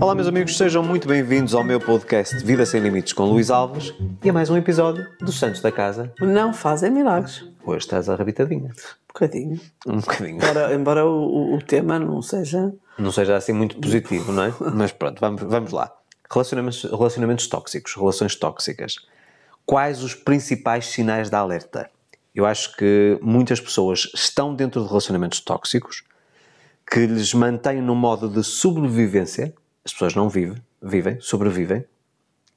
Olá, meus amigos, sejam muito bem-vindos ao meu podcast Vida Sem Limites com Luís Alves e a mais um episódio dos Santos da Casa. Não fazem milagres. Hoje estás arrebitadinha bocadinho. Um bocadinho. Embora, embora o, o, tema não seja. Não seja assim muito positivo, não é? Mas pronto, vamos, vamos lá. Relacionamentos, relacionamentos tóxicos, relações tóxicas. Quais os principais sinais de alerta? Eu acho que muitas pessoas estão dentro de relacionamentos tóxicos que lhes mantêm no modo de sobrevivência. As pessoas não vivem, vivem, sobrevivem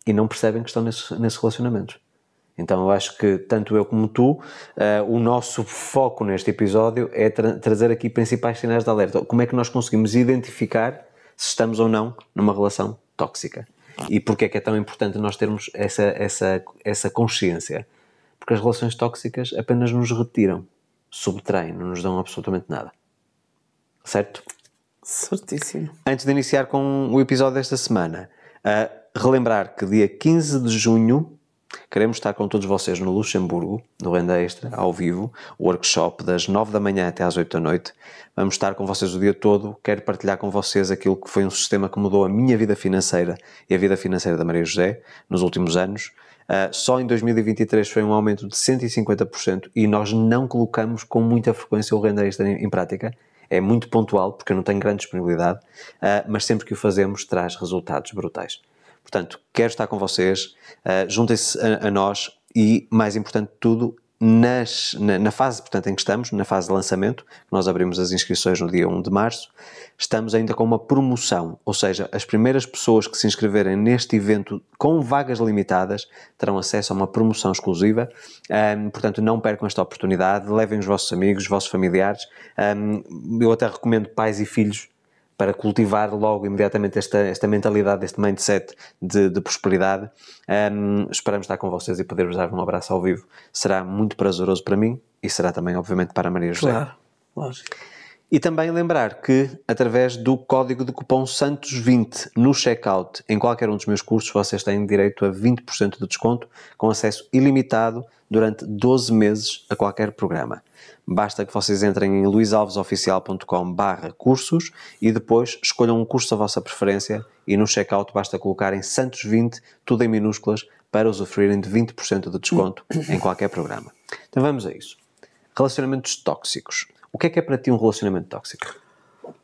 e não percebem que estão nesses nesse relacionamentos. Então eu acho que tanto eu como tu, uh, o nosso foco neste episódio é tra trazer aqui principais sinais de alerta. Como é que nós conseguimos identificar se estamos ou não numa relação tóxica? E porquê é que é tão importante nós termos essa, essa, essa consciência? Porque as relações tóxicas apenas nos retiram, subtraem, não nos dão absolutamente nada. Certo? Certíssimo. Antes de iniciar com o episódio desta semana, uh, relembrar que dia 15 de junho Queremos estar com todos vocês no Luxemburgo, no Renda Extra, ao vivo, workshop das 9 da manhã até às 8 da noite. Vamos estar com vocês o dia todo. Quero partilhar com vocês aquilo que foi um sistema que mudou a minha vida financeira e a vida financeira da Maria José nos últimos anos. Uh, só em 2023 foi um aumento de 150% e nós não colocamos com muita frequência o Renda Extra em, em prática é muito pontual, porque eu não tenho grande disponibilidade, ah, mas sempre que o fazemos traz resultados brutais. Portanto, quero estar com vocês, uh, juntem-se a, a, nós e, mais importante de tudo, nas, na, na, fase portanto, em que estamos, na fase de lançamento, nós abrimos as inscrições no dia 1 de março, estamos ainda com uma promoção, ou seja, as primeiras pessoas que se inscreverem neste evento com vagas limitadas terão acesso a uma promoção exclusiva, um, portanto não percam esta oportunidade, levem os vossos amigos, os vossos familiares, um, eu até recomendo pais e filhos para cultivar logo imediatamente esta, esta mentalidade, este mindset de, de prosperidade. Um, esperamos estar com vocês e poder-vos dar um abraço ao vivo. Será muito prazeroso para mim e será também, obviamente, para a Maria José. Claro, lógico. E também lembrar que, através do código de cupom SANTOS20 no checkout, em qualquer um dos meus cursos, vocês têm direito a 20% de desconto, com acesso ilimitado durante 12 meses a qualquer programa. Basta que vocês entrem em luisalvesoficial.com barra cursos e depois escolham um curso da vossa preferência e no checkout basta colocarem Santos20, tudo em minúsculas, para usufruírem de 20% de desconto em qualquer programa. Então vamos a isso. Relacionamentos tóxicos. O que é que é para ti um relacionamento tóxico?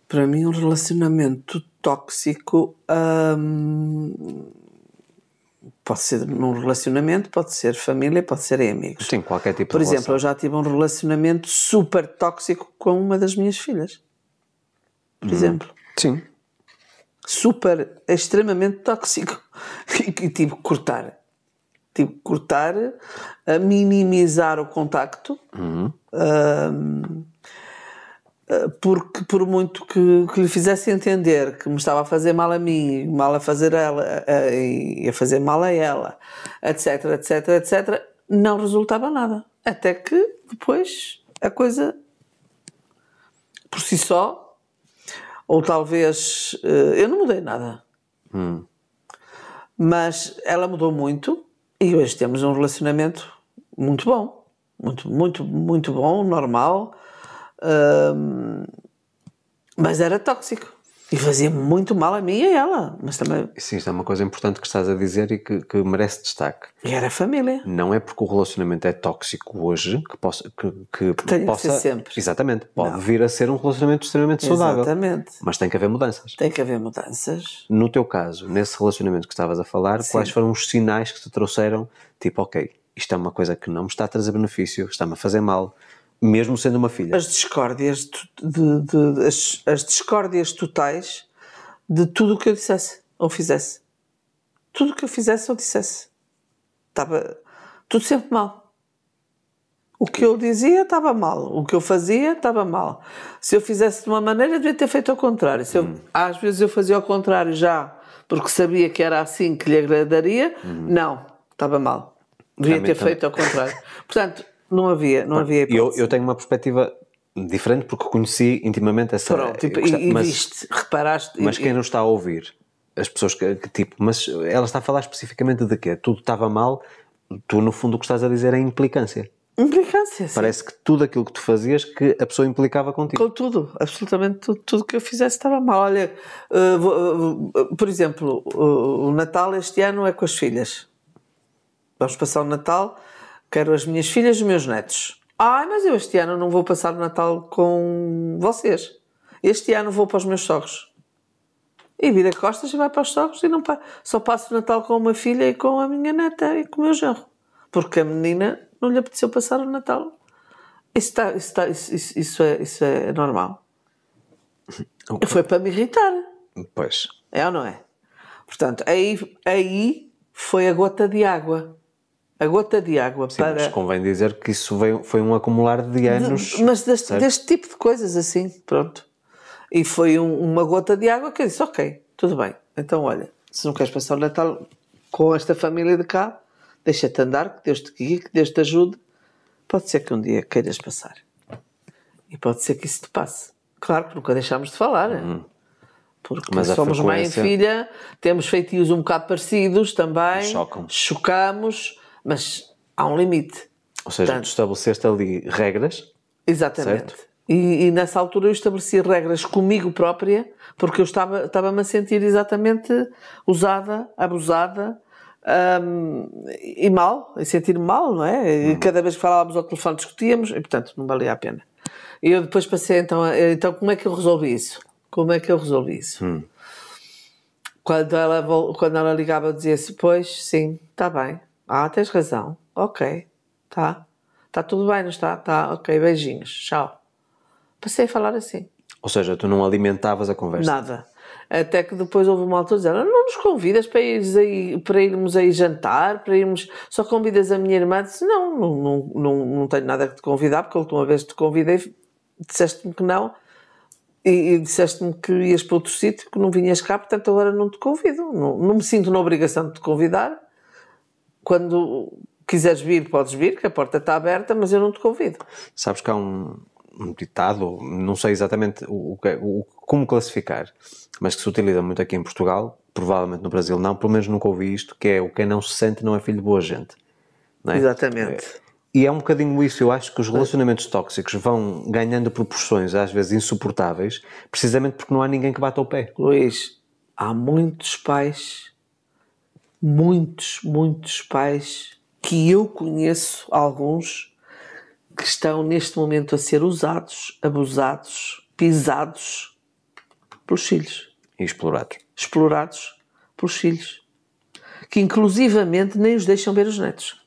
Para mim, um relacionamento tóxico hum, Pode ser num relacionamento, pode ser família, pode ser em amigos. Sim, qualquer tipo Por de exemplo, relação. eu já tive um relacionamento super tóxico com uma das minhas filhas. Por hum. exemplo. Sim. Super, extremamente tóxico. E tive que cortar tive que cortar, a minimizar o contacto, uhum porque por muito que, que, lhe fizesse entender que me estava a fazer mal a mim, mal a fazer ela, a, e a fazer mal a ela, etc, etc, etc, não resultava nada. Até que depois a coisa por si só, ou talvez eh, eu não mudei nada. Hum. Mas ela mudou muito e hoje temos um relacionamento muito bom. Muito, muito, muito bom, normal um, mas era tóxico. E fazia muito mal a mim e a ela, mas também... Sim, isto é uma coisa importante que estás a dizer e que, que merece destaque. E era família. Não é porque o relacionamento é tóxico hoje que possa... Que, que, que tenha possa... ser sempre. Exatamente. Pode Não. vir a ser um relacionamento extremamente saudável. Exatamente. Mas tem que haver mudanças. Tem que haver mudanças. No teu caso, nesse relacionamento que estavas a falar, Sim. quais foram os sinais que te trouxeram, tipo, ok, isto é uma coisa que não me está a trazer benefício, está-me a fazer mal, mesmo sendo uma filha. As discórdias, de, de, de, as, as discórdias totais de tudo o que eu dissesse ou fizesse. Tudo o que eu fizesse ou dissesse. Estava tudo sempre mal. O que eu dizia estava mal, o que eu fazia estava mal. Se eu fizesse de uma maneira, devia ter feito ao contrário. Eu, hum. Às vezes eu fazia ao contrário já, porque sabia que era assim que lhe agradaria. Hum. Não, estava mal. Devia Também ter feito ao contrário. Portanto, não havia, não havia Eu, eu tenho uma perspectiva diferente porque conheci intimamente essa... Pronto, tipo, gostava, e, e mas, viste, reparaste... Mas quem não está a ouvir, as pessoas que, que, tipo... Mas ela está a falar especificamente de quê? Tudo estava mal, tu no fundo o que estás a dizer é implicância. Implicância, sim. Parece que tudo aquilo que tu fazias, que a pessoa implicava contigo. Com tudo, absolutamente tudo, tudo que eu fizesse estava mal. Olha, uh, uh, por exemplo, uh, o Natal este ano é com as filhas. Vamos passar o Natal Quero as minhas filhas e os meus netos. Ai, mas eu este ano não vou passar o Natal com vocês. Este ano vou para os meus sogros. E vira costas e vai para os sogros e não pa só passo o Natal com uma filha e com a minha neta e com o meu genro. Porque a menina não lhe apeteceu passar o Natal. Isso, tá, isso, tá, isso, isso, é, isso é normal. Okay. Foi para me irritar. Pois. É ou não é? Portanto, aí, aí foi a gota de água a gota de água Sim, para. Mas convém dizer que isso veio, foi um acumular de anos. De, mas deste, deste, tipo de coisas assim, pronto. E foi um, uma gota de água que eu disse: ok, tudo bem. Então, olha, se não queres passar o Natal com esta família de cá, deixa-te andar, que Deus te guie, que Deus te ajude. Pode ser que um dia queiras passar. E pode ser que isso te passe. Claro que nunca deixámos de falar. Né? Uhum. Porque Mas somos frequência... mãe e filha, temos feitios um bocado parecidos também. Chocam. Chocamos mas há um limite. Ou seja, Portanto, tu estabeleceste ali regras. Exatamente. E, e, nessa altura eu estabeleci regras comigo própria, porque eu estava, estava-me a sentir exatamente usada, abusada hum, e mal, e sentir-me mal, não é? E uhum. cada vez que falávamos ao telefone discutíamos, e portanto não valia a pena. E eu depois passei, então, a, então como é que eu resolvi isso? Como é que eu resolvi isso? Hum. Quando, ela, quando ela ligava, eu dizia-se: Pois, sim, está bem, ah, tens razão. Ok, tá. Está tudo bem, não está? Tá, ok, beijinhos, tchau. Passei a falar assim. Ou seja, tu não alimentavas a conversa? Nada. Até que depois houve uma altura dizendo: não nos convidas para, ires aí, para irmos aí jantar, para irmos. Só convidas a minha irmã. Disse: não, não, não, não, não tenho nada a te convidar, porque a última vez te convidei disseste-me que não e, e disseste-me que ias para outro sítio, que não vinhas cá, portanto agora não te convido. Não, não me sinto na obrigação de te convidar, quando quiseres vir, podes vir, que a porta está aberta, mas eu não te convido. Sabes que há um, um ditado, não sei exatamente o, o, é, o, como classificar, mas que se utiliza muito aqui em Portugal, provavelmente no Brasil não, pelo menos nunca ouvi isto, que é o quem não se sente não é filho de boa gente. É? Exatamente. É. E é um bocadinho isso, eu acho que os relacionamentos tóxicos vão ganhando proporções às vezes insuportáveis, precisamente porque não há ninguém que bata o pé. Luís, há muitos pais muitos, muitos pais que eu conheço, alguns, que estão neste momento a ser usados, abusados, pisados pelos filhos. E explorados. Explorados pelos filhos. Que inclusivamente nem os deixam ver os netos.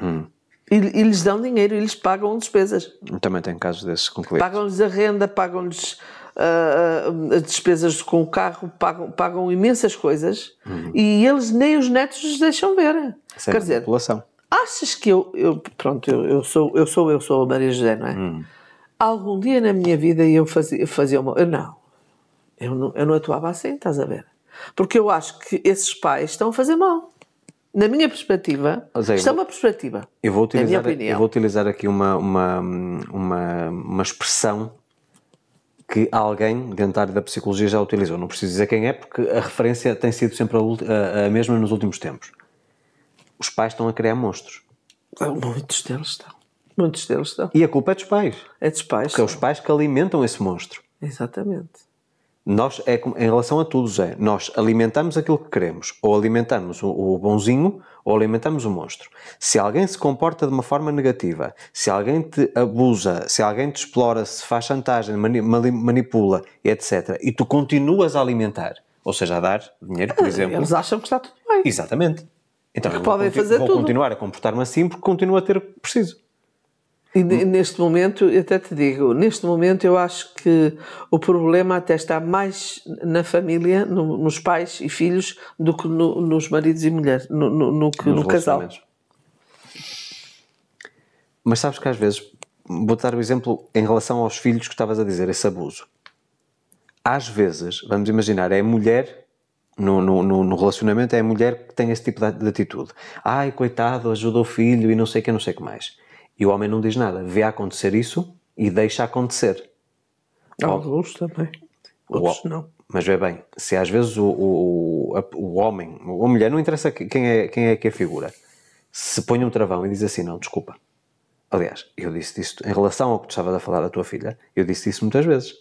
Hum. E, e, lhes dão dinheiro, e lhes pagam despesas. Também tem casos desses concluídos. Pagam-lhes a renda, pagam-lhes uh, ah, as ah, despesas com o carro, pagam, pagam imensas coisas uhum. e eles nem os netos os deixam ver. Sem é Quer dizer, achas que eu, eu pronto, eu, eu, sou, eu sou eu sou a Maria José, não é? Uhum. Algum dia na minha vida eu fazia, eu fazia uma. Eu não, eu não, eu não atuava assim, estás a ver? Porque eu acho que esses pais estão a fazer mal na minha perspectiva, Zé, isto é uma perspectiva. Eu vou utilizar, eu vou utilizar aqui uma, uma, uma, uma expressão que alguém dentro da psicologia já utilizou. Não preciso dizer quem é, porque a referência tem sido sempre a, a, a mesma nos últimos tempos. Os pais estão a criar monstros. Ah, muitos deles estão. Muitos deles estão. E a culpa é dos pais. É dos pais. Porque são. é os pais que alimentam esse monstro. Exatamente. Nós, é, em relação a todos, é nós alimentamos aquilo que queremos, ou alimentamos o, o bonzinho, ou alimentamos o monstro. Se alguém se comporta de uma forma negativa, se alguém te abusa, se alguém te explora, se faz chantagem, mani manipula, etc., e tu continuas a alimentar, ou seja, a dar dinheiro, por ah, exemplo. Eles acham que está tudo bem. Exatamente. Então, que podem vou, fazer vou tudo. continuar a comportar-me assim porque continuo a ter o que preciso. E neste momento, eu até te digo, neste momento eu acho que o problema até está mais na família, no, nos pais e filhos, do que no, nos maridos e mulheres, no, no, no, no casal. Mas sabes que às vezes, vou dar o um exemplo em relação aos filhos que estavas a dizer, esse abuso. Às vezes, vamos imaginar, é a mulher no, no, no, relacionamento é a mulher que tem esse tipo de atitude. Ai, coitado, ajuda o filho e não sei o que, não sei o que mais. E o homem não diz nada, vê acontecer isso e deixa acontecer. o... oh, também, outros oh, não. Mas vê bem, se às vezes o, o, o homem, ou a mulher, não interessa quem é, quem é que é a figura, se põe um travão e diz assim, não, desculpa. Aliás, eu disse isso em relação ao que tu estavas a falar da tua filha, eu disse isso muitas vezes.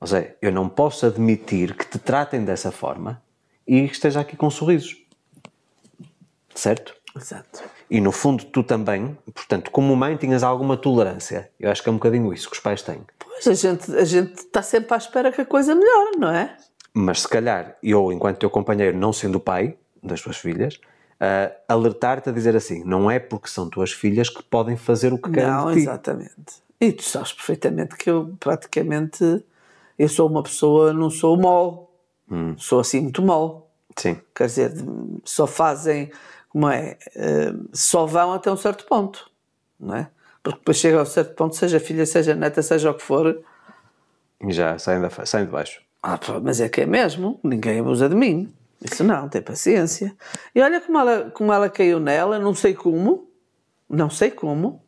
Ou seja, eu não posso admitir que te tratem dessa forma e que esteja aqui com sorrisos. Certo? Exato. E no fundo tu também, portanto, como mãe tinhas alguma tolerância. Eu acho que é um bocadinho isso que os pais têm. Pois, a gente, a gente está sempre à espera que a coisa melhore, não é? Mas se calhar eu, enquanto teu companheiro, não sendo pai das tuas filhas, uh, alertar-te a dizer assim, não é porque são tuas filhas que podem fazer o que querem Não, exatamente. E tu sabes perfeitamente que eu praticamente, eu sou uma pessoa, não sou mole. Hum. Sou assim muito mole. Sim. Quer dizer, só fazem não é? Eh, só vão até um certo ponto, não é? Porque depois chega a um certo ponto, seja filha, seja neta, seja o que for. E já saem, da, saem de baixo. Ah, mas é que é mesmo, ninguém abusa de mim. Isso não, tem paciência. E olha como ela, como ela caiu nela, não sei como, não sei como,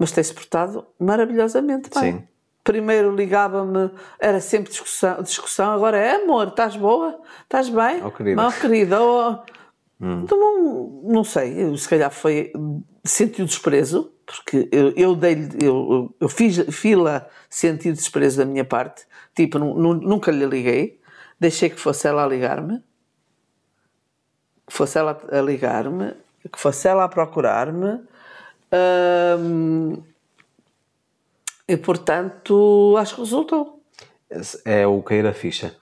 mas tem-se portado maravilhosamente bem. Sim. Primeiro ligava-me, era sempre discussão, discussão, agora é amor, estás boa, estás bem? Oh, querida. Mal querida, oh, Hum. Então, não sei, se calhar foi. Sentiu desprezo, porque eu, eu dei eu, eu fiz fila senti desprezo da minha parte, tipo, nunca lhe liguei, deixei que fosse ela a ligar-me, que fosse ela a ligar-me, que fosse ela a procurar-me. Hum, e portanto, acho que resultou. É o cair a ficha.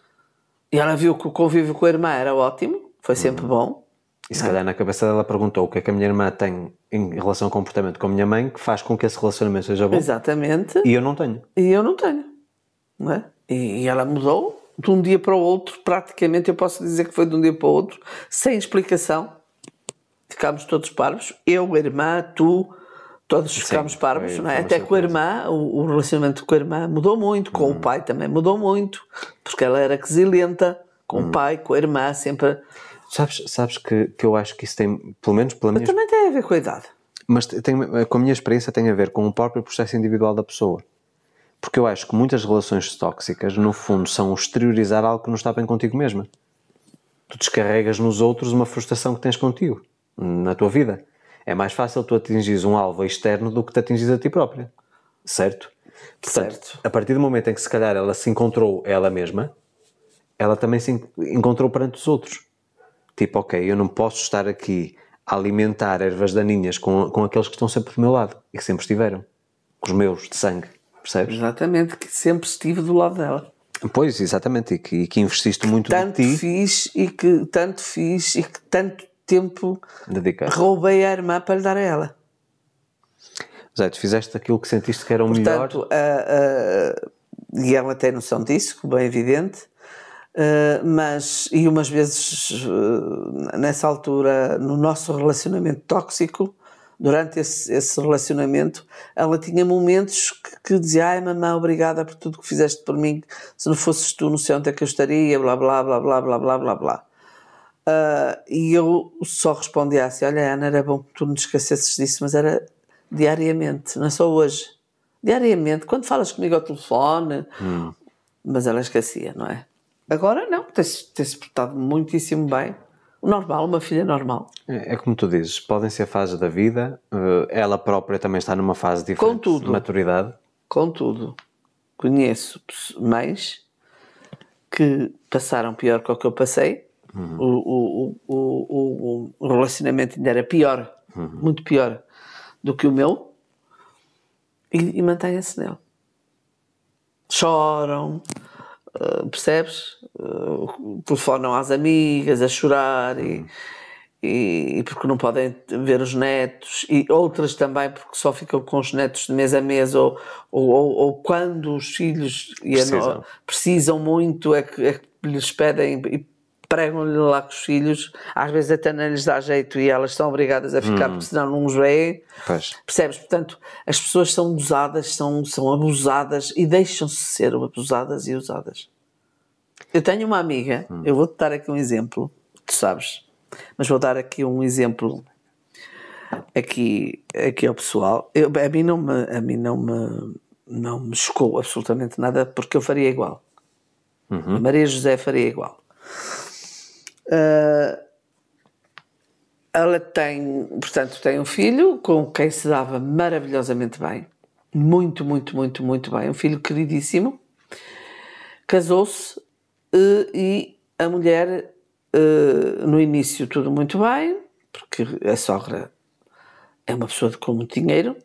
E ela viu que o convívio com a irmã era ótimo, foi sempre hum. bom. E se calhar na cabeça dela perguntou o que é que a minha irmã tem em relação ao comportamento com a minha mãe que faz com que esse relacionamento seja bom. Exatamente. E eu não tenho. E eu não tenho. Não é? E, ela mudou de um dia para o outro, praticamente eu posso dizer que foi de um dia para o outro, sem explicação. Ficámos todos parvos. Eu, a irmã, tu, todos Sim, ficámos parvos, foi, não é? Até com a irmã, o, o, relacionamento com a irmã mudou muito, com o hum. pai também mudou muito, porque ela era exilenta, com o hum. pai, com a irmã, sempre Sabes, sabes que, que eu acho que isso tem, pelo menos pela minha... Também tem a ver com a idade. Mas tem, com a minha experiência tem a ver com o próprio processo individual da pessoa. Porque eu acho que muitas relações tóxicas, no fundo, são exteriorizar algo que não está bem contigo mesma. Tu descarregas nos outros uma frustração que tens contigo, na tua vida. É mais fácil tu atingires um alvo externo do que te atingires a ti própria. Certo? Portanto, certo. a partir do momento em que se calhar ela se encontrou ela mesma, ela também se encontrou perante os outros. Tipo, ok, eu não posso estar aqui a alimentar ervas daninhas com, com aqueles que estão sempre do meu lado e que sempre estiveram. Com os meus, de sangue. Percebes? Exatamente, que sempre estive do lado dela. Pois, exatamente, e que, e que investiste que muito tanto de ti. fiz e que tanto fiz e que tanto tempo Dedicado. roubei a irmã para lhe dar a ela. Zé, tu fizeste aquilo que sentiste que era o Portanto, melhor. Portanto, e ela tem noção disso, como evidente, ah, mas, e umas vezes ah, nessa altura, no nosso relacionamento tóxico, durante esse, esse relacionamento, ela tinha momentos que, que, dizia: Ai, mamãe, obrigada por tudo que fizeste por mim, se não fosses tu, não sei onde é que eu estaria, blá, blá, blá, blá, blá, blá, blá, blá. Uh, e eu só respondia assim: Olha, Ana, era bom que tu não te esquecesses disso, mas era diariamente, não é só hoje. Diariamente, quando falas comigo ao telefone, hum. mas ela esquecia, não é? Agora não, tem-se tem portado muitíssimo bem. Normal, uma filha normal. É, é, como tu dizes, podem ser fases da vida, eh, ela própria também está numa fase diferente contudo, de maturidade. Contudo, conheço mães que passaram pior que o que eu passei, uhum. o, o, o, o, relacionamento ainda era pior, uhum. muito pior do que o meu, e, e mantêm-se nele. Choram, ah, percebes? Uh, telefonam às amigas a chorar hum. e, e, porque não podem ver os netos e outras também porque só ficam com os netos de mês a mês ou, ou, ou, ou quando os filhos precisam, precisam muito é que, é que lhes pedem e pregam-lhe lá com os filhos, às vezes até não lhes dá jeito e elas estão obrigadas a ficar hum. porque senão não os vê. Percebes? Portanto, as pessoas são usadas, são, são abusadas e deixam-se ser abusadas e usadas. Eu tenho uma amiga, hum. eu vou-te dar aqui um exemplo, tu sabes, mas vou dar aqui um exemplo aqui, aqui ao pessoal. Eu, a mim não me, a mim não me, não me chocou absolutamente nada porque eu faria igual. Uhum. A Maria José faria igual. Uh, ela tem, portanto, tem um filho com quem se dava maravilhosamente bem. Muito, muito, muito, muito bem. Um filho queridíssimo. Casou-se e, e, a mulher, uh, no início, tudo muito bem, porque a sogra é uma pessoa com muito dinheiro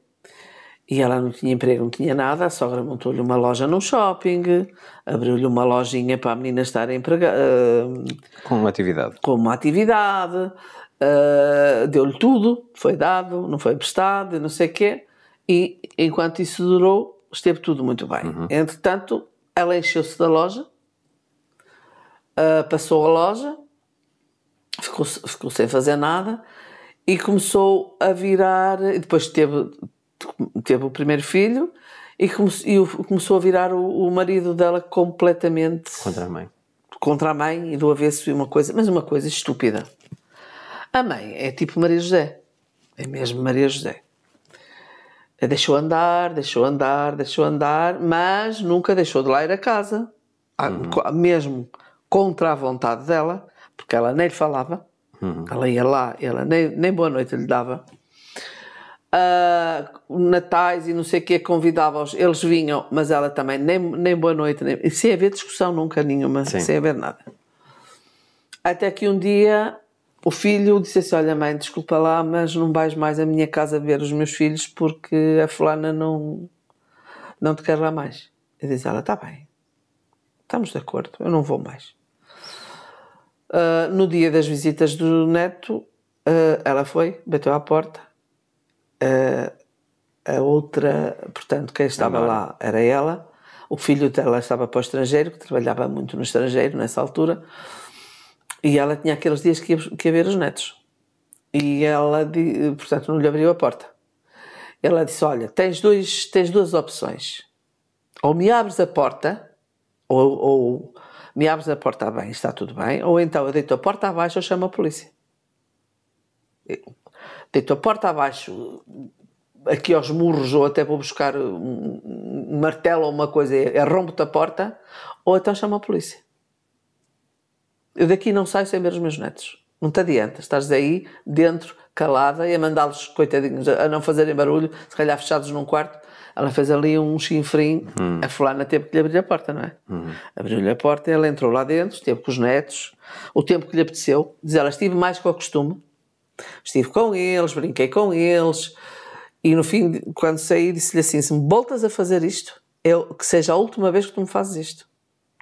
e ela não tinha emprego, não tinha nada, a sogra montou-lhe uma loja num shopping, abriu-lhe uma lojinha para a menina estar empregada. Ah, com uma atividade. Com uma atividade, uh, deu-lhe tudo, foi dado, não foi prestado não sei o quê. E enquanto isso durou, esteve tudo muito bem. Uhum. Entretanto, ela encheu-se da loja, uh, passou a loja, ficou, ficou sem fazer nada e começou a virar. E depois teve, teve o primeiro filho e, come, e começou a virar o, o, marido dela completamente contra a mãe. Contra a mãe e do avesso e uma coisa, mas uma coisa estúpida. A mãe é tipo Maria José. É mesmo Maria José. É, deixou andar, deixou andar, deixou andar, mas nunca deixou de lá ir a casa. Ah, uhum. Mesmo contra a vontade dela, porque ela nem lhe falava. Uhum. Ela ia lá, ela nem, nem boa noite lhe dava uh, natais e não sei o que, convidava-os, eles vinham, mas ela também, nem, nem boa noite, nem, sem haver discussão nunca nenhuma, Sim. sem haver nada. Até que um dia o filho disse assim: Olha, mãe, desculpa lá, mas não vais mais à minha casa ver os meus filhos porque a fulana não, não te quer lá mais. E diz ela: Está bem, estamos de acordo, eu não vou mais. Uh, no dia das visitas do neto, uh, ela foi, bateu à porta a outra, portanto, quem estava lá era ela. O filho dela estava para o estrangeiro, que trabalhava muito no estrangeiro nessa altura, e ela tinha aqueles dias que ia, que ia ver os netos. E ela, portanto, não lhe abriu a porta. Ela disse: Olha, tens, dois, tens duas opções. Ou me abres a porta, ou, ou me abres a porta bem, está tudo bem, ou então eu deito a porta abaixo ou chamo a polícia. Eu, Deito a porta abaixo, aqui aos murros, ou até vou buscar um martelo ou uma coisa, arrombo-te é, é a porta, ou então chamo a polícia. Eu daqui não saio sem ver os meus netos. Não te adianta, estás aí, dentro, calada, e a mandá-los, coitadinhos, a não fazerem barulho, se calhar fechados num quarto. Ela fez ali um chinfrim, uhum. a fulana teve que lhe abrir a porta, não é? Uhum. Abriu-lhe a porta, ela entrou lá dentro, esteve com os netos, o tempo que lhe apeteceu. Diz ela, estive mais que o costume, Estive com eles, brinquei com eles e no fim, quando saí, disse-lhe assim: se me voltas a fazer isto, eu, que seja a última vez que tu me fazes isto.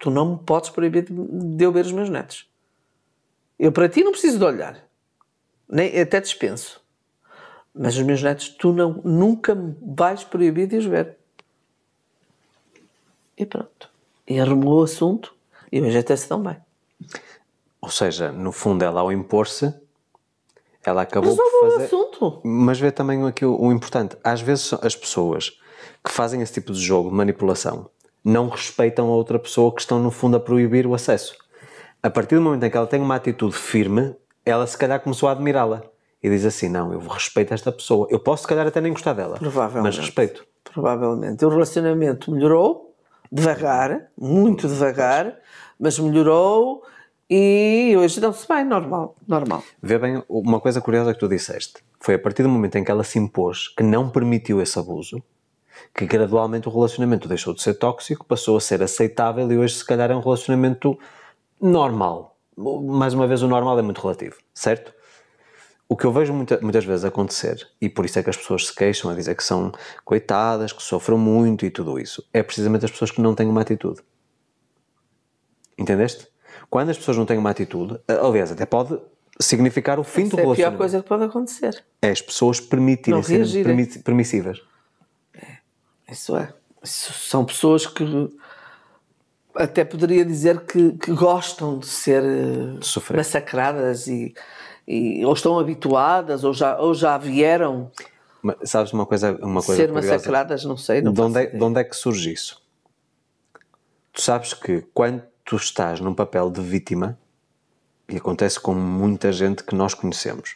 Tu não me podes proibir de eu ver os meus netos. Eu para ti não preciso de olhar, nem até dispenso. Mas os meus netos, tu não, nunca me vais proibir de os ver. E pronto. E arrumou o assunto e hoje até se dão bem. Ou seja, no fundo, ela ao impor-se ela acabou por fazer. assunto. Mas vê também aqui o, o importante. Às vezes as pessoas que fazem esse tipo de jogo, manipulação, não respeitam a outra pessoa que estão no fundo a proibir o acesso. A partir do momento em que ela tem uma atitude firme, ela se calhar começou a admirá-la e diz assim: Não, eu respeito esta pessoa. Eu posso, se calhar, até nem gostar dela, mas respeito. Provavelmente. O relacionamento melhorou, devagar, muito devagar, mas melhorou. E hoje dão-se bem, normal, normal. Vê bem, uma coisa curiosa que tu disseste. Foi a partir do momento em que ela se impôs, que não permitiu esse abuso, que gradualmente o relacionamento deixou de ser tóxico, passou a ser aceitável e hoje se calhar é um relacionamento normal. Mais uma vez, o normal é muito relativo, certo? O que eu vejo muita, muitas vezes acontecer, e por isso é que as pessoas se queixam a dizer que são coitadas, que sofrem muito e tudo isso, é precisamente as pessoas que não têm uma atitude. Entendeste? Quando as pessoas não têm uma atitude, aliás, até pode significar o fim Essa do é relacionamento. É a pior coisa que pode acontecer. É as pessoas permitirem, ser permissivas. É, isso é. Isso são pessoas que até poderia dizer que, que gostam de ser eh, Sofrer. massacradas e, e, ou estão habituadas ou já, ou já vieram. Mas, sabes uma coisa, uma coisa ser curiosa. massacradas, não sei. Não de, onde é, de onde é que surge isso? Tu sabes que quando tu estás num papel de vítima, e acontece com muita gente que nós conhecemos.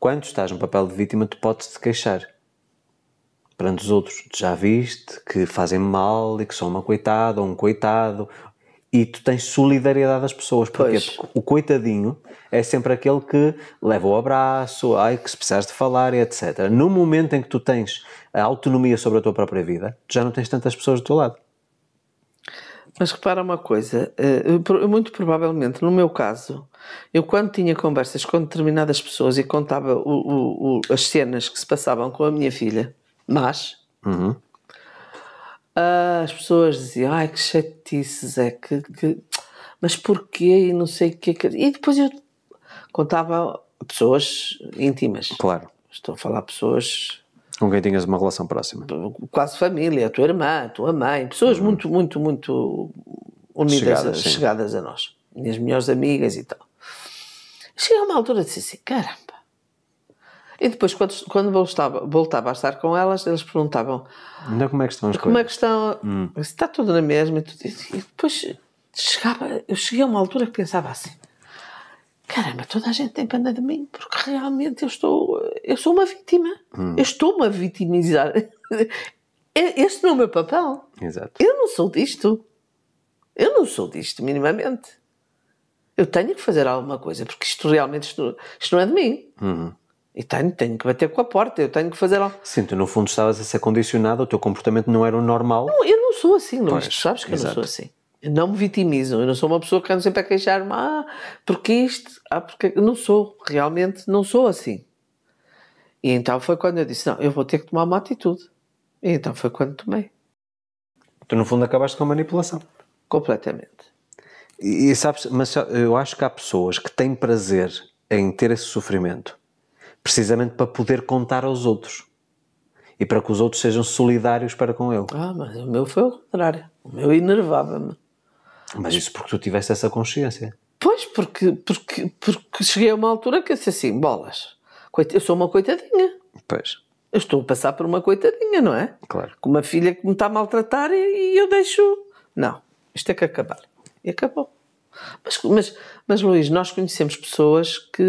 Quando estás num papel de vítima, tu podes te queixar perante os outros. Tu já viste que fazem mal e que são uma coitada ou um coitado. E tu tens solidariedade das pessoas. Pois. Porque o coitadinho é sempre aquele que leva o abraço, ai, que se precisares de falar, etc. No momento em que tu tens a autonomia sobre a tua própria vida, tu já não tens tantas pessoas do teu lado. Mas repara uma coisa, eh, muito provavelmente, no meu caso, eu quando tinha conversas com determinadas pessoas e contava o, o, o, as cenas que se passavam com a minha filha, mas uhum. Ah, as pessoas diziam, ai que chatices é, que, que, mas porquê e não sei o que é E depois eu contava pessoas íntimas. Claro. Estou a falar pessoas com quem tinhas uma relação próxima. Então, quase família, a tua irmã, a tua mãe, pessoas uhum. muito, muito, muito unidas, chegadas a, eh, chegadas, a, nós. Minhas melhores amigas e tal. Cheguei a uma altura de disse assim, caramba. E depois, quando, quando voltava, voltava a estar com elas, eles perguntavam... não como é que estão as como coisas? Como é que estão... Hum. Está tudo na mesma. E, tudo, e depois chegava... Eu cheguei a uma altura que pensava assim caramba, toda a gente tem pena de mim, porque realmente eu estou, eu sou uma vítima. Hum. Eu estou-me a vitimizar. É, este não é o meu papel. Exato. Eu não sou disto. Eu não sou disto, minimamente. Eu tenho que fazer alguma coisa, porque isto realmente isto, isto não é de mim. Uhum. E tenho, tenho que bater com a porta, eu tenho que fazer algo. Sim, tu no fundo estavas a ser condicionado, o teu comportamento não era o normal. Não, eu não sou assim, Luís, tu sabes que eu não sou assim não me vitimizam. Eu não sou uma pessoa que ando sempre a queixar-me, ah, porque isto, ah, porque. Não sou, realmente não sou assim. E então foi quando eu disse: não, eu vou ter que tomar uma atitude. E então foi quando tomei. Tu, no fundo, acabaste com a manipulação. Completamente. E, e sabes, mas eu acho que há pessoas que têm prazer em ter esse sofrimento precisamente para poder contar aos outros e para que os outros sejam solidários para com ele. Ah, mas o meu foi o contrário. O meu enervava-me. Mas isso porque tu tiveste essa consciência. Pois, porque, porque, porque cheguei a uma altura que eu disse assim: bolas, eu sou uma coitadinha. Pois. Eu estou a passar por uma coitadinha, não é? Claro. Com uma filha que me está a maltratar e, e eu deixo. Não, isto é que acabar. E acabou. Mas, mas, mas Luís, nós conhecemos pessoas que.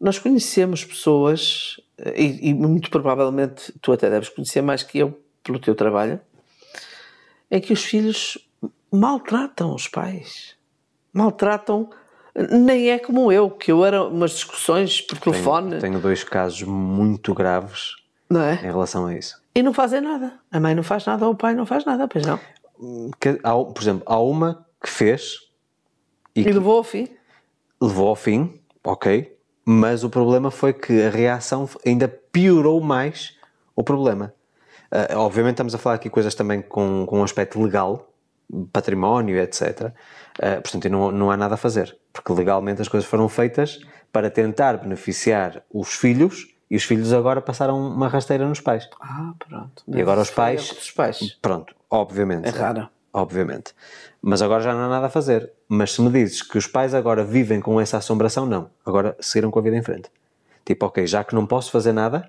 Nós conhecemos pessoas, eh, e, e muito provavelmente tu até deves conhecer mais que eu pelo teu trabalho, é que os filhos maltratam os pais. Maltratam. Nem é como eu, que eu era umas discussões por telefone. Tenho, tenho dois casos muito graves é? em relação a isso. E não fazem nada. A mãe não faz nada, o pai não faz nada, pois não. Que, há, por exemplo, há uma que fez. E, e que levou ao fim. Levou ao fim, ok. Mas o problema foi que a reação ainda piorou mais o problema. Uh, obviamente estamos a falar aqui coisas também com, com um aspecto legal, património, etc. Uh, ah, portanto, não, não há nada a fazer, porque legalmente as coisas foram feitas para tentar beneficiar os filhos e os filhos agora passaram uma rasteira nos pais. Ah, pronto. E agora os pais, dos pais. Pronto, obviamente. É raro. Obviamente. Mas agora já não há nada a fazer. Mas se me dizes que os pais agora vivem com essa assombração, não. Agora seguiram com a vida em frente. Tipo, ok, já que não posso fazer nada,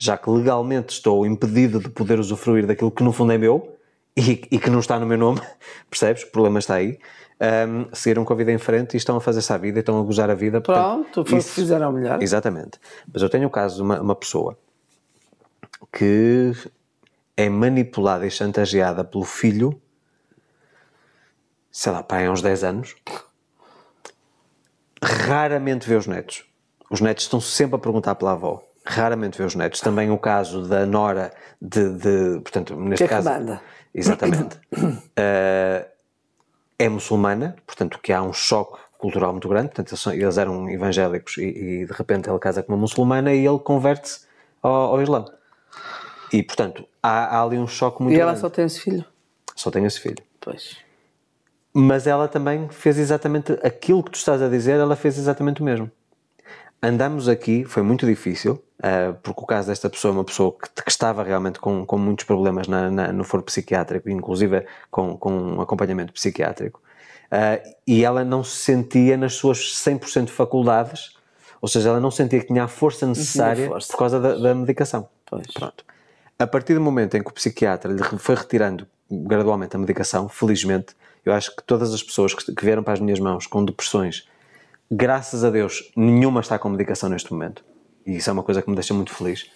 já que legalmente estou impedido de poder usufruir daquilo que no fundo é meu e, e que não está no meu nome, percebes? O problema está aí. Um, seguiram com a vida em frente e estão a fazer-se à vida e estão a gozar a vida. Pronto, Portanto, foi que fizeram melhor. Exatamente. Mas eu tenho o caso de uma, uma pessoa que é manipulada e chantageada pelo filho, sei lá, pai, há uns 10 anos, raramente vê os netos. Os netos estão sempre a perguntar pela avó raramente vê os netos. Também o caso da Nora, de, de portanto, neste que caso. É que manda. Exatamente. uh, é muçulmana, portanto, que há um choque cultural muito grande. Portanto, eles eram evangélicos e, e de repente ela casa com uma muçulmana e ele converte-se ao, ao Islã. E, portanto, há, há, ali um choque muito grande. E ela grande. só tem esse filho? Só tem esse filho. Pois. Mas ela também fez exatamente aquilo que tu estás a dizer, ela fez exatamente o mesmo andamos aqui, foi muito difícil, uh, porque o caso desta pessoa é uma pessoa que, que estava realmente com, com muitos problemas na, na, no foro psiquiátrico, inclusive com, com um acompanhamento psiquiátrico, uh, e ela não se sentia nas suas 100% faculdades, ou seja, ela não sentia que tinha a força necessária força. por causa da, da medicação. Pois. Pronto. A partir do momento em que o psiquiatra lhe foi retirando gradualmente a medicação, felizmente, eu acho que todas as pessoas que, que vieram para as minhas mãos com depressões graças a Deus, nenhuma está com medicação neste momento. E isso é uma coisa que me deixa muito feliz.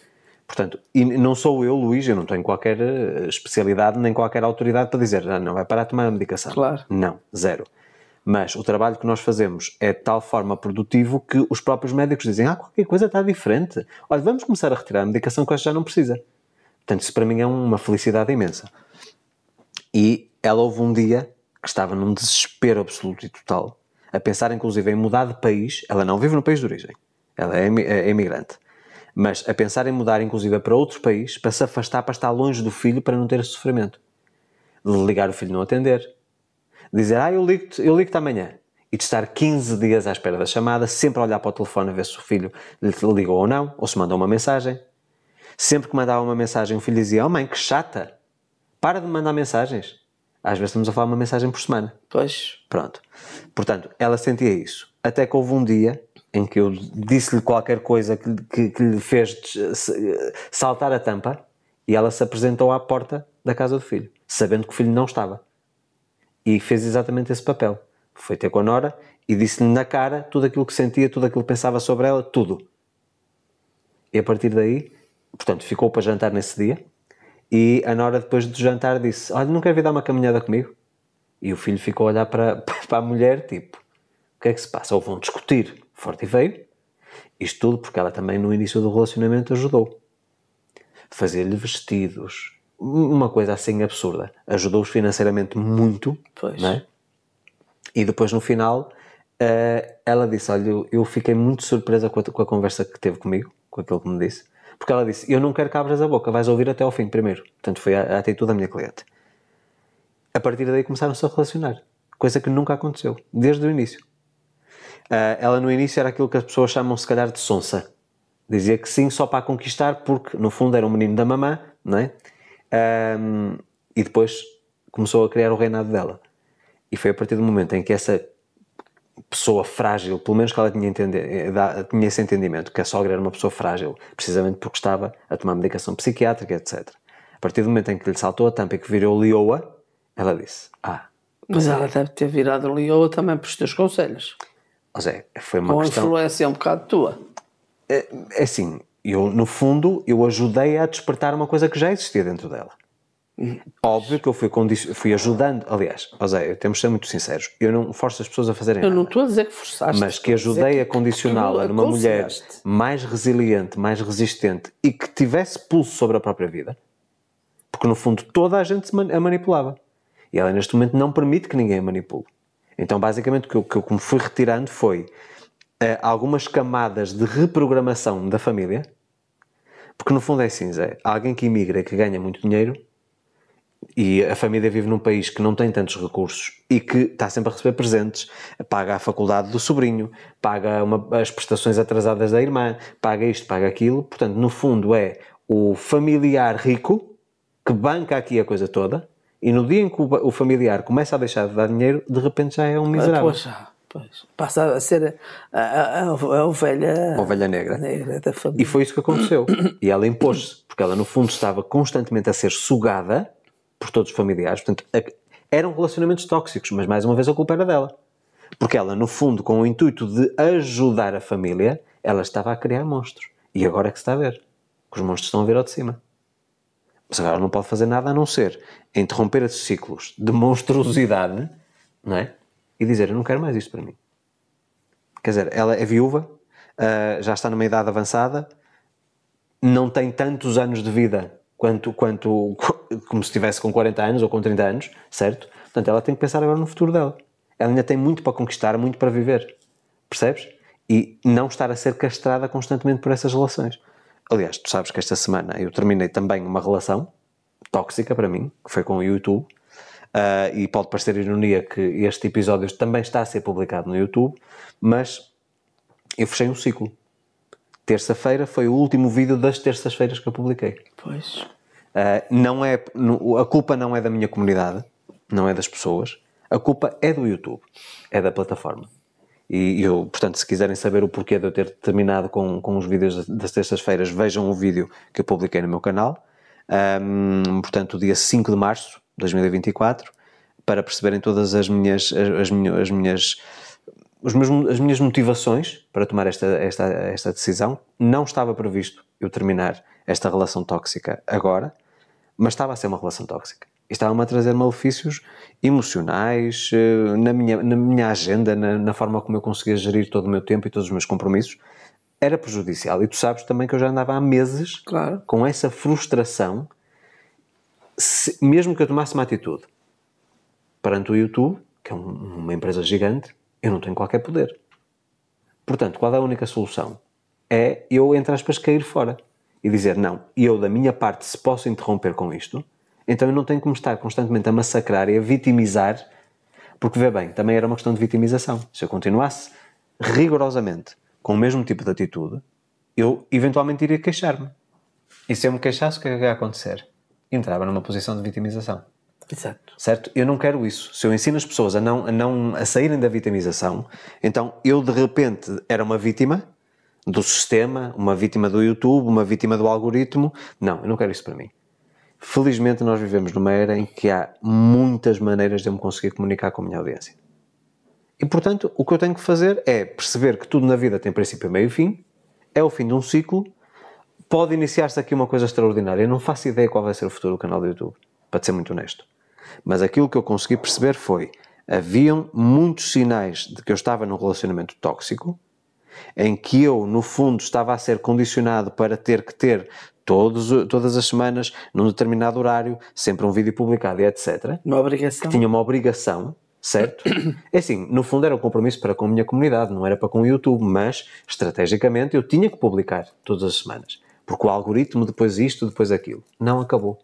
Portanto, e não sou eu, Luís, eu não tenho qualquer eh, especialidade nem qualquer autoridade para dizer, ah, não, vai parar de tomar a medicação. Claro. Não, zero. Mas o trabalho que nós fazemos é de tal forma produtivo que os próprios médicos dizem, ah, qualquer coisa está diferente. Olha, vamos começar a retirar a medicação que hoje já não precisa. Portanto, isso para mim é uma felicidade imensa. E ela houve um dia que estava num desespero absoluto e total a pensar inclusive em mudar de país, ela não vive no país de origem, ela é imigrante, é mas a pensar em mudar inclusive para outro país, para se afastar, para estar longe do filho, para não ter esse sofrimento. De ligar o filho não atender, dizer, ah, eu ligo-te eu ligo amanhã, e de estar 15 dias à espera da chamada, sempre a olhar para o telefone a ver se o filho lhe ligou ou não, ou se mandou uma mensagem. Sempre que mandava uma mensagem, o filho dizia: Oh mãe, que chata! Para de mandar mensagens. Às vezes estamos a falar uma mensagem por semana. Pois. Pronto. Portanto, ela sentia isso. Até que houve um dia em que eu disse-lhe qualquer coisa que, que, que lhe fez saltar a tampa e ela se apresentou à porta da casa do filho, sabendo que o filho não estava. E fez exatamente esse papel. Foi ter com a Nora e disse-lhe na cara tudo aquilo que sentia, tudo aquilo que pensava sobre ela, tudo. E a partir daí, portanto, ficou para jantar nesse dia e a Nora, depois do jantar, disse: Olha, não quer vir dar uma caminhada comigo? E o filho ficou a olhar para, para a mulher, tipo: O que é que se passa? Ou vão discutir, forte e veio. Isto tudo porque ela também, no início do relacionamento, ajudou. Fazer-lhe vestidos, uma coisa assim absurda. Ajudou-os financeiramente muito. Pois. Não é? E depois, no final, eh, ela disse: Olha, eu fiquei muito surpresa com a, com a conversa que teve comigo, com aquilo que me disse porque ela disse: Eu não quero que abras a boca, vais ouvir até ao fim primeiro. Portanto, foi a, a atitude da minha cliente. A partir daí começaram-se a relacionar, coisa que nunca aconteceu, desde o início. Uh, ela no início era aquilo que as pessoas chamam se calhar de sonsa. Dizia que sim só para conquistar, porque no fundo era um menino da mamã, não é? Um, e depois começou a criar o reinado dela. E foi a partir do momento em que essa pessoa frágil, pelo menos que ela tinha, entender, eh, tinha esse entendimento, que a sogra era uma pessoa frágil, precisamente porque estava a tomar medicação psiquiátrica, etc. A partir do momento em que lhe saltou a tampa e que virou Lioa, ela disse, ah... Mas é. ela deve ter virado Lioa também pelos os teus conselhos. Ou seja, foi uma Com questão... influência um bocado tua. É, é assim, eu no fundo, eu ajudei a despertar uma coisa que já existia dentro dela. Óbvio que eu fui, fui ajudando, aliás, José, temos de ser muito sinceros, eu não forço as pessoas a fazerem eu nada. Eu não estou a dizer que forçaste. Mas que ajudei a condicioná-la numa mulher mais resiliente, mais resistente e que tivesse pulso sobre a própria vida. Porque no fundo toda a gente a manipulava. E ela neste momento não permite que ninguém a manipule. Então basicamente o que eu, que eu me fui retirando foi uh, algumas camadas de reprogramação da família. Porque no fundo é assim, Zé, alguém que imigra e que ganha muito dinheiro e a família vive num país que não tem tantos recursos e que está sempre a receber presentes, paga a faculdade do sobrinho, paga uma, as prestações atrasadas da irmã, paga isto, paga aquilo. Portanto, no fundo, é o familiar rico que banca aqui a coisa toda e no dia em que o, familiar começa a deixar de dar dinheiro, de repente já é um miserável. Poxa. Pois, passa a ser a, a, a ovelha, a ovelha negra. negra. da família. E foi isso que aconteceu. E ela impôs-se, porque ela, no fundo, estava constantemente a ser sugada por todos os familiares. Portanto, eram relacionamentos tóxicos, mas mais uma vez a culpa era dela. Porque ela, no fundo, com o intuito de ajudar a família, ela estava a criar monstros. E agora é que se está a ver. Que os monstros estão a vir ao de cima. Mas agora não pode fazer nada a não ser interromper esses ciclos de monstruosidade, não é? E dizer, eu não quero mais isto para mim. Quer dizer, ela é viúva, ah, já está numa idade avançada, não tem tantos anos de vida quanto, quanto, como se estivesse com 40 anos ou com 30 anos, certo? Portanto, ela tem que pensar agora no futuro dela. Ela ainda tem muito para conquistar, muito para viver. Percebes? E não estar a ser castrada constantemente por essas relações. Aliás, tu sabes que esta semana eu terminei também uma relação tóxica para mim, que foi com o YouTube. Uh, e pode parecer ironia que este episódio também está a ser publicado no YouTube, mas eu fechei um ciclo. Terça-feira foi o último vídeo das terças-feiras que eu publiquei. Pois. Uh, não é, a culpa não é da minha comunidade, não é das pessoas. A culpa é do YouTube, é da plataforma. E eu, portanto, se quiserem saber o porquê de eu ter terminado com, com os vídeos das terças-feiras, vejam o vídeo que eu publiquei no meu canal. Um, portanto, dia 5 de março de 2024, para perceberem todas as minhas, as, as minhas, os meus, as minhas motivações para tomar esta, esta, esta decisão. Não estava previsto eu terminar esta relação tóxica agora, mas estava a ser uma relação tóxica. Estava-me a trazer malefícios emocionais, eh, na minha, na minha agenda, na, na forma como eu conseguia gerir todo o meu tempo e todos os meus compromissos. Era prejudicial. E tu sabes também que eu já andava há meses claro. com essa frustração, se, mesmo que eu tomasse uma atitude perante o YouTube, que é um, uma empresa gigante, eu não tenho qualquer poder. Portanto, qual é a única solução? É eu, entre aspas, cair fora e dizer não, eu da minha parte se posso interromper com isto, então eu não tenho que me estar constantemente a massacrar e a vitimizar, porque vê bem, também era uma questão de vitimização. Se eu continuasse rigorosamente com o mesmo tipo de atitude, eu eventualmente iria queixar-me. E se eu me queixasse, o que é que ia acontecer? Entrava numa posição de vitimização. Exato. Certo? Eu não quero isso. Se eu ensino as pessoas a não, a não a saírem da vitimização, então eu de repente era uma vítima do sistema, uma vítima do YouTube, uma vítima do algoritmo. Não, eu não quero isso para mim. Felizmente, nós vivemos numa era em que há muitas maneiras de eu me conseguir comunicar com a minha audiência. E, portanto, o que eu tenho que fazer é perceber que tudo na vida tem princípio, meio e fim, é o fim de um ciclo, pode iniciar-se aqui uma coisa extraordinária. Eu não faço ideia qual vai ser o futuro do canal do YouTube, para ser muito honesto. Mas aquilo que eu consegui perceber foi haviam muitos sinais de que eu estava num relacionamento tóxico, em que eu, no fundo, estava a ser condicionado para ter que ter todos, todas as semanas, num determinado horário, sempre um vídeo publicado e etc. Uma obrigação. Que tinha uma obrigação, certo? É assim, no fundo era um compromisso para com a minha comunidade, não era para com o YouTube, mas, estrategicamente, eu tinha que publicar todas as semanas. Porque o algoritmo, depois isto, depois aquilo. Não acabou.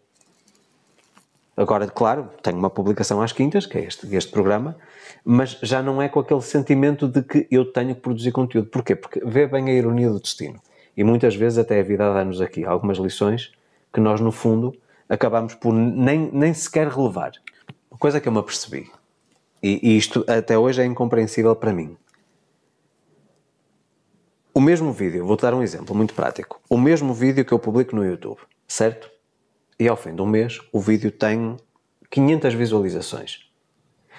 Agora, claro, tenho uma publicação às quintas, que é este, este programa, mas já não é com aquele sentimento de que eu tenho que produzir conteúdo. Porquê? Porque vê bem a ironia do destino. E muitas vezes até a vida dá-nos aqui algumas lições que nós, no fundo, acabamos por nem, nem sequer relevar. Uma coisa que eu me apercebi, e, e isto até hoje é incompreensível para mim. O mesmo vídeo, vou dar um exemplo muito prático. O mesmo vídeo que eu publico no YouTube, certo? e ao fim de um mês o vídeo tem 500 visualizações.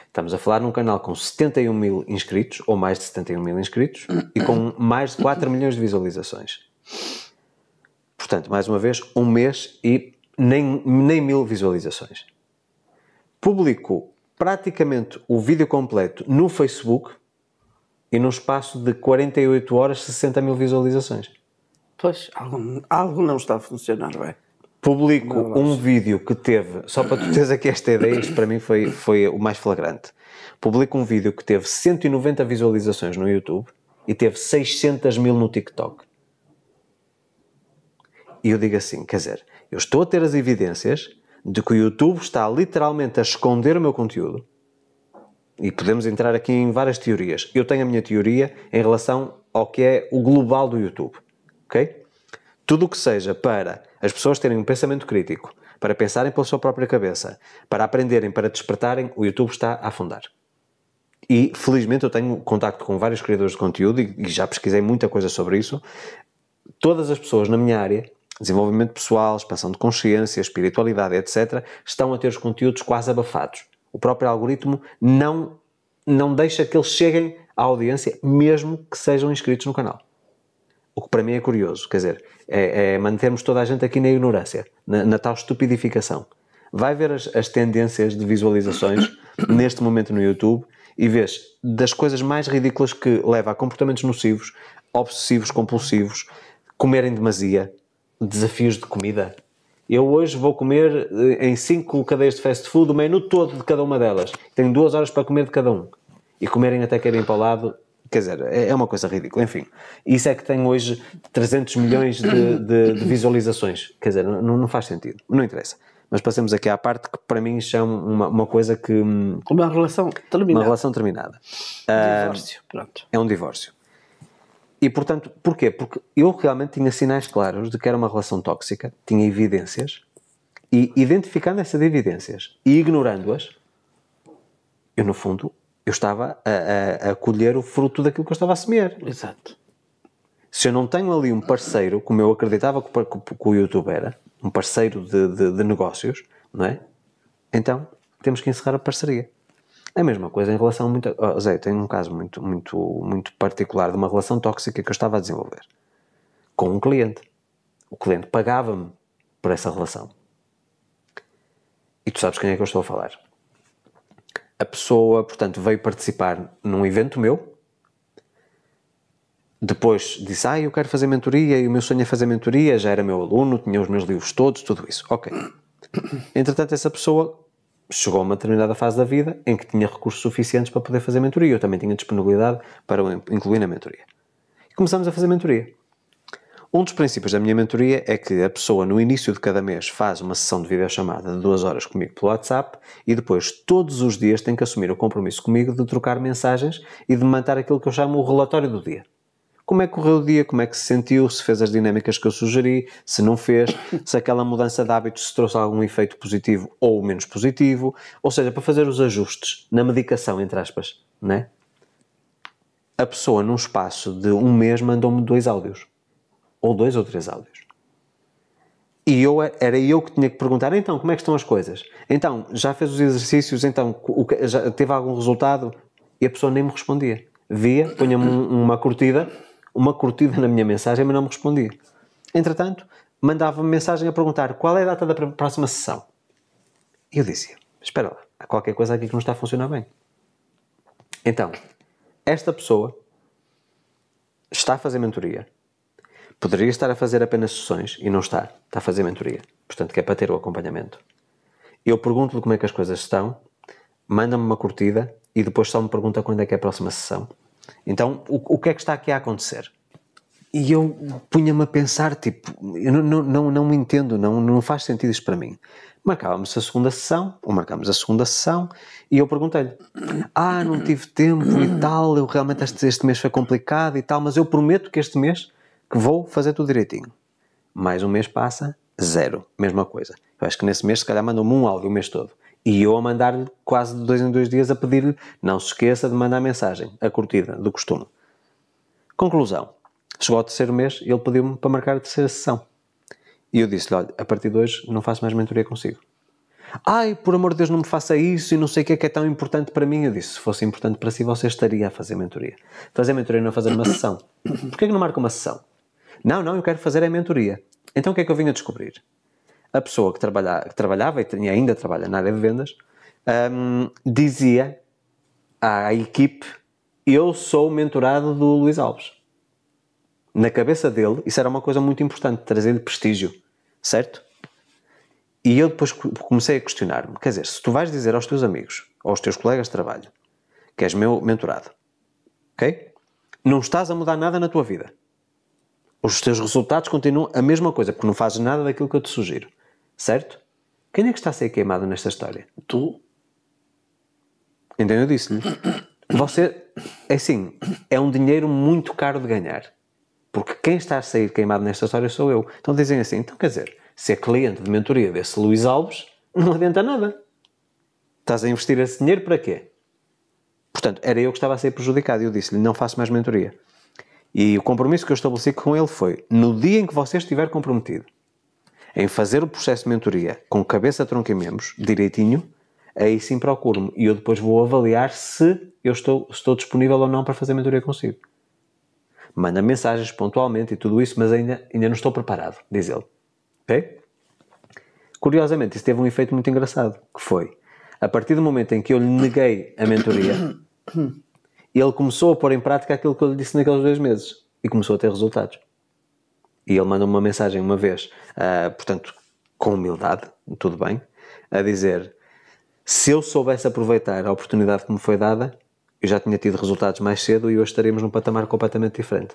Estamos a falar num canal com 71 mil inscritos, ou mais de 71 mil inscritos, e com mais de 4 milhões de visualizações. Portanto, mais uma vez, um mês e nem, nem mil visualizações. Publico praticamente o vídeo completo no Facebook e num espaço de 48 horas, 60 mil visualizações. Pois, algo, algo não está a funcionar bem publico não, um vídeo que teve, só para tu teres aqui esta ideia, isto para mim foi, foi o mais flagrante. Publico um vídeo que teve 190 visualizações no YouTube e teve 600 mil no TikTok. E eu digo assim, quer dizer, eu estou a ter as evidências de que o YouTube está literalmente a esconder o meu conteúdo. E podemos entrar aqui em várias teorias. Eu tenho a minha teoria em relação ao que é o global do YouTube, ok? Tudo o que seja para as pessoas terem um pensamento crítico, para pensarem pela sua própria cabeça, para aprenderem, para despertarem, o YouTube está a afundar. E felizmente eu tenho contacto com vários criadores de conteúdo e, e já pesquisei muita coisa sobre isso. Todas as pessoas na minha área desenvolvimento pessoal, expansão de consciência, espiritualidade, etc., estão a ter os conteúdos quase abafados. O próprio algoritmo não, não deixa que eles cheguem à audiência, mesmo que sejam inscritos no canal. O que para mim é curioso, quer dizer, é, é mantermos toda a gente aqui na ignorância, na, na tal estupidificação. Vai ver as, as tendências de visualizações neste momento no YouTube e vês das coisas mais ridículas que leva a comportamentos nocivos, obsessivos, compulsivos, comerem demasia, desafios de comida. Eu hoje vou comer eh, em cinco cadeias de fast food o menu todo de cada uma delas. Tenho duas horas para comer de cada um. E comerem até caírem para o lado quer dizer, é, é uma coisa ridícula. Enfim, isso é que tem hoje 300 milhões de, de, de visualizações. Quer dizer, não, não, faz sentido. Não interessa. Mas passemos aqui à parte que para mim chama é uma, uma coisa que. Hum, uma relação terminada. Uma relação terminada. Ah, divórcio, ah, pronto. É um divórcio. E portanto, porquê? Porque eu realmente tinha sinais claros de que era uma relação tóxica, tinha evidências, e identificando essas evidências e ignorando-as, eu no fundo eu estava a, a, a, colher o fruto daquilo que eu estava a semear. Exato. Se eu não tenho ali um parceiro, como eu acreditava que, que, que o YouTube era, um parceiro de, de, de, negócios, não é? Então temos que encerrar a parceria. A mesma coisa em relação muito. Oh, Zé, tenho um caso muito, muito, muito particular de uma relação tóxica que eu estava a desenvolver com um cliente. O cliente pagava-me por essa relação. E tu sabes quem é que eu estou a falar a pessoa, portanto, veio participar num evento meu. Depois disse, ah, eu quero fazer mentoria e o meu sonho é fazer mentoria. Já era meu aluno, tinha os meus livros todos, tudo isso. Ok. Entretanto, essa pessoa chegou a uma determinada fase da vida em que tinha recursos suficientes para poder fazer mentoria. Eu também tinha disponibilidade para incluir na mentoria. E começamos a fazer mentoria. Um dos princípios da minha mentoria é que a pessoa no início de cada mês faz uma sessão de videochamada de duas horas comigo pelo WhatsApp e depois todos os dias tem que assumir o compromisso comigo de trocar mensagens e de mandar aquilo que eu chamo o relatório do dia. Como é que correu o dia, como é que se sentiu, se fez as dinâmicas que eu sugeri, se não fez, se aquela mudança de hábitos se trouxe algum efeito positivo ou menos positivo, ou seja, para fazer os ajustes na medicação, entre aspas, né? A pessoa num espaço de um mês mandou-me dois áudios ou dois ou três áudios. E eu, é, era eu que tinha que perguntar, então, como é que estão as coisas? Então, já fez os exercícios? Então, o, já teve algum resultado? E a pessoa nem me respondia. Via, punha-me uma curtida, uma curtida na minha mensagem, mas não me respondia. Entretanto, mandava-me mensagem a perguntar qual é a data da próxima sessão. E eu dizia, espera lá, há qualquer coisa aqui que não está a funcionar bem. Então, esta pessoa está a fazer mentoria, Poderia estar a fazer apenas sessões e não está. Está a fazer mentoria. Portanto, que é para ter o acompanhamento. Eu pergunto-lhe como é que as coisas estão, manda-me uma curtida e depois só me pergunta quando é que é a próxima sessão. Então, o, o que é que está aqui a acontecer? E eu punha-me a pensar, tipo, eu não, não, não, não me entendo, não, não faz sentido isto para mim. Marcávamos a segunda sessão, ou marcámos a segunda sessão, e eu perguntei-lhe: Ah, não tive tempo e tal, eu realmente este, este mês foi complicado e tal, mas eu prometo que este mês que vou fazer tudo direitinho. Mais um mês passa, zero. Mesma coisa. Eu acho que nesse mês, se calhar, mandou-me um áudio o mês todo. E eu a mandar-lhe quase de dois em dois dias a pedir-lhe não se esqueça de mandar a mensagem, a curtida, do costume. Conclusão. Chegou ao terceiro mês e ele pediu-me para marcar a terceira sessão. E eu disse-lhe, olha, a partir de hoje não faço mais mentoria consigo. Ai, por amor de Deus, não me faça isso e não sei o que é que é tão importante para mim. Eu disse, se fosse importante para si, você estaria a fazer mentoria. Fazer mentoria não é fazer uma sessão. Porquê que não marca uma sessão? Não, não, eu quero fazer a mentoria. Então o que é que eu vim a descobrir? A pessoa que, trabalha, que trabalhava e ainda trabalha na área de vendas um, dizia à equipe: Eu sou o mentorado do Luís Alves. Na cabeça dele, isso era uma coisa muito importante, trazer-lhe prestígio, certo? E eu depois comecei a questionar-me: quer dizer, se tu vais dizer aos teus amigos, aos teus colegas de trabalho, que és meu mentorado, ok? Não estás a mudar nada na tua vida os teus resultados continuam a mesma coisa, porque não fazes nada daquilo que eu te sugiro. Certo? Quem é que está a ser queimado nesta história? Tu. Então eu disse-lhe: você, é assim, é um dinheiro muito caro de ganhar. Porque quem está a sair queimado nesta história sou eu. Então dizem assim: então quer dizer, ser cliente de mentoria desse Luís Alves não adianta nada. Estás a investir esse dinheiro para quê? Portanto, era eu que estava a ser prejudicado e eu disse-lhe: não faço mais mentoria. E o compromisso que eu estabeleci com ele foi: no dia em que você estiver comprometido em fazer o processo de mentoria com cabeça, tronco e membros, direitinho, aí sim procuro-me. E eu depois vou avaliar se eu estou, estou disponível ou não para fazer mentoria consigo. Manda mensagens pontualmente e tudo isso, mas ainda, ainda não estou preparado, diz ele. Ok? Curiosamente, isso teve um efeito muito engraçado, que foi, a partir do momento em que eu lhe neguei a mentoria, E ele começou a pôr em prática aquilo que eu lhe disse naqueles dois meses e começou a ter resultados. E ele mandou -me uma mensagem uma vez, uh, portanto, com humildade, tudo bem, a dizer: se eu soubesse aproveitar a oportunidade que me foi dada, eu já tinha tido resultados mais cedo e hoje estaríamos num patamar completamente diferente.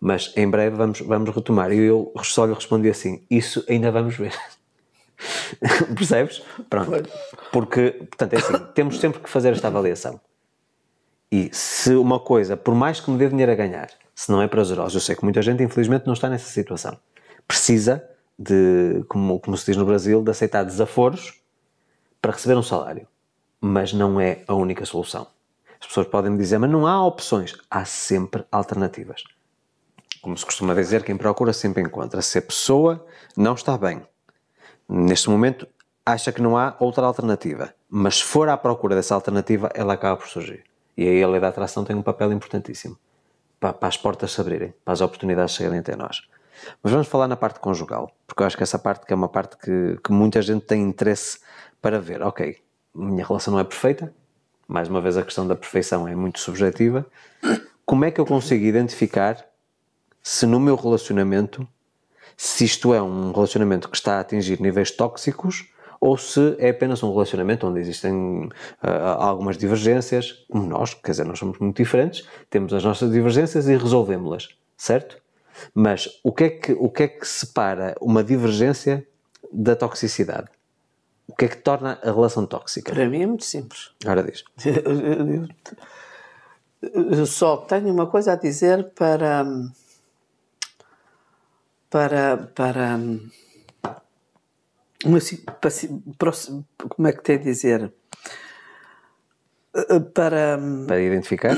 Mas em breve vamos, vamos retomar. E eu só lhe respondi assim: isso ainda vamos ver. Percebes? Pronto. Porque, portanto, é assim: temos sempre que fazer esta avaliação. E se uma coisa, por mais que me dê dinheiro a ganhar, se não é prazerosa, eu sei que muita gente infelizmente não está nessa situação. Precisa de, como, como se diz no Brasil, de aceitar desaforos para receber um salário. Mas não é a única solução. As pessoas podem me dizer, mas não há opções. Há sempre alternativas. Como se costuma dizer, quem procura sempre encontra. Se a pessoa não está bem, neste momento acha que não há outra alternativa, mas se for à procura dessa alternativa, ela acaba por surgir. E aí a lei da atração tem um papel importantíssimo para, para as portas se abrirem, para as oportunidades chegarem até nós. Mas vamos falar na parte conjugal, porque eu acho que essa parte que é uma parte que, que muita gente tem interesse para ver. Ok, minha relação não é perfeita, mais uma vez a questão da perfeição é muito subjetiva. Como é que eu consigo identificar se no meu relacionamento, se isto é um relacionamento que está a atingir níveis tóxicos ou se é apenas um relacionamento onde existem uh, algumas divergências, como nós, quer dizer, nós somos muito diferentes, temos as nossas divergências e resolvemos-las, certo? Mas o que, é que, o que é que separa uma divergência da toxicidade? O que é que torna a relação tóxica? Para mim é muito simples. Agora diz. Eu só tenho uma coisa a dizer para. para. para como é que tem a dizer? Eh, para, para identificar?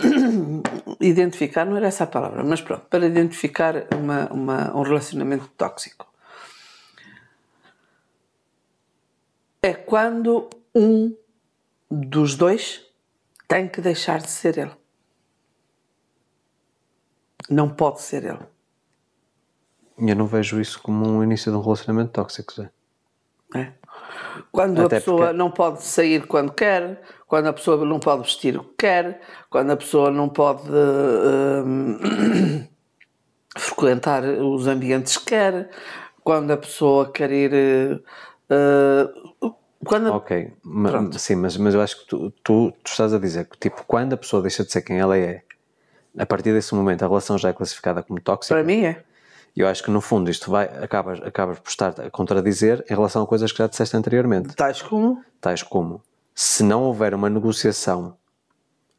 Identificar não era essa a palavra, mas pronto, para identificar uma, uma, um relacionamento tóxico. É quando um dos dois tem que deixar de ser ele. Não pode ser ele. Eu não vejo isso como um início de um relacionamento tóxico, Zé. É? Quando Até a pessoa porque... não pode sair quando quer, quando a pessoa não pode vestir o que quer, quando a pessoa não pode uh, frequentar os ambientes que quer, quando a pessoa quer ir. Uh, quando... Ok, sim, mas, mas eu acho que tu, tu, tu, estás a dizer que, tipo, quando a pessoa deixa de ser quem ela é, a partir desse momento a relação já é classificada como tóxica. Para mim é. E eu acho que no fundo isto vai, acabas, acabas por estar a contradizer em relação a coisas que já disseste anteriormente. Tais como? Tais como se não houver uma negociação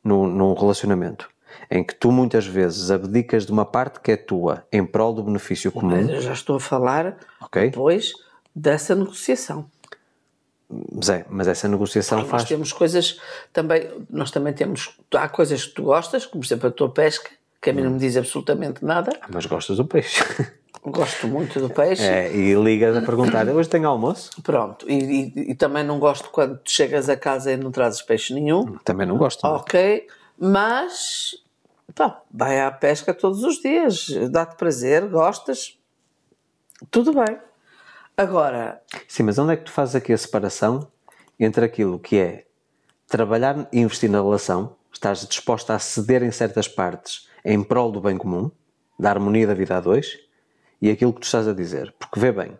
no, no relacionamento em que tu muitas vezes abdicas de uma parte que é tua em prol do benefício comum. Mas eu já estou a falar okay. depois dessa negociação. Zé, mas essa negociação Porque faz. Nós temos coisas também, nós também temos, há coisas que tu gostas, como por exemplo a tua pesca, que a mim não hum. me diz absolutamente nada. Ah, mas gostas do peixe. Gosto muito do peixe. É, e ligas a perguntar, hoje tem almoço? Pronto, e, e, e, também não gosto quando chegas a casa e não trazes peixe nenhum. Hum, também não gosto. É? Ok, mas pá, vai à pesca todos os dias, dá-te prazer, gostas, tudo bem. Agora... Sim, mas onde é que tu fazes aqui a separação entre aquilo que é trabalhar e investir na relação Estás disposta a ceder em certas partes em prol do bem comum, da harmonia da vida a dois, e é aquilo que tu estás a dizer. Porque vê bem,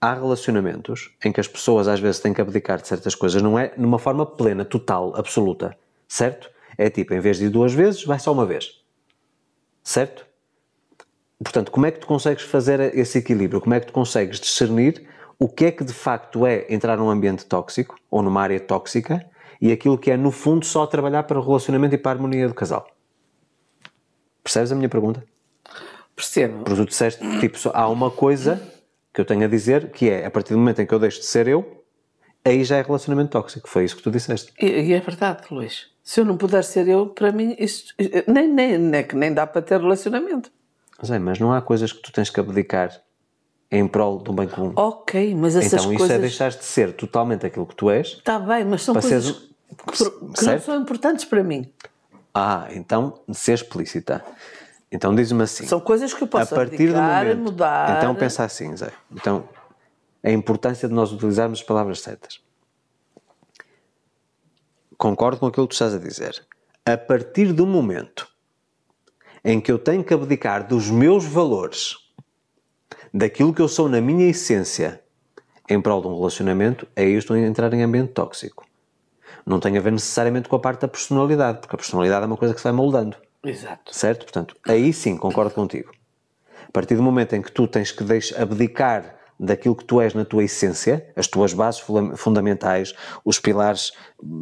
há relacionamentos em que as pessoas às vezes têm que abdicar de certas coisas, não é numa forma plena, total, absoluta, certo? É tipo, em vez de ir duas vezes, vai só uma vez, certo? Portanto, como é que tu consegues fazer esse equilíbrio? Como é que tu consegues discernir o que é que de facto é entrar num ambiente tóxico ou numa área tóxica e aquilo que é, no fundo, só trabalhar para o relacionamento e para a harmonia do casal. Percebes a minha pergunta? Percebo. Porque tu disseste, tipo, só, há uma coisa que eu tenho a dizer, que é, a partir do momento em que eu deixo de ser eu, aí já é relacionamento tóxico. Foi isso que tu disseste. E, e é verdade, Luís. Se eu não puder ser eu, para mim, isto, nem, nem, nem, é nem dá para ter relacionamento. Mas, é, mas não há coisas que tu tens que abdicar em prol do bem comum. Ok, mas essas então, coisas... Então isso é deixar de ser totalmente aquilo que tu és. Está bem, mas são coisas seres... que, que não são importantes para mim. Ah, então ser explícita. Então diz-me assim. São coisas que eu posso a partir aplicar, do momento, mudar. Então pensa assim, Zé. Então a importância de nós utilizarmos as palavras certas. Concordo com aquilo que tu estás a dizer. A partir do momento em que eu tenho que abdicar dos meus valores daquilo que eu sou na minha essência em prol de um relacionamento, aí é eu estou a entrar em ambiente tóxico. Não tem a ver necessariamente com a parte da personalidade, porque a personalidade é uma coisa que se vai moldando. Exato. Certo? Portanto, aí sim, concordo contigo. A partir do momento em que tu tens que deixar, abdicar daquilo que tu és na tua essência, as tuas bases fundamentais, os pilares,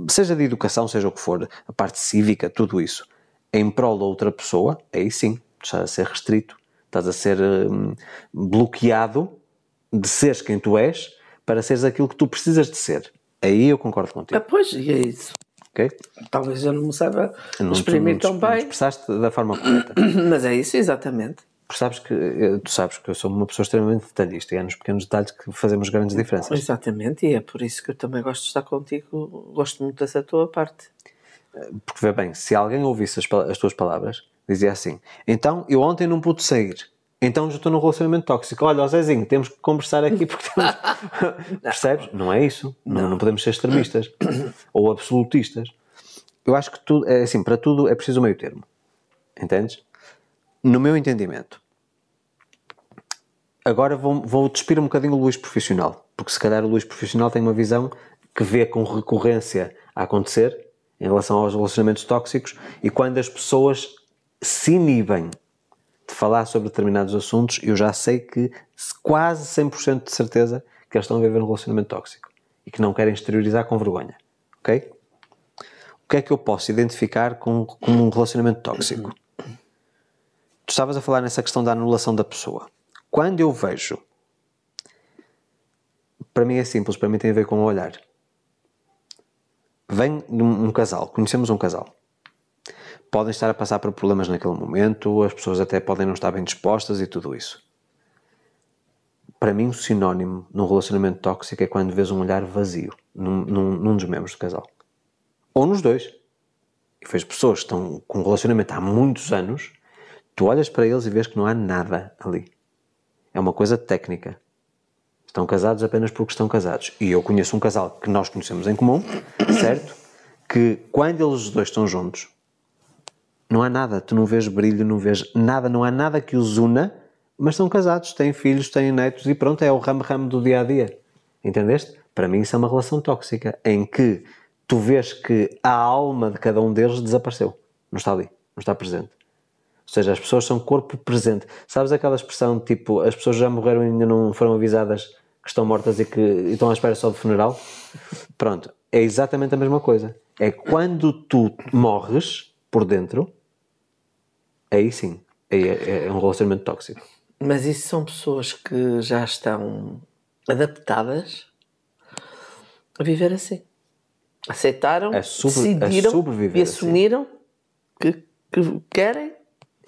seja de educação, seja o que for, a parte cívica, tudo isso, em prol da outra pessoa, aí sim, está a ser restrito Estás a ser hum, bloqueado de seres quem tu és para seres aquilo que tu precisas de ser. Aí eu concordo contigo. Ah, pois, e é isso. Okay? Talvez eu não me saiba exprimir tão bem. Não expressaste da forma correta. Mas é isso, exatamente. Porque sabes que, eh, tu sabes que eu sou uma pessoa extremamente detalhista e é nos pequenos detalhes que fazemos grandes diferenças. Exatamente, e é por isso que eu também gosto de estar contigo, gosto muito dessa tua parte. Eh, porque vê bem, se alguém ouvisse as, as tuas palavras, Dizia assim: Então, eu ontem não pude sair. Então já estou num relacionamento tóxico. Olha, Zezinho, temos que conversar aqui porque temos... Percebes? Não é isso. Não, não podemos ser extremistas ou absolutistas. Eu acho que tudo, é assim, para tudo é preciso um meio termo. Entendes? No meu entendimento. Agora vou, vou despir um bocadinho o Luís profissional, porque se calhar o Luís profissional tem uma visão que vê com recorrência a acontecer em relação aos relacionamentos tóxicos e quando as pessoas se inibem de falar sobre determinados assuntos, eu já sei que quase 100% de certeza que eles estão a viver um relacionamento tóxico e que não querem exteriorizar com vergonha. Ok? O que é que eu posso identificar com um relacionamento tóxico? Tu estavas a falar nessa questão da anulação da pessoa. Quando eu vejo, para mim é simples, para mim tem a ver com o olhar. Vem um casal, conhecemos um casal podem estar a passar por problemas naquele momento, as pessoas até podem não estar bem dispostas e tudo isso. Para mim, o um sinónimo num relacionamento tóxico é quando vês um olhar vazio num, num, num dos membros do casal. Ou nos dois. E fez pessoas que estão com um relacionamento há muitos anos, tu olhas para eles e vês que não há nada ali. É uma coisa técnica. Estão casados apenas porque estão casados. E eu conheço um casal que nós conhecemos em comum, certo? Que quando eles os dois estão juntos, não há nada, tu não vês brilho, não vês nada, não há nada que os una, mas são casados, têm filhos, têm netos e pronto, é o ramo-ramo do dia a dia. Entendeste? Para mim, isso é uma relação tóxica em que tu vês que a alma de cada um deles desapareceu. Não está ali, não está presente. Ou seja, as pessoas são corpo presente. Sabes aquela expressão tipo as pessoas já morreram e ainda não foram avisadas que estão mortas e que e estão à espera só do funeral? Pronto, é exatamente a mesma coisa. É quando tu morres por dentro, aí sim, aí é, é, é um relacionamento tóxico. Mas isso são pessoas que já estão adaptadas a viver assim. Aceitaram, a decidiram a e assim. assumiram assim. que, que, querem.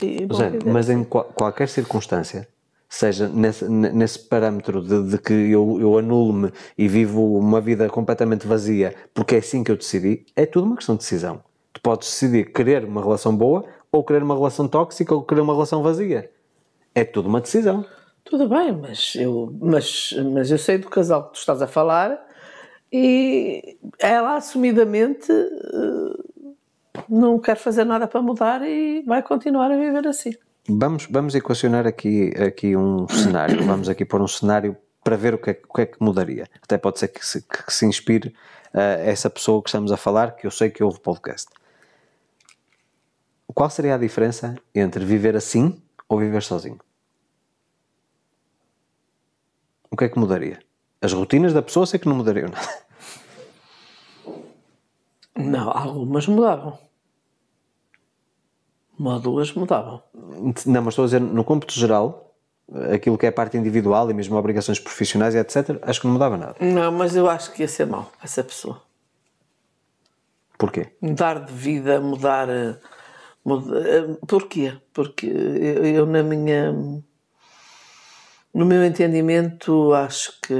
E vão Zé, mas assim. em qual, qualquer circunstância, seja nesse, nesse parâmetro de, de, que eu, eu anulo-me e vivo uma vida completamente vazia porque é assim que eu decidi, é tudo uma questão de decisão. Tu podes decidir querer uma relação boa ou querer uma relação tóxica ou querer uma relação vazia. É tudo uma decisão. Tudo bem, mas eu, mas, mas eu sei do casal que tu estás a falar e ela assumidamente eh, não quer fazer nada para mudar e vai continuar a viver assim. Vamos, vamos equacionar aqui, aqui um cenário, vamos aqui pôr um cenário para ver o que é, o que, é que mudaria. Até pode ser que se, que se inspire uh, essa pessoa que estamos a falar, que eu sei que ouve o podcast qual seria a diferença entre viver assim ou viver sozinho? O que é que mudaria? As rotinas da pessoa sei que não mudariam nada. Não, algumas mudavam. Uma ou duas mudavam. Não, mas estou a dizer, no cômputo geral, aquilo que é a parte individual e mesmo obrigações profissionais e etc., acho que não mudava nada. Não, mas eu acho que ia ser mau essa pessoa. Porquê? Mudar de vida, mudar. Uh eh, porquê? Porque eu, na minha. No meu entendimento, acho que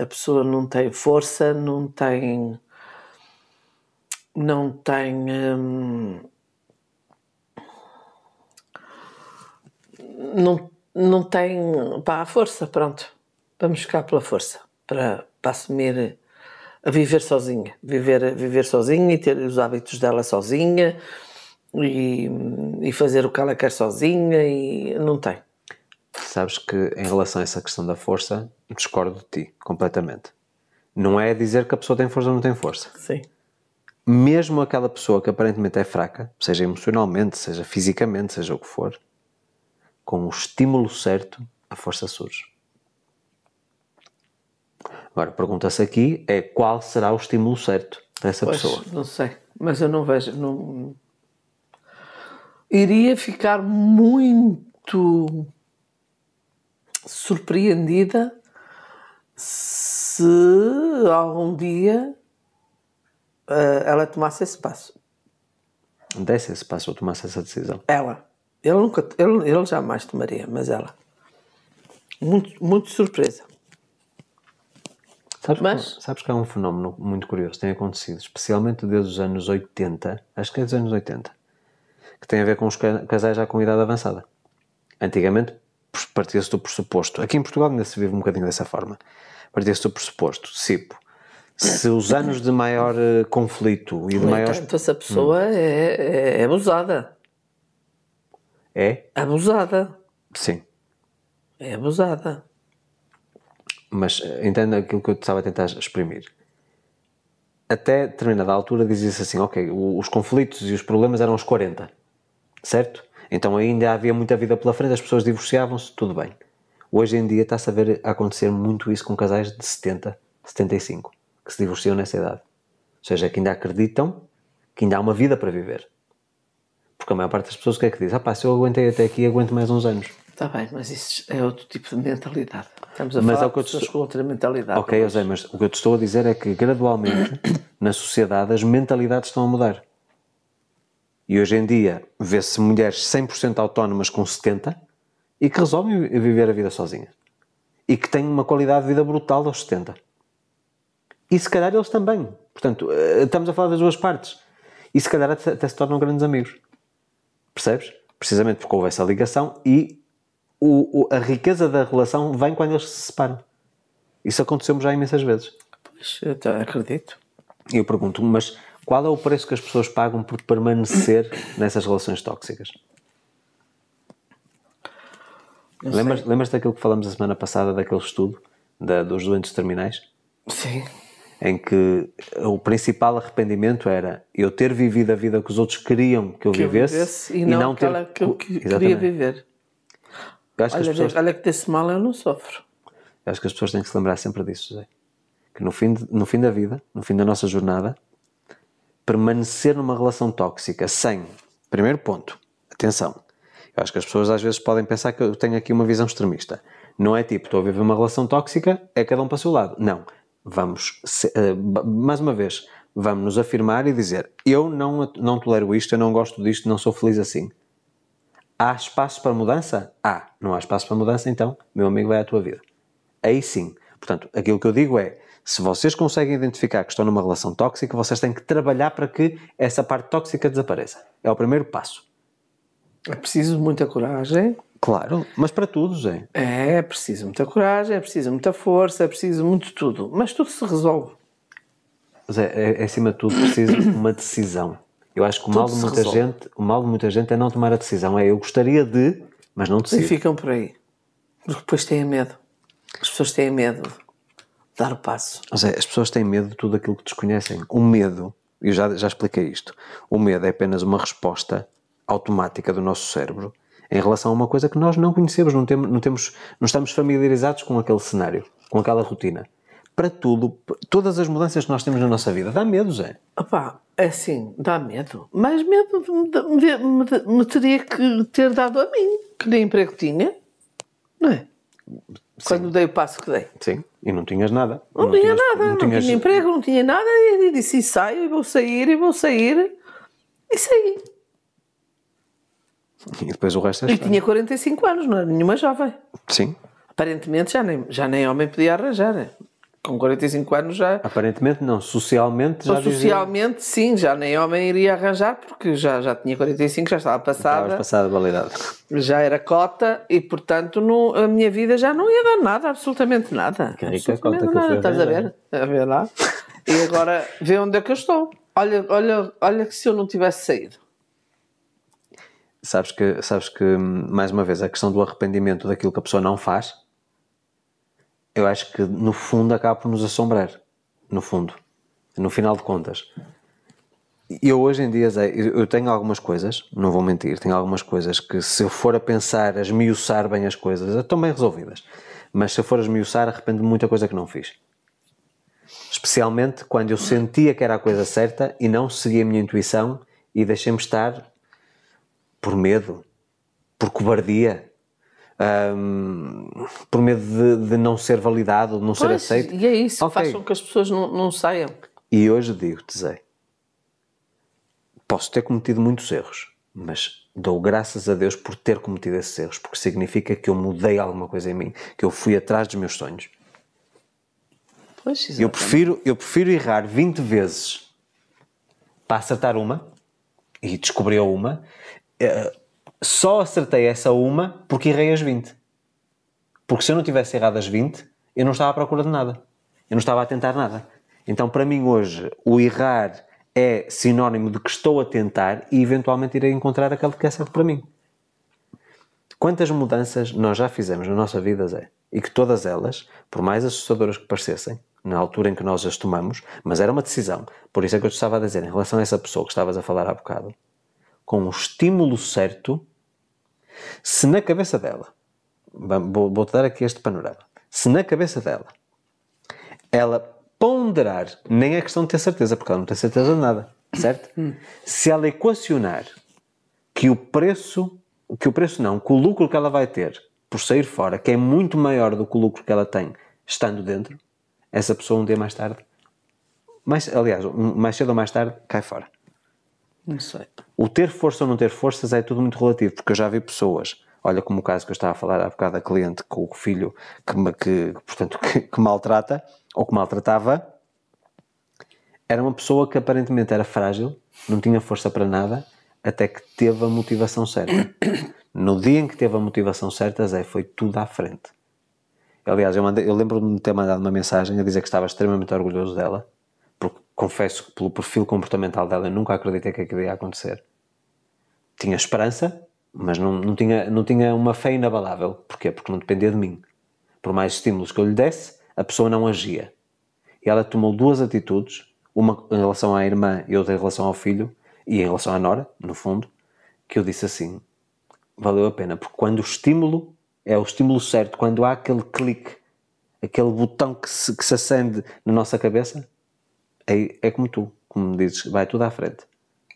a pessoa não tem força, não tem. Não tem. Hum, não, não tem. Pá, a força, pronto. Vamos ficar pela força, para, para assumir a viver sozinha. Viver, viver sozinha e ter os hábitos dela sozinha e, e fazer o que ela quer sozinha e não tem. Sabes que em relação a essa questão da força, discordo de ti completamente. Não é dizer que a pessoa tem força ou não tem força. Sim. Mesmo aquela pessoa que aparentemente é fraca, seja emocionalmente, seja fisicamente, seja o que for, com o estímulo certo, a força surge. Agora, pergunta-se aqui é qual será o estímulo certo para essa pois, pessoa. Não sei, mas eu não vejo. Não iria ficar muito surpreendida se algum dia uh, ela tomasse esse passo. Desse esse passo ou tomasse essa decisão? Ela. Ele, nunca, ele, ele jamais tomaria, mas ela. Muito, muito surpresa. Sabes, mas... que, sabes que há um fenómeno muito curioso, tem acontecido, especialmente desde os anos 80, acho que é dos anos 80, que tem a ver com os casais já com idade avançada. Antigamente partia-se do pressuposto, aqui em Portugal ainda se vive um bocadinho dessa forma, partia-se do pressuposto, tipo, se os anos de maior uh, conflito e de então, maior... Entanto, essa pessoa hum. é, é, é abusada. É? Abusada. Sim. É abusada. Mas eh, entenda aquilo que eu estava a tentar exprimir até determinada altura dizia-se assim: ok, os conflitos e os problemas eram os 40 certo? Então ainda havia muita vida pela frente, as pessoas divorciavam-se, tudo bem. Hoje em dia está-se a ver acontecer muito isso com casais de 70, 75, que se divorciam nessa idade. Ou seja, que ainda acreditam que ainda há uma vida para viver. Porque a maior parte das pessoas o que é que diz? Ah pá, se eu aguentei até aqui, aguento mais uns anos. Está bem, mas isso é outro tipo de mentalidade. Estamos a mas falar é o que de pessoas estou... com outra mentalidade. Ok, mas... José, mas o que eu te estou a dizer é que gradualmente, na sociedade, as mentalidades estão a mudar. E hoje em dia vê-se mulheres 100% autónomas com 70 e que resolvem viver a vida sozinhas. E que têm uma qualidade de vida brutal aos 70. E se calhar eles também. Portanto, eh, estamos a falar das duas partes. E se calhar até se tornam grandes amigos. Percebes? Precisamente porque houve essa ligação e o, o, a riqueza da relação vem quando eles se separam. Isso aconteceu já imensas vezes. Pois, eu acredito. Eu pergunto, mas qual é o preço que as pessoas pagam por permanecer nessas relações tóxicas? Lembras, lembras daquilo que falamos a semana passada, daquele estudo da, dos doentes terminais? Sim. Em que o principal arrependimento era eu ter vivido a vida que os outros queriam que eu, que vivesse, eu vivesse, e, não, não aquela ter... que eu que queria viver. Eu acho olha, que as pessoas... olha que desse mal eu não sofro. Eu acho que as pessoas têm que se lembrar sempre disso, José. Que no fim, de, no fim da vida, no fim da nossa jornada, permanecer numa relação tóxica sem, primeiro ponto, atenção, eu acho que as pessoas às vezes podem pensar que eu tenho aqui uma visão extremista. Não é tipo, estou a viver uma relação tóxica, é cada um para o seu lado. Não. Vamos, se, uh, mais uma vez, vamos nos afirmar e dizer: eu não, não tolero isto, eu não gosto disto, não sou feliz assim. Há espaço para mudança? Há. Não há espaço para mudança, então, meu amigo, vai à tua vida. Aí sim. Portanto, aquilo que eu digo é: se vocês conseguem identificar que estão numa relação tóxica, vocês têm que trabalhar para que essa parte tóxica desapareça. É o primeiro passo. É preciso muita coragem. Claro, mas para todos, é? É, preciso muita coragem, é preciso muita força, é preciso muito tudo. Mas tudo se resolve. Mas é, é, acima de tudo, preciso uma decisão. Eu acho que o mal, de muita gente, o mal de muita gente é não tomar a decisão. É eu gostaria de, mas não decido. E ficam por aí. Porque depois têm medo. As pessoas têm medo dar o passo. Ou seja, as pessoas têm medo de tudo aquilo que desconhecem. O medo, eu já, já expliquei isto, o medo é apenas uma resposta automática do nosso cérebro em relação a uma coisa que nós não conhecemos, não, temos, não, temos, não estamos familiarizados com aquele cenário, com aquela rotina. Para tudo, todas as mudanças que nós temos na nossa vida, dá medo, Zé? Opá, é assim, dá medo. Mais medo me, me, me, teria que ter dado a mim, que nem emprego tinha, não é? Quando dei o passo que dei. Sim, e não tinhas nada. Não, não tinha tinhas, nada, não, não tinhas... tinha emprego, não tinha nada, e disse, e saio, e vou sair, e vou sair, e saí. E depois o resto é E história. tinha 45 anos, não era nenhuma jovem. Sim. Aparentemente já nem, já nem homem podia arranjar. Né? com 45 anos já. Aparentemente não, socialmente já. Socialmente dizia... sim, já nem homem iria arranjar, porque já, já tinha 45, já estava passada. Estava passada, validade. Já era cota e, portanto, no a minha vida já não ia dar nada, absolutamente nada. É que rica absolutamente cota nada, estás a ver? A ver lá. E agora vê onde é que eu estou. Olha, olha, olha que se eu não tivesse saído. Sabes que, sabes que, hum, mais uma vez, a questão do arrependimento daquilo que a pessoa não faz eu acho que no fundo acaba por nos assombrar. No fundo. No final de contas. Eu hoje em dia, eu tenho algumas coisas, não vou mentir, tenho algumas coisas que se eu for a pensar, a esmiuçar bem as coisas, estão bem resolvidas. Mas se eu for a esmiuçar, arrependo-me muita coisa que não fiz. Especialmente quando eu sentia que era a coisa certa e não segui a minha intuição e deixei-me estar por medo, por cobardia, um, por medo de, de, não ser validado, de não pois, ser aceito. E é isso, okay. com que as pessoas não, não saiam. E hoje digo-te, Zé, posso ter cometido muitos erros, mas dou graças a Deus por ter cometido esses erros, porque significa que eu mudei alguma coisa em mim, que eu fui atrás dos meus sonhos. Pois, eu prefiro, eu prefiro errar 20 vezes para acertar uma e descobrir uma eh, só acertei essa uma porque errei as 20. Porque se eu não tivesse errado as 20, eu não estava à procura de nada. Eu não estava a tentar nada. Então, para mim, hoje, o errar é sinónimo de que estou a tentar e eventualmente irei encontrar aquele que é certo para mim. Quantas mudanças nós já fizemos na nossa vida, Zé? E que todas elas, por mais assustadoras que parecessem, na altura em que nós as tomamos, mas era uma decisão. Por isso é que eu te estava a dizer, em relação a essa pessoa que estavas a falar há bocado, com o estímulo certo, se na cabeça dela, vou-te dar aqui este panorama, se na cabeça dela ela ponderar, nem é questão de ter certeza, porque ela não tem certeza de nada, certo? Hum. se ela equacionar que o preço, que o preço não, que o lucro que ela vai ter por sair fora, que é muito maior do que o lucro que ela tem estando dentro, essa pessoa um dia mais tarde, mais, aliás, mais cedo ou mais tarde, cai fora. Não sei. O ter força ou não ter forças é tudo muito relativo, porque eu já vi pessoas. Olha, como o caso que eu estava a falar há bocado da cliente com o filho que, que portanto, que, que maltrata ou que maltratava, era uma pessoa que aparentemente era frágil, não tinha força para nada, até que teve a motivação certa. No dia em que teve a motivação certa, Zé, foi tudo à frente. Aliás, eu, eu lembro-me de ter mandado uma mensagem a dizer que estava extremamente orgulhoso dela, confesso que pelo perfil comportamental dela eu nunca acreditei que aquilo ia acontecer. Tinha esperança, mas não, não, tinha, não tinha uma fé inabalável. Porquê? Porque não dependia de mim. Por mais estímulos que eu lhe desse, a pessoa não agia. E ela tomou duas atitudes, uma em relação à irmã e outra em relação ao filho, e em relação à nora, no fundo, que eu disse assim, valeu a pena, porque quando o estímulo é o estímulo certo, quando há aquele clique, aquele botão que se, que se acende na nossa cabeça, é, é como tu, como dizes, vai tudo à frente.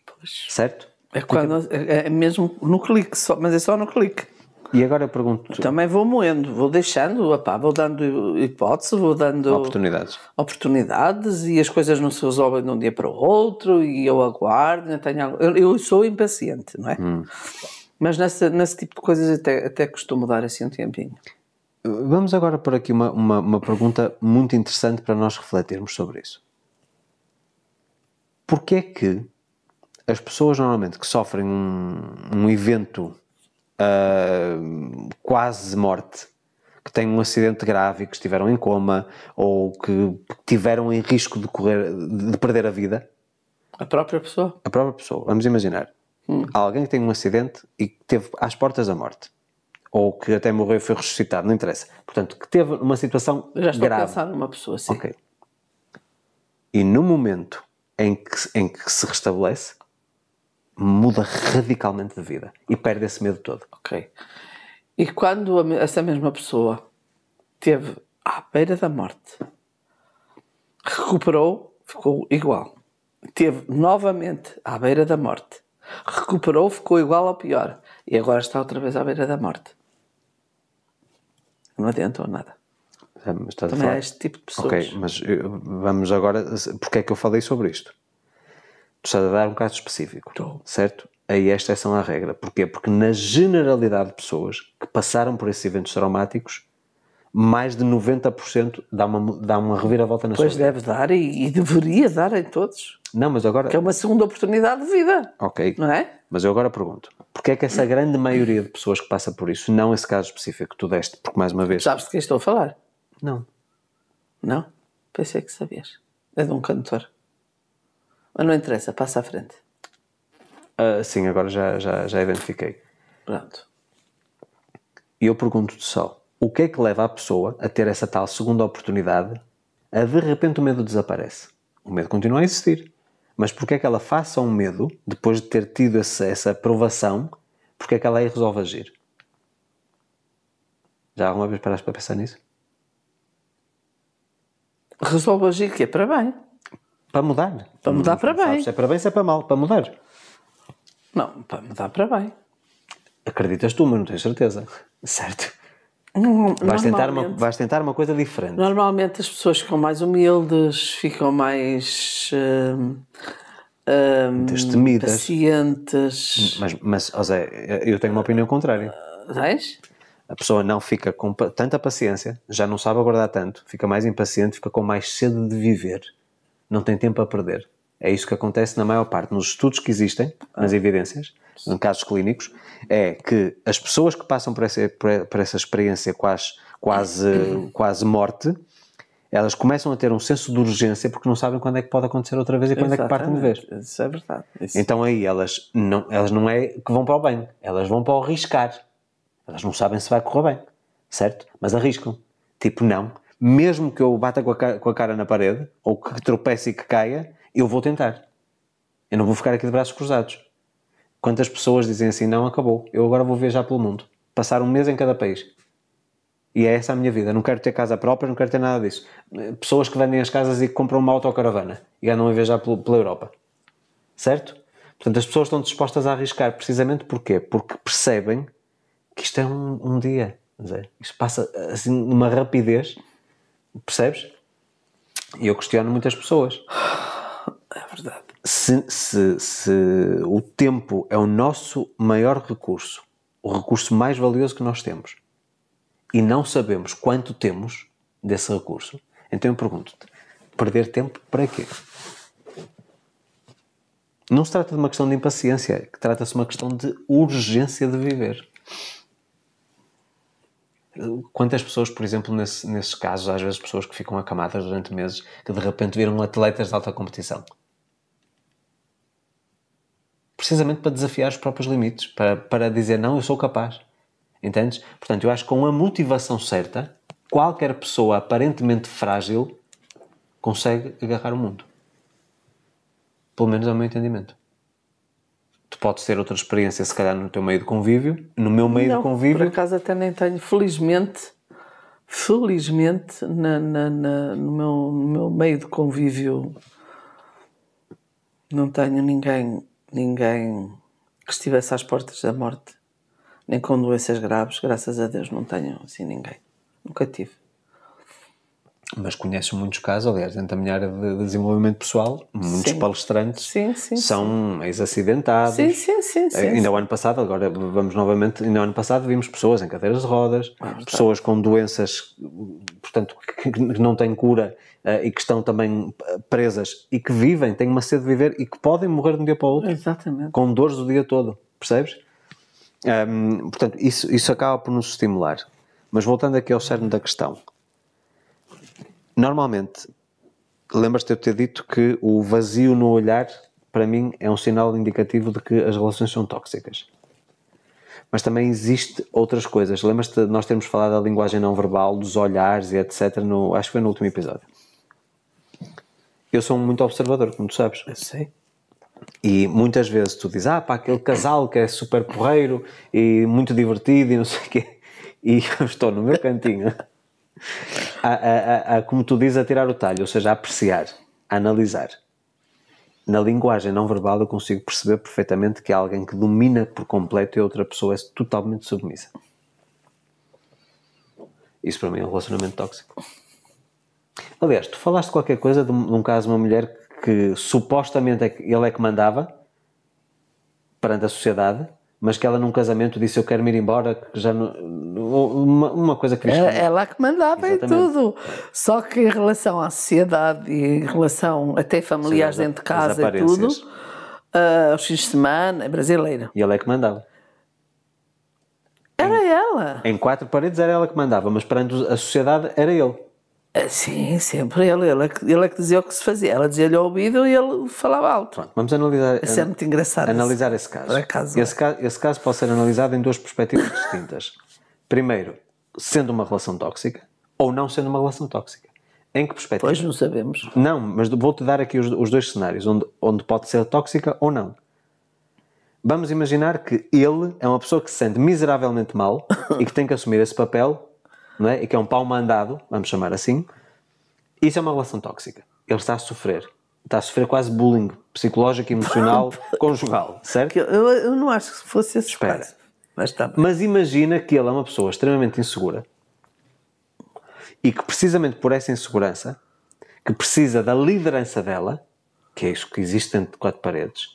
Pois. Certo? É, quando, é, é mesmo no clique, só, mas é só no clique. E agora eu pergunto. Também vou moendo, vou deixando, opá, vou dando hipótese, vou dando. Oportunidades. Oportunidades e as coisas não se resolvem de um dia para o outro e eu aguardo. Eu, tenho, eu, eu sou impaciente, não é? Hum. Mas nesse tipo de coisas até, até costumo dar assim um tempinho. Vamos agora por aqui uma, uma, uma pergunta muito interessante para nós refletirmos sobre isso. Porque é que as pessoas normalmente que sofrem um, um evento uh, quase morte, que têm um acidente grave e que estiveram em coma ou que tiveram em risco de, correr, de perder a vida? A própria pessoa? A própria pessoa. Vamos imaginar. Hum. Alguém que tem um acidente e que teve às portas da morte. Ou que até morreu e foi ressuscitado, não interessa. Portanto, que teve uma situação grave. Já estou grave. a pensar numa pessoa, sim. Ok. E no momento em que, em que se restabelece, muda radicalmente de vida e perde esse medo todo. Ok. E quando a, essa mesma pessoa teve à beira da morte, recuperou, ficou igual. Teve novamente à beira da morte, recuperou, ficou igual ao pior e agora está outra vez à beira da morte. Não adiantou nada. Estás Também a falar? é este tipo de pessoas. Ok, mas eh, vamos agora. Porquê é que eu falei sobre isto? Tu estás a dar um caso específico. Estou. Certo? Aí esta é só a regra. Porquê? Porque na generalidade de pessoas que passaram por esses eventos traumáticos, mais de 90% dá uma, dá uma reviravolta na pois sua vida. Pois deve dar e, e, deveria dar em todos. Não, mas agora... Que é uma segunda oportunidade de vida. Ok. Não é? Mas eu agora pergunto, porquê é que essa grande maioria de pessoas que passa por isso, não esse caso específico que tu deste, porque mais uma vez... Sabes de quem estou a falar. Não. Não? Pensei que sabias. É de um cantor. Mas não interessa, passa à frente. Ah, sim, agora já, já, já identifiquei. Pronto. E eu pergunto-te só: o que é que leva a pessoa a ter essa tal segunda oportunidade a de repente o medo desaparece? O medo continua a existir. Mas porquê é que ela faça um medo, depois de ter tido essa, essa aprovação, porque é que ela aí resolve agir? Já alguma vez paraste para pensar nisso? resolve agir, que é para bem. Para mudar. Para mudar para bem. Sabes, se é para bem, se é para mal, para mudar. Não, para mudar para bem. Acreditas tu, mas não tens certeza. Certo. vais tentar, uma, vais tentar uma coisa diferente. Normalmente as pessoas ficam mais humildes, ficam mais. Hum, hum, Pacientes. Mas, mas, José, eu tenho uma opinião contrária. vais? a pessoa não fica com tanta paciência, já não sabe aguardar tanto, fica mais impaciente, fica com mais sede de viver, não tem tempo a perder. É isso que acontece na maior parte nos estudos que existem, nas ah. evidências, em casos clínicos, é que as pessoas que passam por essa, por essa experiência quase, quase, quase morte, elas começam a ter um senso de urgência porque não sabem quando é que pode acontecer outra vez e quando Exatamente. é que partem de vez. Isso é verdade. Isso. Então aí elas não, elas não é que vão para o bem, elas vão para o riscar elas não sabem se vai correr bem, certo? Mas arriscam. Tipo, não. Mesmo que eu bata com a, cara, com a cara na parede, ou que tropece e que caia, eu vou tentar. Eu não vou ficar aqui de braços cruzados. Quantas pessoas dizem assim, não, acabou, eu agora vou viajar pelo mundo. Passar um mês em cada país. E é essa a minha vida. Não quero ter casa própria, não quero ter nada disso. Pessoas que vendem as casas e compram uma autocaravana e andam a viajar pela Europa. Certo? Portanto, as pessoas estão dispostas a arriscar precisamente porquê? Porque percebem que isto é um, um dia. Dizer, isto passa assim numa rapidez, percebes? E eu questiono muitas pessoas. É verdade. Se, se, se o tempo é o nosso maior recurso, o recurso mais valioso que nós temos, e não sabemos quanto temos desse recurso, então eu pergunto-te: perder tempo para quê? Não se trata de uma questão de impaciência, trata-se de uma questão de urgência de viver. Quantas pessoas, por exemplo, nesse, nesses casos, às vezes pessoas que ficam acamadas durante meses, que de repente viram atletas de alta competição? Precisamente para desafiar os próprios limites, para, para dizer não, eu sou capaz. Entendes? Portanto, eu acho que com a motivação certa, qualquer pessoa aparentemente frágil consegue agarrar o mundo. Pelo menos ao é meu entendimento pode ser outra experiência, se calhar, no teu meio de convívio. No meu meio não, de convívio. Por acaso até nem tenho, felizmente, felizmente, na, na, na, no, meu, no meu meio de convívio, não tenho ninguém, ninguém que estivesse às portas da morte, nem com doenças graves, graças a Deus, não tenho assim ninguém. Nunca tive mas conheço muitos casos, aliás, dentro da minha área de desenvolvimento pessoal, muitos sim. palestrantes sim, sim, são ex-acidentados. Sim, sim, sim, eh, Ainda o ano passado, agora vamos novamente, ainda o ano passado vimos pessoas em cadeiras de rodas, ah, pessoas com doenças, portanto, que não têm cura eh, e que estão também eh, presas e que vivem, têm uma sede de viver e que podem morrer de um dia para o outro. Exatamente. Com dores o dia todo, percebes? Ehm, portanto, isso, isso acaba por nos estimular. Mas voltando aqui ao cerne da questão Normalmente, lembras-te eu ter dito que o vazio no olhar, para mim, é um sinal indicativo de que as relações são tóxicas. Mas também existe outras coisas. Lembras-te nós termos falado da linguagem não verbal, dos olhares e etc. No, acho que foi no último episódio. Eu sou muito observador, como tu sabes. Eu sei. E muitas vezes tu dizes, ah, pá, aquele casal que é super porreiro e muito divertido e não sei o quê. E eu estou no meu cantinho a, a, a, como tu dizes, a tirar o talho, ou seja, a apreciar, a analisar. Na linguagem não verbal eu consigo perceber perfeitamente que há alguém que domina por completo e outra pessoa é totalmente submissa. Isso para mim é um relacionamento tóxico. Aliás, tu falaste qualquer coisa de um, de um caso de uma mulher que supostamente é ele é que mandava perante a sociedade mas que ela num casamento disse eu quero me ir embora, que já não, uma, uma coisa que era, ela que mandava em tudo. Só que em relação à sociedade e em relação até familiares dentro de casa e tudo, uh, ah, aos fins de semana, é brasileira. E ela é que mandava. Era em, ela. Em quatro paredes era ela que mandava, mas perante a sociedade era ele. É, sim, sempre ele. Ele, é ele é que dizia o que se fazia. Ela dizia-lhe ao ouvido e ele falava alto. Pronto, vamos analisar. Isso é muito engraçado. Analisar esse, esse caso. Esse, caso esse caso pode ser analisado em duas perspectivas distintas. Primeiro, sendo uma relação tóxica ou não sendo uma relação tóxica. Em que perspectiva? Pois não sabemos. Não, mas vou-te dar aqui os, os dois cenários, onde, onde pode ser tóxica ou não. Vamos imaginar que ele é uma pessoa que se sente miseravelmente mal e que tem que assumir esse papel não é? E que é um pau mandado, vamos chamar assim, isso é uma relação tóxica. Ele está a sofrer. Está a sofrer quase bullying psicológico, emocional, conjugal, certo? Eu, eu, não acho que fosse esse Espera. Mas, tá Mas imagina que ele é uma pessoa extremamente insegura e que precisamente por essa insegurança, que precisa da liderança dela, que é isso que existe entre quatro paredes,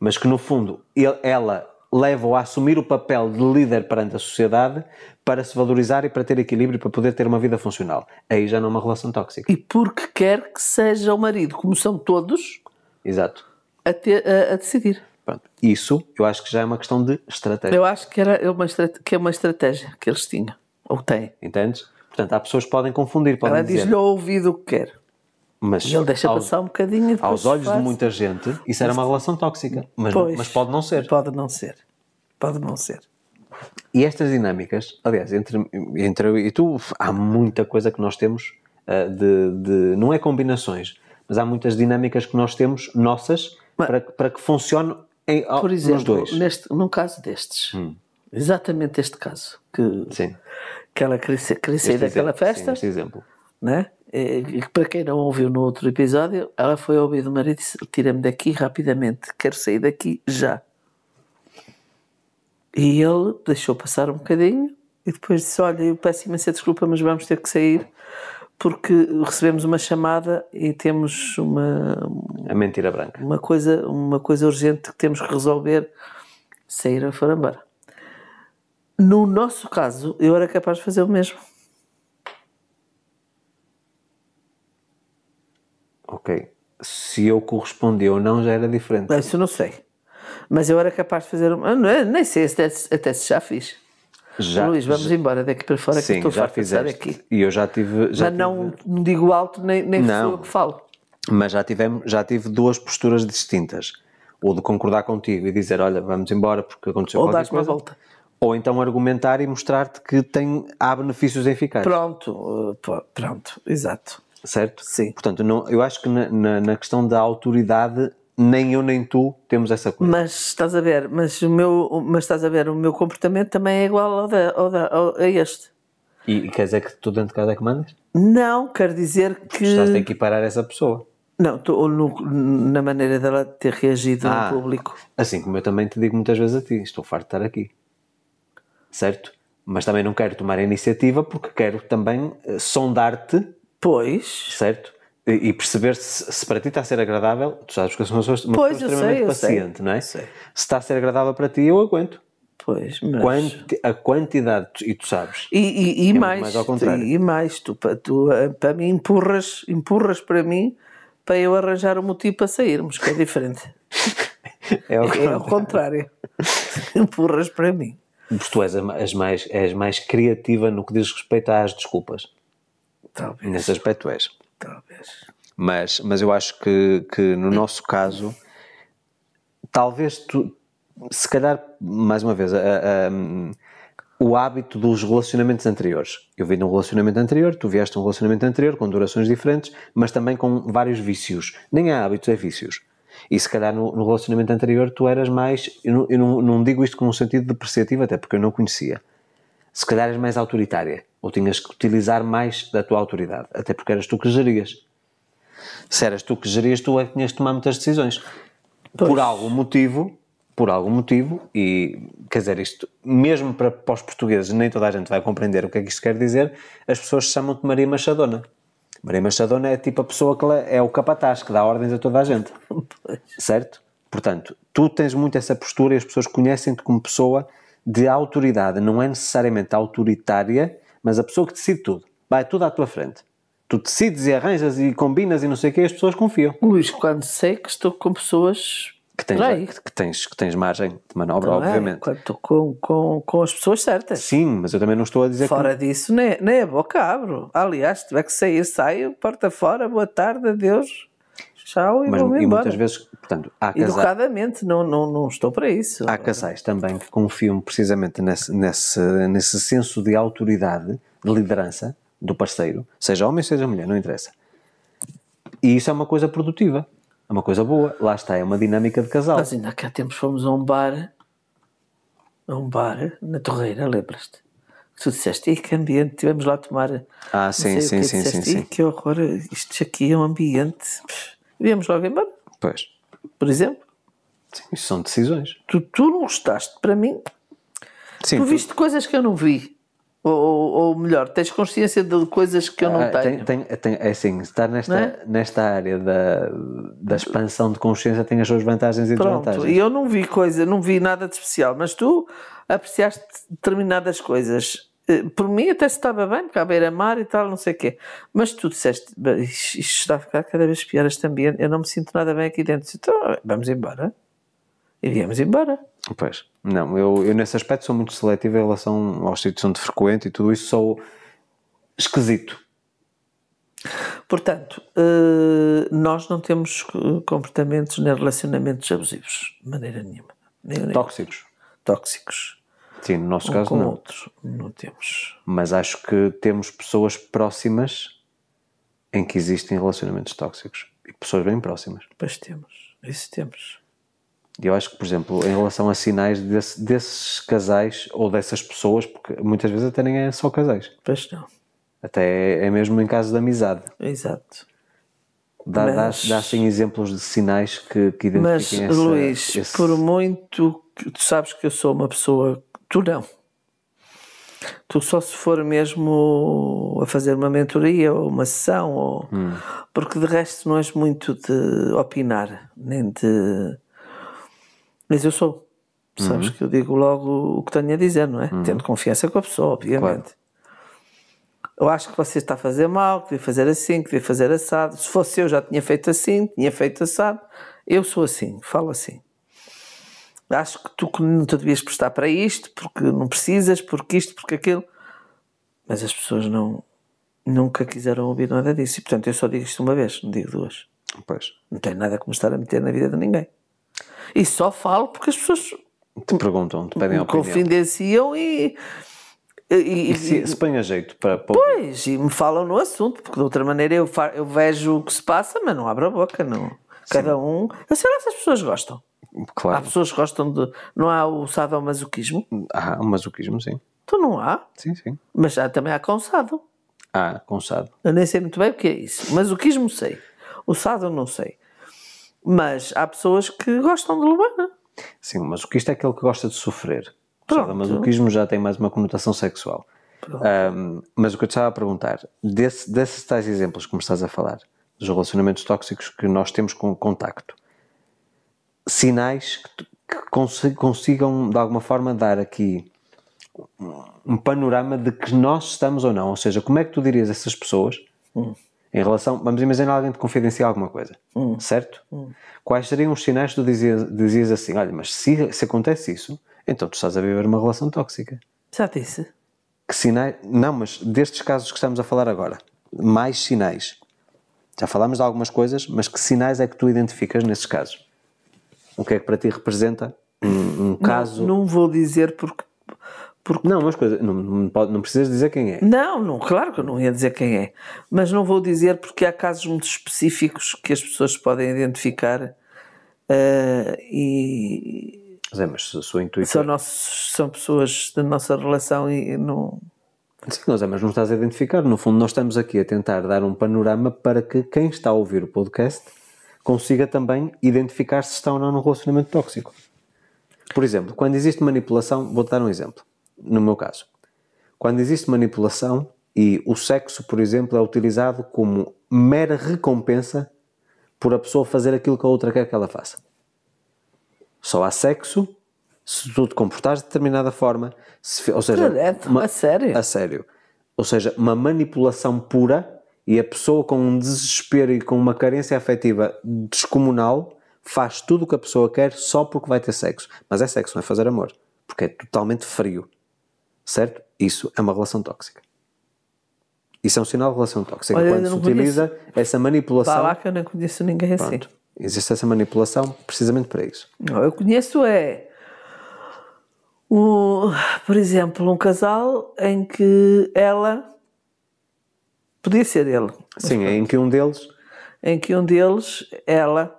mas que no fundo ele, ela levam a assumir o papel de líder perante a sociedade para se valorizar e para ter equilíbrio para poder ter uma vida funcional. Aí já não é uma relação tóxica. E porque quer que seja o marido, como são todos, Exato. A, ter, a, a decidir. Pronto. Isso eu acho que já é uma questão de estratégia. Eu acho que, era é uma que é uma estratégia que eles tinham, ou têm. Entendes? Portanto, há pessoas que podem confundir. Podem Ela diz-lhe ao ouvido o que quer. Mas e ele deixa aos, passar um bocadinho Aos olhos faz. de muita gente, isso era uma relação tóxica. Mas, pois, mas pode não ser. Pode não ser. Pode não ser. E estas dinâmicas, aliás, entre, entre eu e tu, há muita coisa que nós temos uh, de, de. Não é combinações, mas há muitas dinâmicas que nós temos nossas mas, para, para que funcione em, por exemplo, Neste, num caso destes, hum. exatamente este caso, que, sim. que ela queria, queria sair daquela festa. Sim, este exemplo. Né? Eh, para quem não ouviu no outro episódio, ela foi ao ouvido do marido e disse: Tira-me daqui rapidamente, quero sair daqui já. E ele deixou passar um bocadinho e depois disse: Olha, eu peço imensa desculpa, mas vamos ter que sair porque recebemos uma chamada e temos uma. A mentira branca. Uma coisa, uma coisa urgente que temos que resolver. sair a foram embora. No nosso caso, eu era capaz de fazer o mesmo ok, se eu correspondi ou não já era diferente. Isso eu não sei. Mas eu era capaz de fazer uma. Ah, não, é? nem sei até, até se já fiz. Já, Luís, vamos já, embora daqui para fora sim, que estou farto de aqui. E eu já tive. Já mas não digo alto nem, nem não, que falo. Mas já, tivemos, já tive duas posturas distintas. Ou de concordar contigo e dizer, olha, vamos embora porque aconteceu Ou dar uma volta. Ou então argumentar e mostrar-te que tem, há benefícios eficazes. Pronto, eh, pronto, exato. Certo? Sim. Portanto, não, eu acho que na, na, na questão da autoridade nem eu nem tu temos essa coisa. Mas estás a ver, mas o meu, mas estás a ver, o meu comportamento também é igual ao, da, ao, da, ao a este. E, e quer dizer é que tu dentro de casa é que mandas? Não, quer dizer que. Estás a equiparar essa pessoa. Não, ou no, na maneira dela ter reagido ah, público. Assim como eu também te digo muitas vezes a ti, estou farto de estar aqui. Certo? Mas também não quero tomar a iniciativa porque quero também eh, sondar-te Pois. Certo? E perceber se, se para ti está a ser agradável, tu sabes que eu sou uma pessoa, pois, extremamente sei, paciente, sei. não é? Sei. Se está a ser agradável para ti, eu aguento. Pois, mas... Quanti, a quantidade, e tu sabes. E, e, e é mais, mais, ao contrário. E, e mais, tu, tu, tu eh, para mim empurras, empurras para mim para eu arranjar um motivo para sairmos, que é diferente. é, ao é, é ao contrário. empurras para mim. Porque tu és, a, as mais, és mais criativa no que diz respeito às desculpas. Talvez. Nesse aspecto és. Talvez. Mas, mas eu acho que, que no nosso caso, talvez tu, se calhar, mais uma vez, a, a, o hábito dos relacionamentos anteriores. Eu vim de um relacionamento anterior, tu vieste de um relacionamento anterior, com durações diferentes, mas também com vários vícios. Nem há hábitos, é vícios. E se calhar no, no relacionamento anterior tu eras mais. Eu, não, eu não, não digo isto com um sentido depreciativo, até porque eu não conhecia. Se calhar és mais autoritária ou tinhas que utilizar mais da tua autoridade, até porque eras tu que gerias. Se eras tu que gerias, tu é que tinhas de tomar muitas decisões. Pois. Por algum motivo, por algum motivo, e quer dizer, isto, mesmo para, para os portugueses, nem toda a gente vai compreender o que é que isto quer dizer, as pessoas chamam-te Maria Machadona. Maria Machadona é tipo a pessoa que é o capataz, que dá ordens a toda a gente. certo? Portanto, tu tens muito essa postura e as pessoas conhecem-te como pessoa de autoridade, não é necessariamente autoritária, mas a pessoa que decide tudo, vai tudo à tua frente. Tu decides e arranjas e combinas e não sei o que, as pessoas confiam. Luís, quando sei que estou com pessoas que tens, que tens, que tens margem de manobra, também, obviamente. Quando estou com, com, com as pessoas certas. Sim, mas eu também não estou a dizer fora que. Fora disso, nem, nem a boca abro. Aliás, tiver que sair, saio, porta fora, boa tarde, adeus tchau e mas, vou muitas vezes, portanto, há casais... Educadamente, não, não, não estou para isso. Há casais também que confiam precisamente nesse, nesse, nesse senso de autoridade, de liderança do parceiro, seja homem, seja mulher, não interessa. E isso é uma coisa produtiva, é uma coisa boa. Lá está, é uma dinâmica de casal. Nós ainda há tempos fomos a um bar, a um bar na Torreira, lembras-te? Tu disseste, e que ambiente, tivemos lá a tomar. Ah, sim, sim, sim, sim, sim. Que horror, isto aqui é um ambiente. Viemos logo embora. Pois. Por exemplo. Sim, isso são decisões. Tu, tu não gostaste, para mim. Sim, tu, tu viste coisas que eu não vi. Ou, ou, melhor, tens consciência de coisas que eu não ah, tenho. Tem, tem, é assim, estar nesta, é? nesta área da, da expansão de consciência tem as suas vantagens e Pronto, desvantagens. E eu não vi coisa, não vi nada de especial, mas tu apreciaste determinadas coisas. Eh, por mim até se estava bem, porque à beira-mar e tal, não sei o quê. Mas tu disseste, isto está a ficar cada vez pior este ambiente, eu não me sinto nada bem aqui dentro. Então, ah, vamos embora. E viemos embora. Pois, não, eu, eu nesse aspecto sou muito seletivo em relação à instituição de frequente e tudo isso, sou esquisito. Portanto, eh, nós não temos eh, comportamentos nem relacionamentos abusivos, de maneira nenhuma. Tóxicos. Tóxicos. Sim, no nosso um caso com não. outros não temos. Mas acho que temos pessoas próximas em que existem relacionamentos tóxicos. E pessoas bem próximas. Pois temos, isso temos. E eu acho que, por exemplo, em relação a sinais desse, desses casais ou dessas pessoas, porque muitas vezes até nem é só casais. Pois não. Até é mesmo em caso de amizade. Exato. Dá, mas, dá, dá assim, exemplos de sinais que, que identifiquem Mas, essa, Luís, esse... por muito que tu sabes que eu sou uma pessoa Tu não. Tu só se for mesmo a fazer uma mentoria ou uma sessão, ou... Hum. porque de resto não és muito de opinar, nem de. Mas eu sou. Sabes uhum. que eu digo logo o que tenho a dizer, não é? Uhum. Tendo confiança com a pessoa, obviamente. Claro. Eu acho que você está a fazer mal, que devia fazer assim, que devia fazer assado. Se fosse eu, já tinha feito assim, tinha feito assado. Eu sou assim, falo assim acho que tu não te devias prestar para isto, porque não precisas, porque isto, porque aquilo. Mas as pessoas não nunca quiseram ouvir nada disso. E portanto eu só digo isto uma vez, não digo duas. Pois. Não tem nada como estar a meter na vida de ninguém. E só falo porque as pessoas te perguntam, te pedem opinião. Confidenciam e. E, e, e se, se põe a jeito para. para pois, e me falam no assunto, porque de outra maneira eu, eu vejo o que se passa, mas não abro a boca, não. Cada Sim. um. Eu sei lá se as pessoas gostam. Claro. Há pessoas que gostam de. Não há o sado masoquismo? Há o masoquismo, sim. Então não há? Sim, sim. Mas há, também há com Ah, com Eu nem sei muito bem o que é isso. Masoquismo sei. O sado não sei. Mas há pessoas que gostam de Lubana. É? Sim, o masoquista é aquele que gosta de sofrer. Pronto. O masoquismo já tem mais uma conotação sexual. Um, mas o que eu te estava a perguntar, desse, desses tais exemplos que me estás a falar, dos relacionamentos tóxicos que nós temos com o contacto, sinais que consigam de alguma forma dar aqui um panorama de que nós estamos ou não. Ou seja, como é que tu dirias a essas pessoas hum. em relação. Vamos imaginar alguém te confidencia alguma coisa, hum. certo? Hum. Quais seriam os sinais que tu dizias, dizias assim: olha, mas se, se acontece isso, então tu estás a viver uma relação tóxica. Já disse. Que sinais. Não, mas destes casos que estamos a falar agora, mais sinais. Já falámos de algumas coisas, mas que sinais é que tu identificas nesses casos? O que é que para ti representa um, um caso? Não, não, vou dizer porque. porque... Não, mas coisa, não, não, não precisas dizer quem é. Não, não, claro que eu não ia dizer quem é. Mas não vou dizer porque há casos muito específicos que as pessoas podem identificar uh, e. Mas é, mas a sua intuição. São, são pessoas da nossa relação e não. Sim, não é, mas não estás a identificar. No fundo, nós estamos aqui a tentar dar um panorama para que quem está a ouvir o podcast consiga também identificar se está ou não num relacionamento tóxico. Por exemplo, quando existe manipulação, vou dar um exemplo, no meu caso. Quando existe manipulação e o sexo, por exemplo, é utilizado como mera recompensa por a pessoa fazer aquilo que a outra quer que ela faça. Só há sexo se tu te comportares de determinada forma, se, ou seja, Direto, é, uma, a sério. A sério. Ou seja, uma manipulação pura e a pessoa com um desespero e com uma carência afetiva descomunal faz tudo o que a pessoa quer só porque vai ter sexo. Mas é sexo, não é fazer amor. Porque é totalmente frio. Certo? Isso é uma relação tóxica. Isso é um sinal de relação tóxica. Olha, Quando se utiliza conheço. essa manipulação. lá que eu não conheço ninguém assim. existe essa manipulação precisamente para isso. Não, eu conheço é. o por exemplo, um casal em que ela Podia ser ele. Sim, em que um deles. Em que um deles, ela,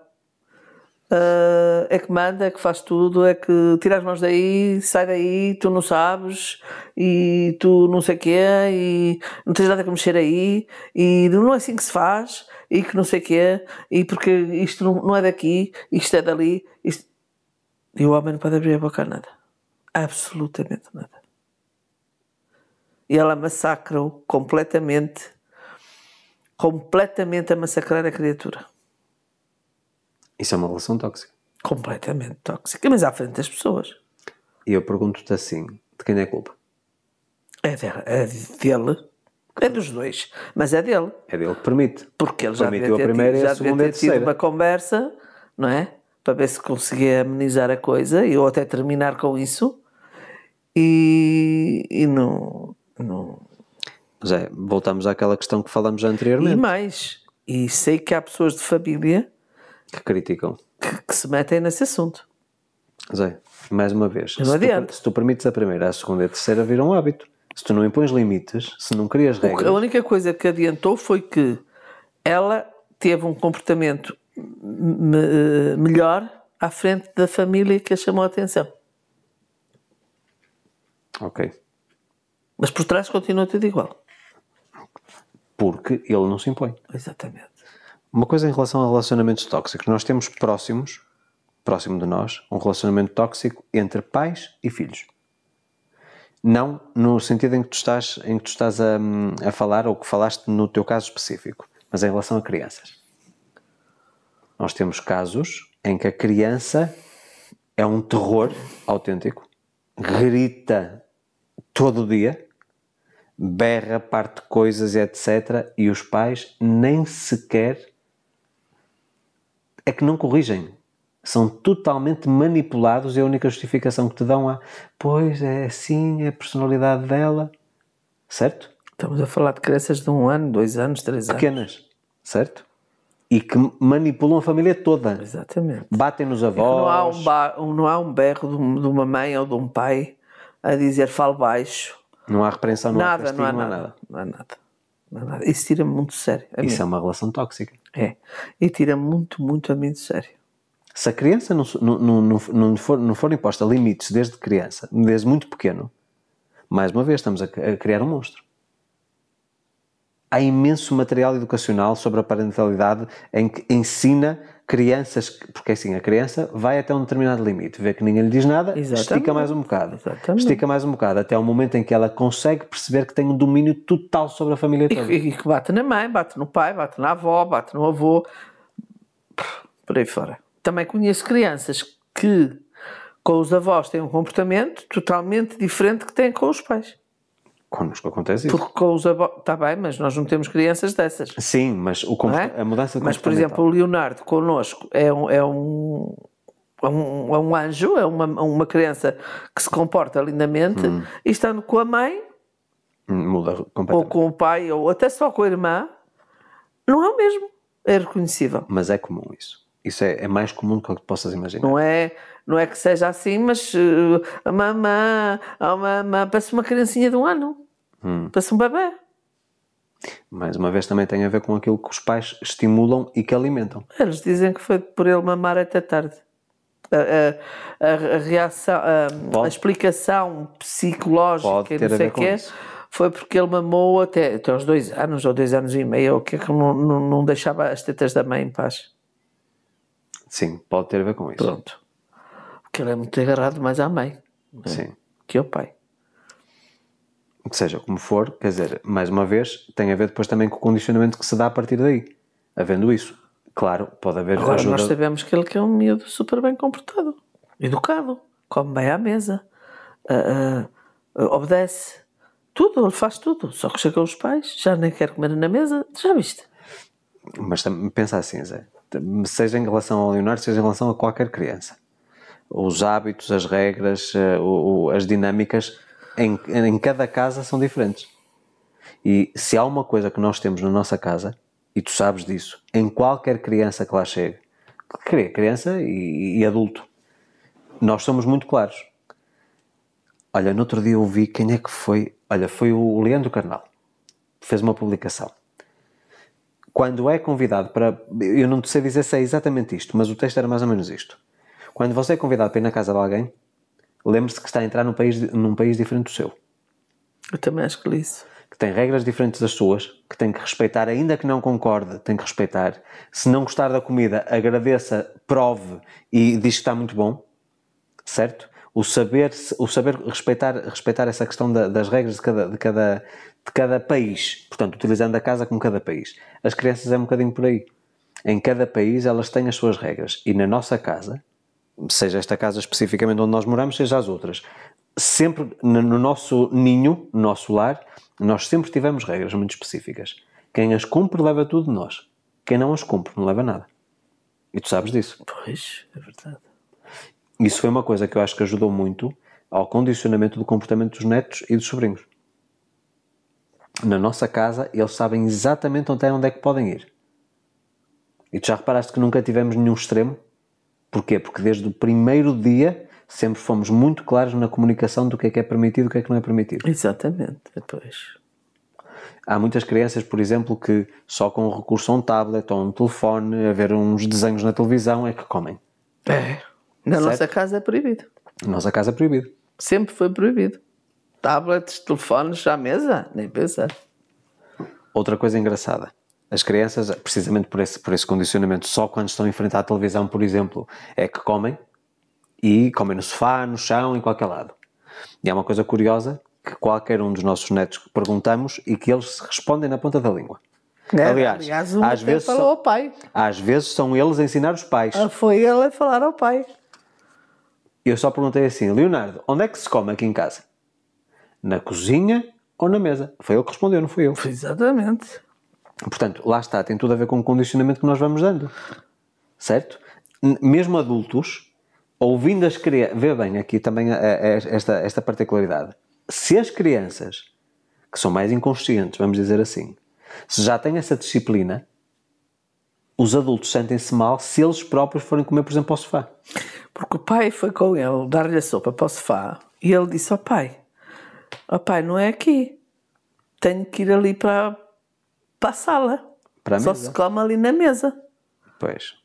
uh, é que manda, é que faz tudo, é que tira as mãos daí, sai daí, tu não sabes, e tu não sei o quê, e não tens nada a mexer aí, e não é assim que se faz, e que não sei o quê, e porque isto não, não é daqui, isto é dali, isto... E o homem não pode abrir a boca a nada. Absolutamente nada. E ela massacra-o completamente completamente a massacrar a criatura. Isso é uma relação tóxica. Completamente tóxica, mas à frente das pessoas. E eu pergunto-te assim: de quem é a culpa? É, de, é dele. É dos dois, mas é dele. É dele que permite. Porque ele já Permitiu devia ter, a primeira, tido, já a segunda, devia ter tido terceira. uma conversa, não é? Para ver se conseguia amenizar a coisa e ou até terminar com isso. E, e não, não, mas é, voltamos àquela questão que falamos anteriormente. E mais, e sei que há pessoas de família que criticam, que, que se metem nesse assunto. Zé, mais uma vez, se tu, se tu, permites a primeira, a segunda e a terceira viram um hábito. Se tu não impões limites, se não crias regras. A única coisa que adiantou foi que ela teve um comportamento me, eh, melhor à frente da família que a chamou a atenção. Ok. Mas por trás continua tudo igual. Porque ele não se impõe. Exatamente. Uma coisa em relação a relacionamentos tóxicos, nós temos próximos, próximo de nós, um relacionamento tóxico entre pais e filhos. Não no sentido em que tu estás, em que tu estás a, a falar ou que falaste no teu caso específico, mas em relação a crianças. Nós temos casos em que a criança é um terror autêntico, grita todo o dia, berra, parte coisas, etc. E os pais nem sequer é que não corrigem. São totalmente manipulados e a única justificação que te dão é pois é assim, é a personalidade dela, certo? Estamos a falar de crianças de um ano, dois anos, três Pequenas, anos. Pequenas, certo? e que manipulam a família toda. Exatamente. Batem nos avós. Não há, um bar, não há um berro de uma mãe ou de um pai a dizer fale baixo, não há repreensão, não nada, há castigo, não há, nada. Não há nada. Não há nada. Isso tira-me muito sério. É Isso mim. é uma relação tóxica. É. E tira muito, muito a mim de sério. Se a criança não, não, não, não, for, não for imposta limites desde criança, desde muito pequeno, mais uma vez estamos a, a criar um monstro há imenso material educacional sobre a parentalidade em que ensina crianças, porque é assim, a criança vai até um determinado limite, vê que ninguém lhe diz nada, Exatamente. estica mais um bocado. Exatamente. Estica mais um bocado, até o momento em que ela consegue perceber que tem um domínio total sobre a família toda. E, que bate na mãe, bate no pai, bate na avó, bate no avô, por aí fora. Também conheço crianças que com os avós têm um comportamento totalmente diferente que têm com os pais. Connosco acontece isso. Porque com os avós. Está bem, mas nós não temos crianças dessas. Sim, mas o compost... é? a mudança Mas, por exemplo, o Leonardo connosco é um. É um... É um, é um anjo, é uma, uma criança que se comporta lindamente hum. e estando com a mãe muda completamente. ou com o pai ou até só com a irmã não é o mesmo, é reconhecível. Mas é comum isso. Isso é, é mais comum do que possas imaginar. Não é não é que seja assim, mas uh, a mamã, a mamã, parece uma criancinha de um ano, hum. parece um bebê. Mais uma vez, também tem a ver com aquilo que os pais estimulam e que alimentam. Eles dizem que foi por ele mamar até tarde. A, a, a reação, a, a, explicação psicológica, que não sei o que é, foi porque ele mamou até, até aos dois anos ou dois anos e meio, o que é que não, não, não deixava as tetas da mãe em paz. Sim, pode ter a ver com isso. Pronto que ele é muito agarrado mais à mãe né? que ao pai. Que seja como for, quer dizer, mais uma vez, tem a ver depois também com o condicionamento que se dá a partir daí. Havendo isso, claro, pode haver Agora, ajuda. nós sabemos que ele que é um miúdo super bem comportado, educado, come bem à mesa, uh, uh, obedece, tudo, ele faz tudo. Só que chega aos pais, já nem quer comer na mesa, já viste. Mas pensa assim, Zé, seja em relação ao Leonardo, seja em relação a qualquer criança os hábitos, as regras, eh, o, as dinâmicas em, em cada casa são diferentes. E se há uma coisa que nós temos na nossa casa, e tu sabes disso, em qualquer criança que lá chegue, criança e, e adulto, nós somos muito claros. Olha, no outro dia eu vi quem é que foi. Olha, foi o Leandro Carnal. Fez uma publicação. Quando é convidado para. Eu não sei dizer se é exatamente isto, mas o texto era mais ou menos isto. Quando você é convidado para ir na casa de alguém, lembre-se que está a entrar num país, num país diferente do seu. Eu também acho que é isso. Que tem regras diferentes das suas, que tem que respeitar, ainda que não concorde, tem que respeitar. Se não gostar da comida, agradeça, prove e diz que está muito bom, certo? O saber, o saber respeitar, respeitar essa questão da, das regras de cada, de, cada, de cada país, portanto, utilizando a casa como cada país. As crianças é um bocadinho por aí. Em cada país elas têm as suas regras e na nossa casa seja esta casa especificamente onde nós moramos, seja as outras. Sempre no nosso ninho, no nosso lar, nós sempre tivemos regras muito específicas. Quem as cumpre leva tudo de nós. Quem não as cumpre não leva nada. E tu sabes disso. Pois, é verdade. Isso foi uma coisa que eu acho que ajudou muito ao condicionamento do comportamento dos netos e dos sobrinhos. Na nossa casa, eles sabem exatamente até onde é que podem ir. E tu já reparaste que nunca tivemos nenhum extremo? Porquê? Porque desde o primeiro dia sempre fomos muito claros na comunicação do que é que é permitido e o que é que não é permitido. Exatamente, depois. É, Há muitas crianças, por exemplo, que só com o recurso a um tablet ou um telefone, a ver uns desenhos na televisão, é que comem. É. Na certo? nossa casa é proibido. Na nossa casa é proibido. Sempre foi proibido. Tablets, telefones à mesa, nem pensar. Outra coisa engraçada as crianças, precisamente por esse, por esse condicionamento, só quando estão em frente à televisão, por exemplo, é que comem e comem no sofá, no chão, em qualquer lado. E é uma coisa curiosa que qualquer um dos nossos netos que perguntamos e que eles respondem na ponta da língua. É, aliás, aliás um às vezes falou são, ao pai. Às vezes são eles a ensinar os pais. Ah, foi ele a falar ao pai. Eu só perguntei assim, Leonardo, onde é que se come aqui em casa? Na cozinha ou na mesa? Foi ele que respondeu, não fui eu. Exatamente. Portanto, lá está, tem tudo a ver com o condicionamento que nós vamos dando. Certo? Mesmo adultos, ouvindo as crianças. Vê bem aqui também a, a, a esta, esta particularidade. Se as crianças, que são mais inconscientes, vamos dizer assim, se já têm essa disciplina, os adultos sentem-se mal se eles próprios forem comer, por exemplo, ao sofá. Porque o pai foi com ele dar-lhe a sopa para o sofá e ele disse ao pai: Ó oh, pai, não é aqui. Tenho que ir ali para, para a sala. Para a Só mesa. se come ali na mesa. Pois.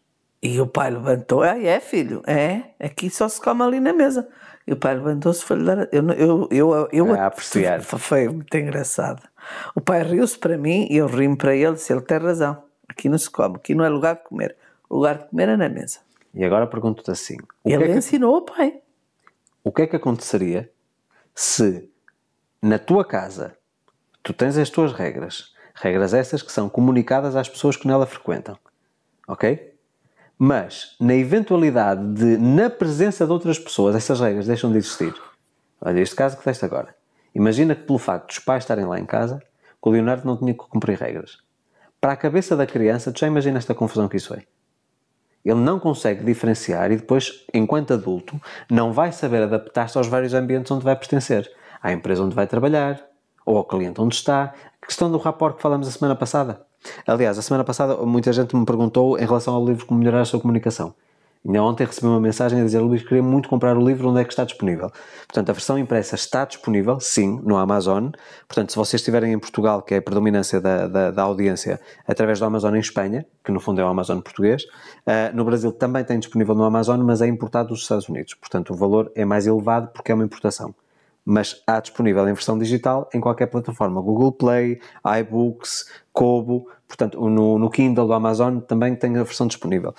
E o pai levantou, ah, é filho, é, aqui é só se come ali na mesa. E o pai levantou-se e foi dar. Eu, eu, eu, eu, ah, eu foi muito engraçado. O pai riu-se para mim e eu rimo para ele, se ele tem razão. Aqui não se come, aqui não é lugar de comer. O lugar de comer é na mesa. E agora pergunto-te assim: ele é que, ensinou o pai. O que é que aconteceria se na tua casa tu tens as tuas regras, Regras essas que são comunicadas às pessoas que nela frequentam. Ok? Mas, na eventualidade de, na presença de outras pessoas, essas regras deixam de existir. Olha, este caso que teste agora. Imagina que, pelo facto dos pais estarem lá em casa, que o Leonardo não tinha que cumprir regras. Para a cabeça da criança, tu já imaginas esta confusão que isso é. Ele não consegue diferenciar e depois, enquanto adulto, não vai saber adaptar-se aos vários ambientes onde vai pertencer. À empresa onde vai trabalhar, ou ao cliente onde está, questão do rapport que falamos a semana passada. Aliás, a semana passada muita gente me perguntou em relação ao livro Como Melhorar a Sua Comunicação. Ainda ontem recebi uma mensagem a dizer: Luís, queria muito comprar o livro, onde é que está disponível? Portanto, a versão impressa está disponível, sim, no Amazon. Portanto, se vocês estiverem em Portugal, que é a predominância da, da, da audiência, através do Amazon em Espanha, que no fundo é o Amazon português, uh, no Brasil também tem disponível no Amazon, mas é importado dos Estados Unidos. Portanto, o valor é mais elevado porque é uma importação mas há disponível em versão digital em qualquer plataforma, Google Play, iBooks, Kobo, portanto no, no Kindle do Amazon também tem a versão disponível.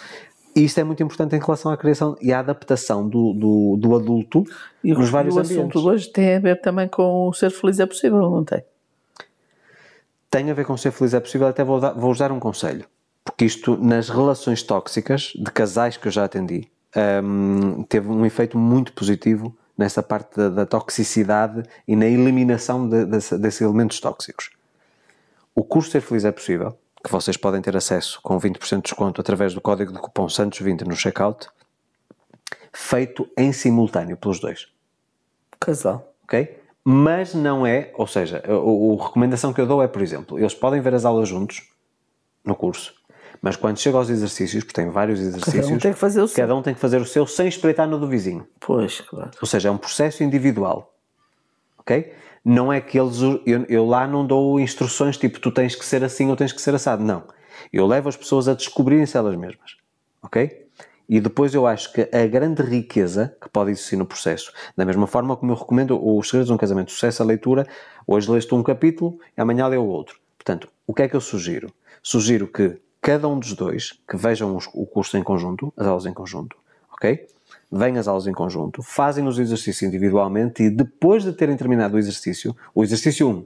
E isto é muito importante em relação à criação e à adaptação do, do, do adulto e nos vários o O assunto hoje tem a ver também com o ser feliz é possível, não tem? Tem a ver com ser feliz é possível, até vou, dar, vou usar um conselho. Porque isto, nas relações tóxicas de casais que eu já atendi, um, teve um efeito muito positivo nessa parte da, da toxicidade e na eliminação de, de, desses elementos tóxicos. O curso Ser Feliz é Possível, que vocês podem ter acesso com 20% de desconto através do código de cupom SANTOS20 no checkout, feito em simultâneo pelos dois. Casal. Ok? Mas não é, ou seja, a, a, a recomendação que eu dou é, por exemplo, eles podem ver as aulas juntos no curso, mas quando chega aos exercícios, porque tem vários exercícios, cada um tem que fazer o seu, cada um tem que fazer o seu sem espreitar no do vizinho. Pois, claro. Ou seja, é um processo individual. Ok? Não é que eles. Eu, eu lá não dou instruções tipo tu tens que ser assim ou tens que ser assado. Não. Eu levo as pessoas a descobrirem-se elas mesmas. Ok? E depois eu acho que a grande riqueza que pode existir no processo, da mesma forma como eu recomendo os segredos de um casamento, sucesso a leitura, hoje leste um capítulo, e amanhã o outro. Portanto, o que é que eu sugiro? Sugiro que cada um dos dois que vejam os, o curso em conjunto, as aulas em conjunto, ok? Vêm as aulas em conjunto, fazem os exercícios individualmente e depois de terem terminado o exercício, o exercício 1,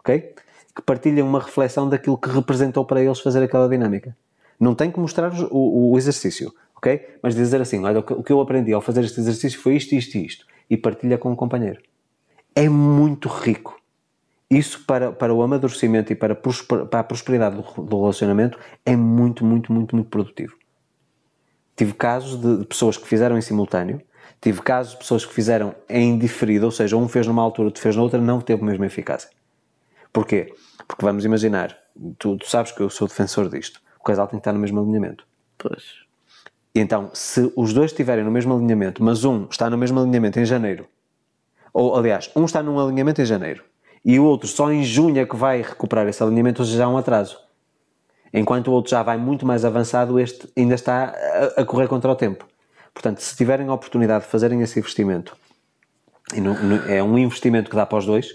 ok? Que partilhem uma reflexão daquilo que representou para eles fazer aquela dinâmica. Não tem que mostrar o, o exercício, ok? Mas dizer assim, olha, o que eu aprendi ao fazer este exercício foi isto, isto e isto. E partilha com o companheiro. É muito rico isso para, para o amadurecimento e para, para a prosperidade do, do relacionamento é muito, muito, muito, muito produtivo. Tive casos de, de pessoas que fizeram em simultâneo, tive casos de pessoas que fizeram em diferido, ou seja, um fez numa altura, outro fez noutra, não teve a mesma eficácia. Porquê? Porque vamos imaginar, tu, tu sabes que eu sou defensor disto, o casal tem que estar no mesmo alinhamento. Pois. E então, se os dois estiverem no mesmo alinhamento, mas um está no mesmo alinhamento em janeiro, ou aliás, um está num alinhamento em janeiro e o outro só em junho é que vai recuperar esse alinhamento, ou seja, há um atraso. Enquanto o outro já vai muito mais avançado, este ainda está a, correr contra o tempo. Portanto, se tiverem a oportunidade de fazerem esse investimento, no, no, é um investimento que dá para os dois,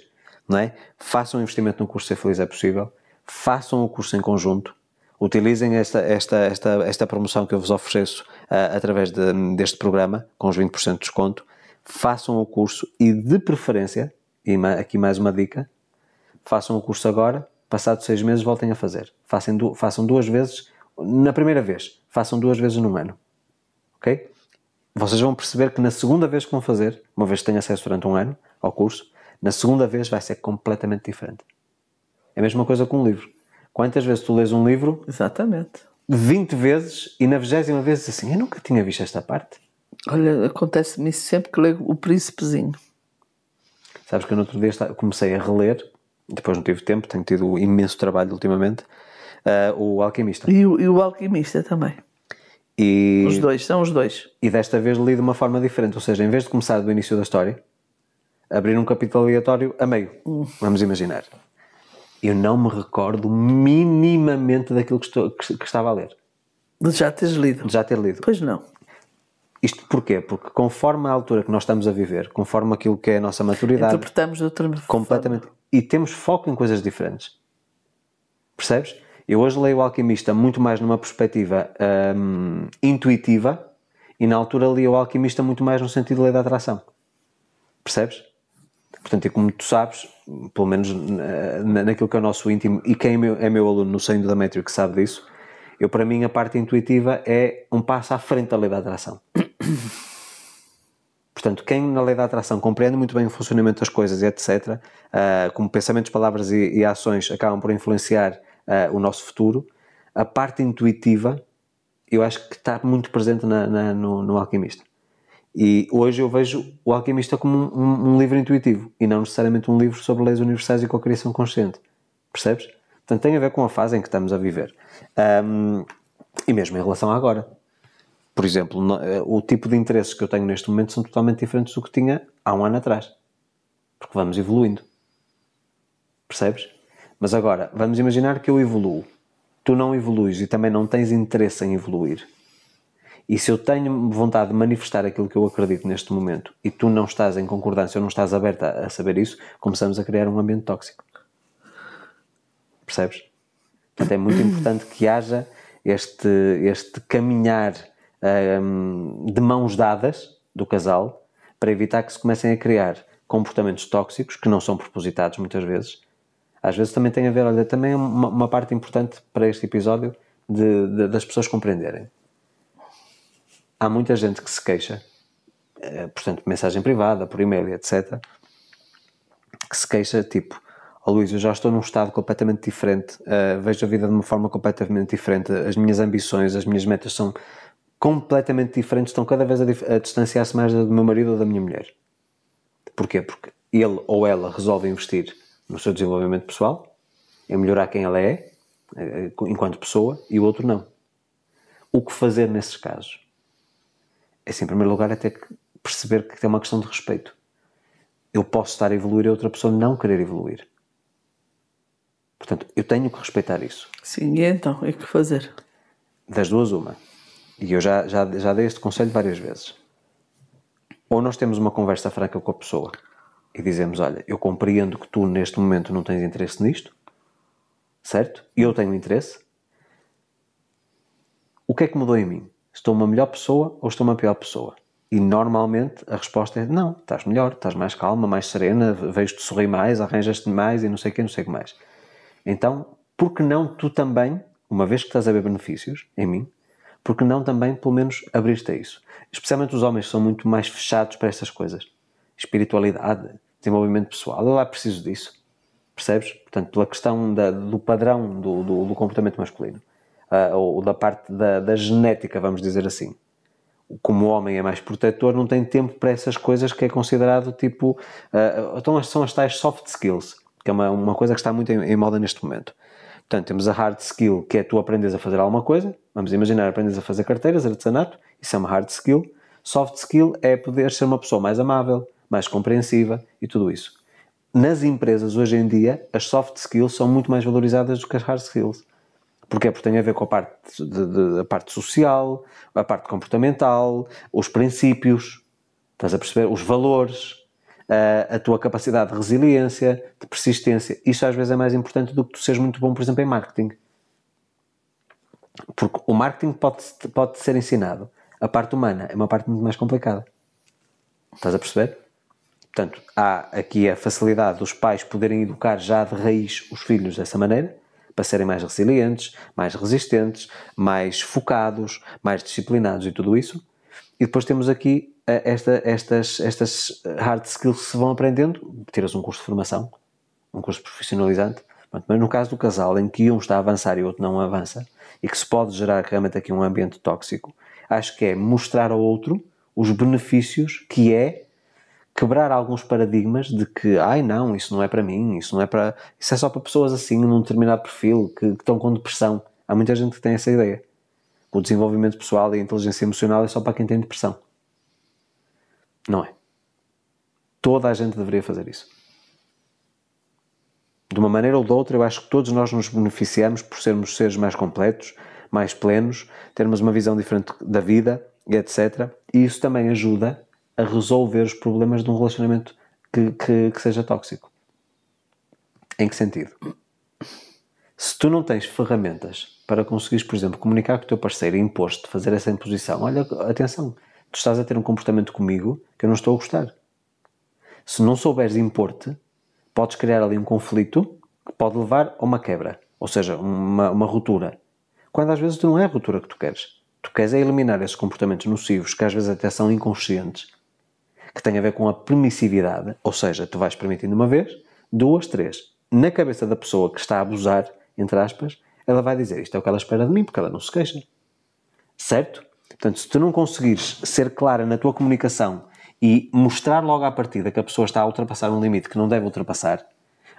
não é? Façam um investimento no curso Ser Feliz é Possível, façam o curso em conjunto, utilizem esta, esta, esta, esta promoção que eu vos ofereço uh, através de, deste programa, com os 20% de desconto, façam o curso e, de preferência, e aqui mais uma dica: façam o curso agora, passados seis meses voltem a fazer. Façam, du façam duas vezes, na primeira vez, façam duas vezes num ano. Ok? Vocês vão perceber que na segunda vez que vão fazer, uma vez que têm acesso durante um ano ao curso, na segunda vez vai ser completamente diferente. É a mesma coisa com um livro. Quantas vezes tu lês um livro? Exatamente. 20 vezes e na vigésima vez assim, eu nunca tinha visto esta parte. Olha, acontece-me isso sempre que leio O Príncipezinho. Sabes que eu no outro dia comecei a reler, depois não tive tempo, tenho tido imenso trabalho ultimamente, uh, o Alquimista. E o, e o Alquimista também. E, os dois, são os dois. E desta vez li de uma forma diferente, ou seja, em vez de começar do início da história, abrir um capítulo aleatório a meio, hum. vamos imaginar. Eu não me recordo minimamente daquilo que, estou, que, que estava a ler. De já teres lido. De já ter lido. Pois não. Isto porquê? Porque conforme a altura que nós estamos a viver, conforme aquilo que é a nossa maturidade, interpretamos de outra completamente forma. e temos foco em coisas diferentes. Percebes? Eu hoje leio o Alquimista muito mais numa perspectiva hum, intuitiva e na altura li o Alquimista muito mais no sentido da lei da atração. Percebes? Portanto, e como tu sabes, pelo menos hum, naquilo que é o nosso íntimo, e quem é meu, é meu aluno no Saindo da métrica sabe disso, eu para mim a parte intuitiva é um passo à frente da lei da atração. Portanto, quem na lei da atração compreende muito bem o funcionamento das coisas, etc., uh, ah, como pensamentos, palavras e, e, ações acabam por influenciar uh, o nosso futuro, a parte intuitiva eu acho que está muito presente na, na, no, no, Alquimista. E hoje eu vejo o Alquimista como um, um, um, livro intuitivo e não necessariamente um livro sobre leis universais e co-criação consciente. Percebes? Portanto, tem a ver com a fase em que estamos a viver. Um, e mesmo em relação a agora por exemplo, eh, o tipo de interesses que eu tenho neste momento são totalmente diferentes do que tinha há um ano atrás. Porque vamos evoluindo. Percebes? Mas agora, vamos imaginar que eu evoluo. Tu não evoluís e também não tens interesse em evoluir. E se eu tenho vontade de manifestar aquilo que eu acredito neste momento e tu não estás em concordância ou não estás aberta a saber isso, começamos a criar um ambiente tóxico. Percebes? Portanto, é muito importante que haja este, este caminhar um, ehm, de mãos dadas do casal para evitar que se comecem a criar comportamentos tóxicos que não são propositados muitas vezes. Às vezes também tem a ver, olha, também é uma, uma parte importante para este episódio de, de, das pessoas compreenderem. Há muita gente que se queixa, eh, portanto, mensagem privada, por e-mail, etc., que se queixa, tipo, oh, Luís, eu já estou num estado completamente diferente, uh, vejo a vida de uma forma completamente diferente, as minhas ambições, as minhas metas são completamente diferentes, estão cada vez a, a distanciar-se mais do meu marido ou da minha mulher. Porquê? Porque ele ou ela resolve investir no seu desenvolvimento pessoal, em melhorar quem ela é, eh, enquanto pessoa, e o outro não. O que fazer nesses casos? É, assim, em primeiro lugar, até que perceber que tem uma questão de respeito. Eu posso estar a evoluir e outra pessoa não querer evoluir. Portanto, eu tenho que respeitar isso. Sim, e então? E que fazer? Das duas, uma e eu já, já, já dei este conselho várias vezes, ou nós temos uma conversa franca com a pessoa e dizemos: Olha, eu compreendo que tu neste momento não tens interesse nisto, certo? e Eu tenho interesse. O que é que mudou em mim? Estou uma melhor pessoa ou estou uma pior pessoa? E normalmente a resposta é: Não, estás melhor, estás mais calma, mais serena, vejo-te sorrir mais, arranjas-te mais e não sei o que, não sei o que mais. Então, por que não tu também, uma vez que estás a ver benefícios em mim, porque não também, pelo menos, abrir-te a isso? Especialmente os homens são muito mais fechados para estas coisas. Espiritualidade, desenvolvimento pessoal, eu lá preciso disso. Percebes? Portanto, pela questão da, do padrão do, do, do comportamento masculino, uh, ou, da parte da, da, genética, vamos dizer assim. Como o homem é mais protetor, não tem tempo para essas coisas que é considerado tipo. Uh, então, são as tais soft skills, que é uma, uma coisa que está muito em, em moda neste momento Portanto, temos a hard skill, que é tu aprendes a fazer alguma coisa. Vamos imaginar, aprendes a fazer carteiras, artesanato. Isso é uma hard skill. Soft skill é poder ser uma pessoa mais amável, mais compreensiva e tudo isso. Nas empresas, hoje em dia, as soft skills são muito mais valorizadas do que as hard skills. Porquê? Porque tem a ver com a parte, de, de, a parte social, a parte comportamental, os princípios, estás a perceber? Os valores. Ah, a, tua capacidade de resiliência, de persistência. Isso às vezes é mais importante do que tu seres muito bom, por exemplo, em marketing. Porque o marketing pode, pode ser ensinado. A parte humana é uma parte muito mais complicada. Estás a perceber? Portanto, há aqui a facilidade dos pais poderem educar já de raiz os filhos dessa maneira, para serem mais resilientes, mais resistentes, mais focados, mais disciplinados e tudo isso. E depois temos aqui esta, estas, estas hard skills se vão aprendendo, tiras um curso de formação, um curso profissionalizante, mas no caso do casal em que um está a avançar e o outro não avança, e que se pode gerar realmente aqui um ambiente tóxico, acho que é mostrar ao outro os benefícios que é quebrar alguns paradigmas de que, ai não, isso não é para mim, isso não é para. Isso é só para pessoas assim, num determinado perfil, que, que estão com depressão. Há muita gente que tem essa ideia. O desenvolvimento pessoal e a inteligência emocional é só para quem tem depressão. Não é. Toda a gente deveria fazer isso. De uma maneira ou de outra, eu acho que todos nós nos beneficiamos por sermos seres mais completos, mais plenos, termos uma visão diferente da vida, etc. E isso também ajuda a resolver os problemas de um relacionamento que, que, que seja tóxico. Em que sentido? Se tu não tens ferramentas para conseguires, por exemplo, comunicar com o teu parceiro e impor-te fazer essa imposição, olha, atenção, tu estás a ter um comportamento comigo que eu não estou a gostar. Se não souberes impor-te, podes criar ali um conflito que pode levar a uma quebra, ou seja, uma, uma ruptura. Quando às vezes não é a ruptura que tu queres. Tu queres é eliminar esses comportamentos nocivos, que às vezes até são inconscientes, que têm a ver com a permissividade, ou seja, tu vais permitindo uma vez, duas, três. Na cabeça da pessoa que está a abusar, entre aspas, ela vai dizer isto é o que ela espera de mim, porque ela não se queixa. Certo? Portanto, se tu não conseguires ser clara na tua comunicação e mostrar logo à partida que a pessoa está a ultrapassar um limite que não deve ultrapassar,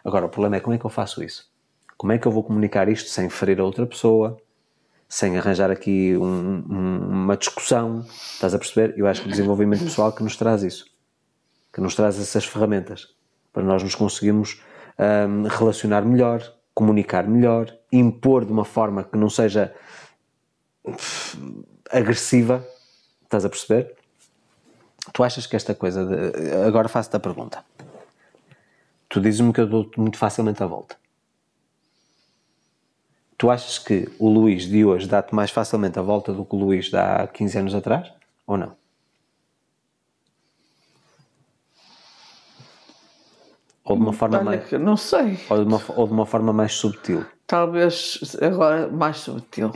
agora o problema é como é que eu faço isso? Como é que eu vou comunicar isto sem ferir a outra pessoa, sem arranjar aqui um, um, uma discussão? Estás a perceber? Eu acho que o desenvolvimento pessoal que nos traz isso, que nos traz essas ferramentas para nós nos conseguirmos um, relacionar melhor, comunicar melhor, impor de uma forma que não seja agressiva, estás a perceber? Tu achas que esta coisa. De... Agora faço-te a pergunta. Tu dizes-me que eu dou muito facilmente a volta. Tu achas que o Luís de hoje dá-te mais facilmente a volta do que o Luís de há 15 anos atrás? Ou não? Ou de uma forma mais. Não sei. Ou de uma, ou de uma forma mais subtil? Talvez agora mais subtil.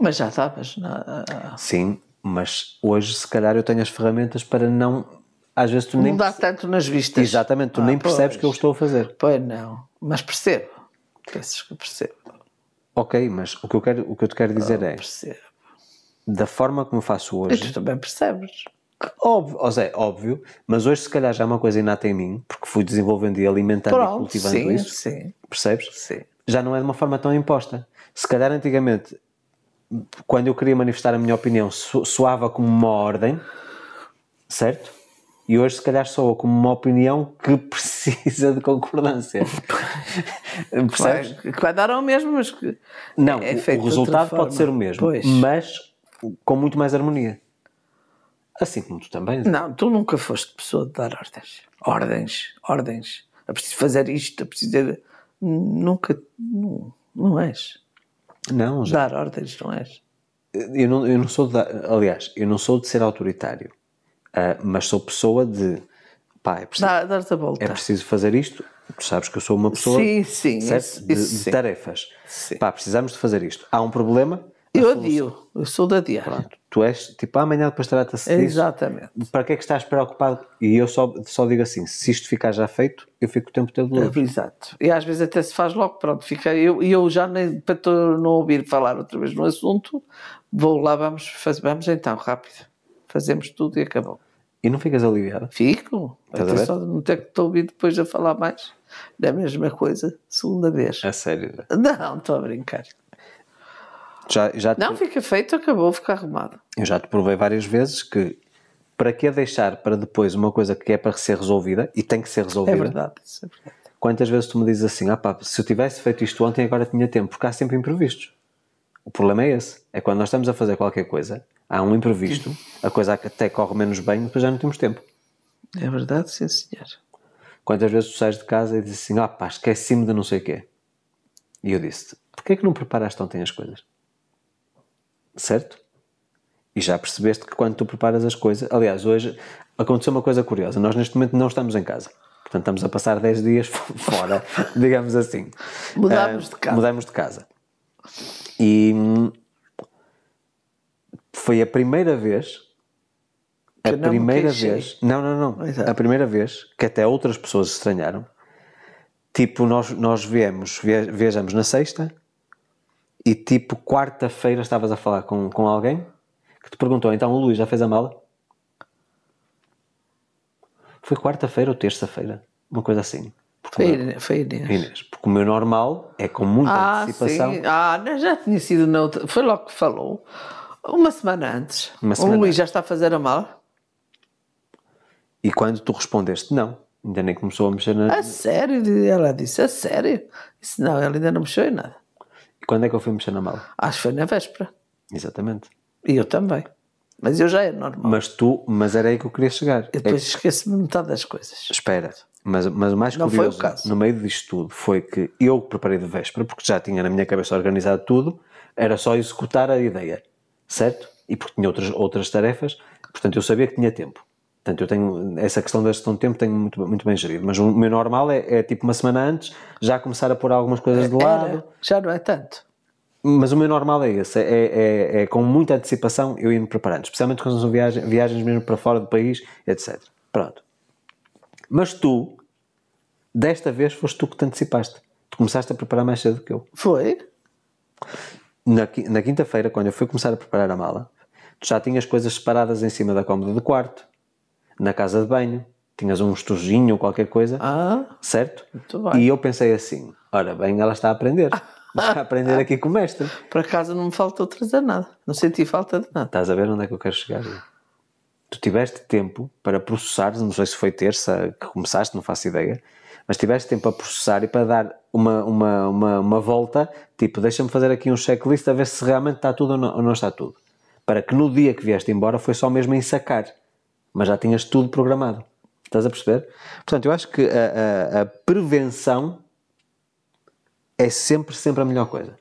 Mas já estavas. Na... Ah, ah, ah. Sim, mas hoje se calhar eu tenho as ferramentas para não. Às vezes tu não nem. Não dá perce... tanto nas vistas. Exatamente, tu ah, nem pois. percebes que eu estou a fazer. Pois não, mas percebo. Peças que percebo. Ok, mas o que eu, quero, o que eu te quero dizer eu é. Percebo. Da forma como eu faço hoje. E tu também percebes. Óbvio, ou seja, óbvio, mas hoje se calhar já é uma coisa inata em mim, porque fui desenvolvendo e alimentando Pronto, e cultivando sim, isso. Sim. Percebes? Sim. Já não é de uma forma tão imposta. Se calhar antigamente quando eu queria manifestar a minha opinião, soava como uma ordem, certo? E hoje, se calhar, soa como uma opinião que precisa de concordância. Percebes? Que vai dar ao mesmo, mas. Que Não, é o resultado pode ser o mesmo, pois. mas com muito mais harmonia. Assim como tu também. Não, tu nunca foste pessoa de dar ordens. Ordens, ordens. É preciso fazer isto, é preciso. Nunca. Não, não és. Não, já. Dar ordens, não és? Eu não, eu não sou de, aliás, eu não sou de ser autoritário, uh, mas sou pessoa de pá, é preciso, Dá, a volta. é preciso fazer isto. Tu sabes que eu sou uma pessoa sim, sim, certo? Isso, isso, de, de tarefas. Sim. Pá, precisamos de fazer isto. Há um problema, eu adio, eu sou da diária. Pronto. Tu és tipo amanhã depois trata-se disso. Exatamente. Para que é que estás preocupado? E eu só, só digo assim: se isto ficar já feito, eu fico o tempo todo livre. Exato. E às vezes até se faz logo, pronto, fica. E eu, eu já nem para não ouvir falar outra vez no assunto, vou lá, vamos, faz, vamos então, rápido. Fazemos tudo e acabou. E não ficas aliviada? Fico. Estás até só de não ter que estou ouvir depois a falar mais. Da mesma coisa, segunda vez. É sério? Né? Não, estou a brincar. Já, já te... Não, fica feito, acabou, fica arrumado. Eu já te provei várias vezes que para que deixar para depois uma coisa que é para ser resolvida e tem que ser resolvida? É verdade, é verdade. Quantas vezes tu me dizes assim, ah pá, se eu tivesse feito isto ontem agora tinha tempo, porque há sempre imprevistos. O problema é esse, é quando nós estamos a fazer qualquer coisa, há um imprevisto, a coisa até corre menos bem, depois já não temos tempo. É verdade, sim senhor. Quantas vezes tu sais de casa e dizes assim, ah pá, esqueci-me de não sei o quê. E eu disse-te, porquê é que não preparaste ontem as coisas? certo? E já percebeste que quando tu preparas as coisas. Aliás, hoje aconteceu uma coisa curiosa. Nós neste momento não estamos em casa. Portanto, estamos a passar 10 dias fora, digamos assim. Mudámos uh, de ah, casa. Mudámos de casa. E hum, foi a primeira vez. Que a primeira vez. Não, não, não. Exato. É. A primeira vez que até outras pessoas estranharam. Tipo, nós, nós viemos, viajamos na sexta, e tipo quarta-feira estavas a falar com, com alguém que te perguntou, então o Luís já fez a mala? Foi quarta-feira ou terça-feira? Uma coisa assim. Foi, foi Inês. Inês. Porque o meu normal é com muita ah, antecipação. Sim. Ah, já tinha sido na outra. Foi logo que falou. Uma semana antes. Uma semana o Luís antes. já está a fazer a mala? E quando tu respondeste não, ainda nem começou a mexer na. A sério? Ela disse, a sério? Disse, não, ela ainda não mexeu em nada. Quando é que eu fui mexer na mala? Acho que foi na véspera. Exatamente. E eu também. Mas eu já era é normal. Mas tu, mas era aí que eu queria chegar. Eu é depois é... esqueço-me metade das coisas. Espera, mas, mas mais Não curioso, foi o caso. no meio disto tudo, foi que eu preparei de véspera, porque já tinha na minha cabeça organizado tudo, era só executar a ideia, certo? E porque tinha outras, outras tarefas, portanto eu sabia que tinha tempo. Portanto, eu tenho essa questão da gestão de tempo tenho muito, muito bem gerido, mas o meu normal é, é tipo uma semana antes já começar a pôr algumas coisas de é, lado. Era, já não é tanto. Mas o meu normal é esse, é, é, é com muita antecipação eu ir-me preparando, especialmente quando são viagens, viagens mesmo para fora do país, etc. Pronto. Mas tu, desta vez foste tu que te antecipaste. Tu começaste a preparar mais cedo que eu. Foi? Na, na quinta-feira, quando eu fui começar a preparar a mala, tu já tinhas coisas separadas em cima da cômoda do quarto na casa de banho, tinhas um estojinho ou qualquer coisa, ah, certo? E eu pensei assim: ora bem, ela está a aprender. Está a aprender aqui com o mestre. Para casa não me faltou trazer nada. Não senti falta de nada. Estás a ver onde é que eu quero chegar? Tu tiveste tempo para processar, não sei se foi terça que começaste, não faço ideia, mas tiveste tempo para processar e para dar uma, uma, uma, uma volta, tipo, deixa-me fazer aqui um checklist a ver se realmente está tudo ou não, ou não está tudo. Para que no dia que vieste embora foi só mesmo em sacar mas já tinhas tudo programado. Estás a perceber? Portanto, eu acho que a, a, a prevenção é sempre, sempre a melhor coisa.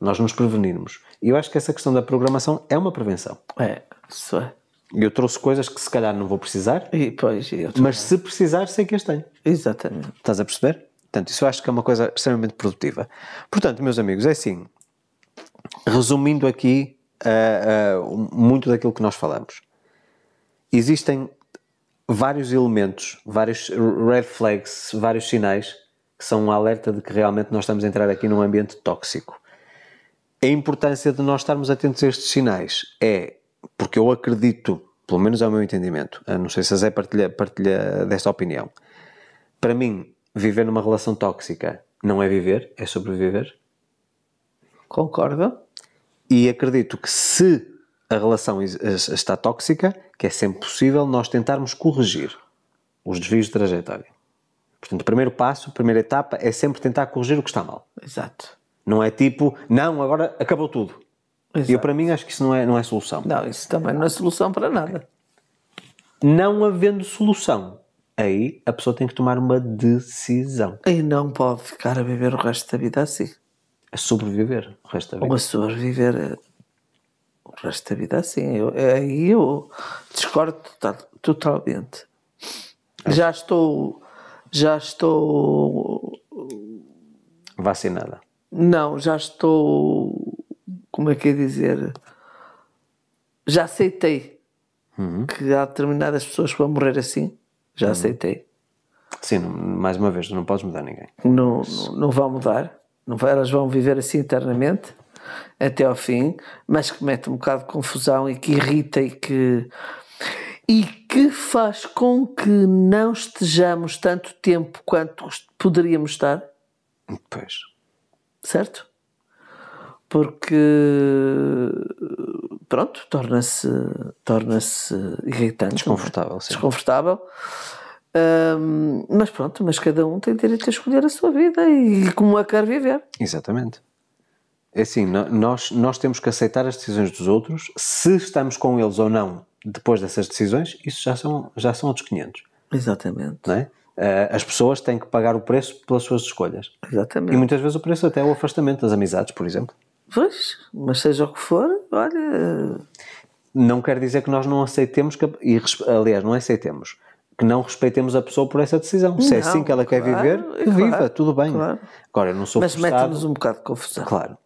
Nós nos prevenirmos. E eu acho que essa questão da programação é uma prevenção. É, isso é. Eu trouxe coisas que se calhar não vou precisar, e, pois, mas se precisar, sei que as tenho. Exatamente. Estás a perceber? Portanto, isso eu acho que é uma coisa extremamente produtiva. Portanto, meus amigos, é assim. Resumindo aqui uh, uh, muito daquilo que nós falamos existem vários elementos, vários red flags, vários sinais que são um alerta de que realmente nós estamos a entrar aqui num ambiente tóxico. A importância de nós estarmos atentos a estes sinais é porque eu acredito, pelo menos ao é meu entendimento, não sei se a Zé partilha, partilha desta opinião. Para mim, viver numa relação tóxica não é viver, é sobreviver. Concordo. E acredito que se a relação está tóxica, que é sempre possível nós tentarmos corrigir os desvios de trajetória. Portanto, o primeiro passo, a primeira etapa é sempre tentar corrigir o que está mal. Exato. Não é tipo, não, agora acabou tudo. Exato. Eu, para mim, acho que isso não é, não é solução. Não, isso também não é solução para nada. Não havendo solução, aí a pessoa tem que tomar uma decisão. E não pode ficar a viver o resto da vida assim. A sobreviver o resto da vida. Ou a sobreviver eh, resto da vida assim. Eu, aí eu discordo total, totalmente. É. Já estou. Já estou. Vacinada. Não, já estou. Como é que é dizer? Já aceitei uhum. que há determinadas pessoas que vão morrer assim. Já uhum. aceitei. Sim, mais uma vez, não podes mudar ninguém. Não, não, não vão mudar. Não elas vão viver assim eternamente até ao fim, mas que mete um bocado de confusão e que irrita e que e que faz com que não estejamos tanto tempo quanto poderíamos estar. Pois. Certo? Porque pronto, torna-se torna-se irritante, desconfortável, sim. desconfortável. mas pronto, mas cada um tem direito a escolher a sua vida e como a é quer viver. Exatamente. É assim, nós, nós temos que aceitar as decisões dos outros, se estamos com eles ou não depois dessas decisões, isso já são, já são outros 500. Exatamente. Não é? Eh, as pessoas têm que pagar o preço pelas suas escolhas. Exatamente. E muitas vezes o preço até é o afastamento das amizades, por exemplo. Pois, mas seja o que for, olha. Não quer dizer que nós não aceitemos, que, e, aliás, não aceitemos, que não respeitemos a pessoa por essa decisão. Não, Se é assim que ela claro, quer viver, viva, claro, tudo bem. Claro. Agora, eu não sou Mas mete-nos um bocado de confusão. Claro.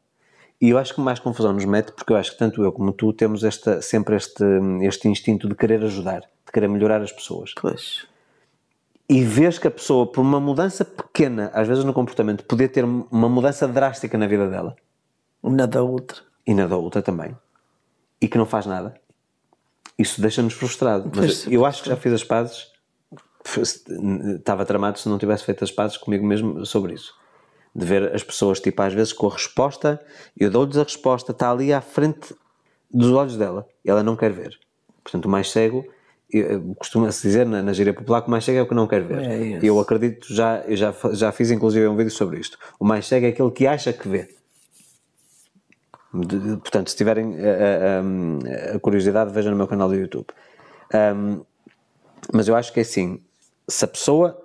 E eu acho que mais confusão nos mete, porque eu acho que tanto eu como tu temos esta, sempre este, este instinto de querer ajudar, de querer melhorar as pessoas. Pois. E vês que a pessoa, por uma mudança pequena, às vezes no comportamento, poder ter uma mudança drástica na vida dela. Na da outra. E na da outra também. E que não faz nada. Isso deixa-nos frustrados Mas eu acho que já fiz as pazes. Estava tramado se não tivesse feito as pazes comigo mesmo sobre isso de ver as pessoas, tipo, às vezes com a resposta, eu dou-lhes a resposta, está ali à frente dos olhos dela, ela não quer ver. Portanto, o mais cego, costuma-se dizer na, na gíria popular que o mais cego é o que não quer ver. É eu acredito, já, eu já, já fiz inclusive um vídeo sobre isto. O mais cego é aquele que acha que vê. De, portanto, se tiverem a, a, a, curiosidade, vejam no meu canal do YouTube. Um, mas eu acho que é assim: se a pessoa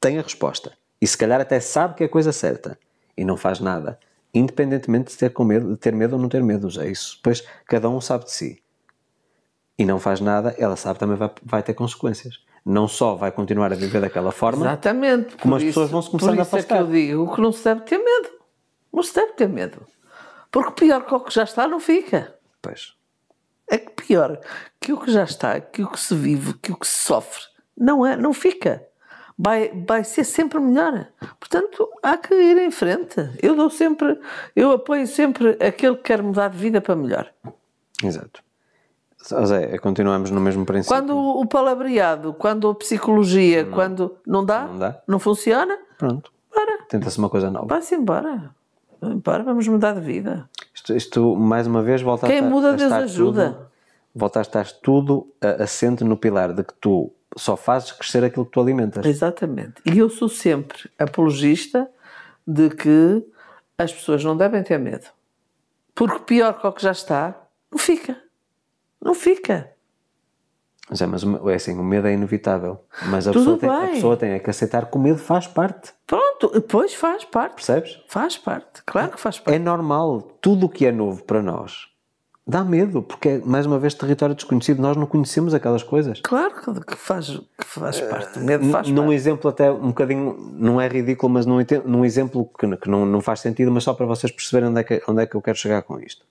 tem a resposta e se calhar até sabe que é a coisa certa e não faz nada, independentemente de ter, com medo, de ter medo ou não ter medo. É isso. Pois cada um sabe de si e não faz nada, ela sabe também vai, vai ter consequências. Não só vai continuar a viver daquela forma, Exatamente, como as isso, pessoas vão se começar a afastar. Por isso é que eu digo que não se deve ter medo. Não se deve ter medo. Porque pior que o que já está não fica. Pois. É que pior que o que já está, que o que se vive, que o que se sofre, não é, não fica vai, vai ser sempre melhor. Portanto, há que ir em frente. Eu dou sempre, eu apoio sempre aquele que quer mudar de vida para melhor. Exato. José, continuamos no mesmo princípio. Quando o palavreado, quando a psicologia, não. quando não dá, não dá, não funciona, pronto. Para. Tenta-se uma coisa nova. Vai-se embora. Para, vamos mudar de vida. Isto, isto mais uma vez, volta Quem a, muda, a Deus ajuda. Tudo, volta a estar tudo assente no pilar de que tu só fazes crescer aquilo que tu alimentas. Exatamente. E eu sou sempre apologista de que as pessoas não devem ter medo. Porque pior que o que já está, não fica. Não fica. Zé, mas é, é assim, o medo é inevitável. Mas a, pessoa tem, a pessoa tem é que aceitar que o medo faz parte. Pronto, pois faz parte. Percebes? Faz parte, claro que faz é parte. É normal. Tudo o que é novo para nós dá medo, porque é mais uma vez território desconhecido, nós não conhecemos aquelas coisas. Claro que faz, que faz eh, parte, o medo faz Num exemplo até um bocadinho, não é ridículo, mas num, num exemplo que, que não, não faz sentido, mas só para vocês perceberem onde é, que, onde é que eu quero chegar com isto.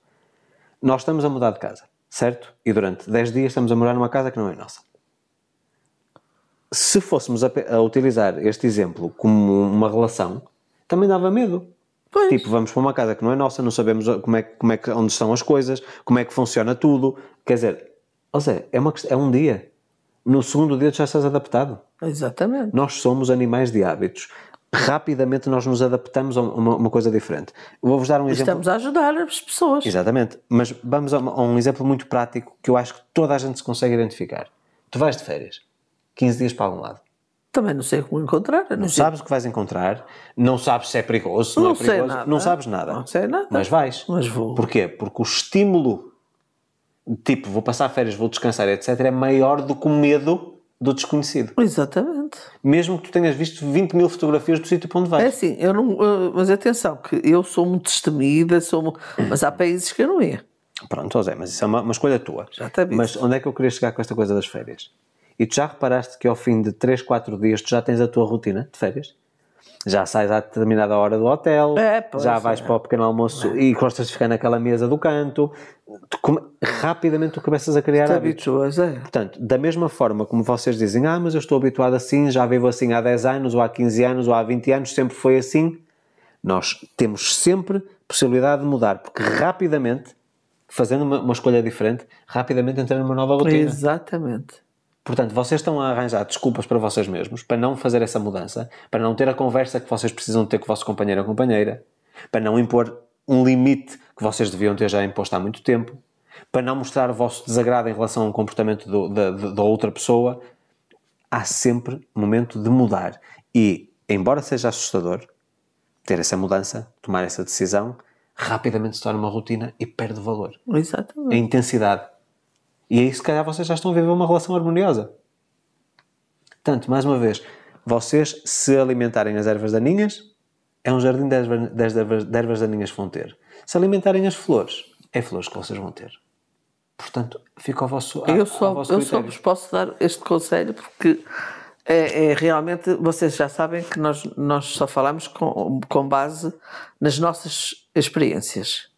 Nós estamos a mudar de casa, certo? E durante 10 dias estamos a morar numa casa que não é nossa. Se fôssemos a, a utilizar este exemplo como uma relação, também dava medo Pois. Tipo, vamos para uma casa que não é nossa, não sabemos como é, como é que, onde estão as coisas, como é que funciona tudo. Quer dizer, ou seja, é, uma, é um dia. No segundo dia tu já estás adaptado. Exatamente. Nós somos animais de hábitos. Rapidamente nós nos adaptamos a uma, uma coisa diferente. Vou-vos dar um exemplo. Estamos a ajudar as pessoas. Exatamente. Mas vamos a, a um exemplo muito prático que eu acho que toda a gente se consegue identificar. Tu vais de férias, 15 dias para algum lado. Também não sei como encontrar. Não, não sabes o que vais encontrar, não sabes se é perigoso, se não, é não é perigoso, nada. não sabes nada. Não sei nada. Mas vais. Mas vou. Porquê? Porque o estímulo, tipo, vou passar férias, vou descansar, etc., é maior do que o medo do desconhecido. Exatamente. Mesmo que tu tenhas visto 20 mil fotografias do sítio para onde vais. É assim, eu não. Mas atenção, que eu sou muito destemida, sou, muito, mas há países que eu não ia. Pronto, José, mas isso é uma, uma escolha tua. Já está visto. Mas onde é que eu queria chegar com esta coisa das férias? E tu já reparaste que ao fim de 3, 4 dias tu já tens a tua rotina de férias? Já sais à determinada hora do hotel, é, pois, já vais é. para o pequeno almoço é. e gostas de ficar naquela mesa do canto. Tu come... Rapidamente tu começas a criar Te hábitos. Habituas, é. Portanto, da mesma forma como vocês dizem, ah, mas eu estou habituado assim, já vivo assim há 10 anos, ou há 15 anos, ou há 20 anos, sempre foi assim. Nós temos sempre possibilidade de mudar, porque rapidamente, fazendo uma, uma escolha diferente, rapidamente entra numa nova rotina. Exatamente. Portanto, vocês estão a arranjar desculpas para vocês mesmos, para não fazer essa mudança, para não ter a conversa que vocês precisam ter com o vosso companheiro ou companheira, para não impor um limite que vocês deviam ter já imposto há muito tempo, para não mostrar o vosso desagrado em relação ao comportamento da, da outra pessoa. Há sempre momento de mudar. E, embora seja assustador, ter essa mudança, tomar essa decisão, rapidamente se torna uma rotina e perde valor. Exatamente. A intensidade e aí, se calhar, vocês já estão a viver uma relação harmoniosa. Portanto, mais uma vez, vocês se alimentarem as ervas daninhas, é um jardim de ervas, ervas, ervas daninhas que vão ter. Se alimentarem as flores, é flores que vocês vão ter. Portanto, fica ao vosso. A, eu só, vosso eu só vos posso dar este conselho porque é, é, realmente vocês já sabem que nós, nós só falamos com, com base nas nossas experiências.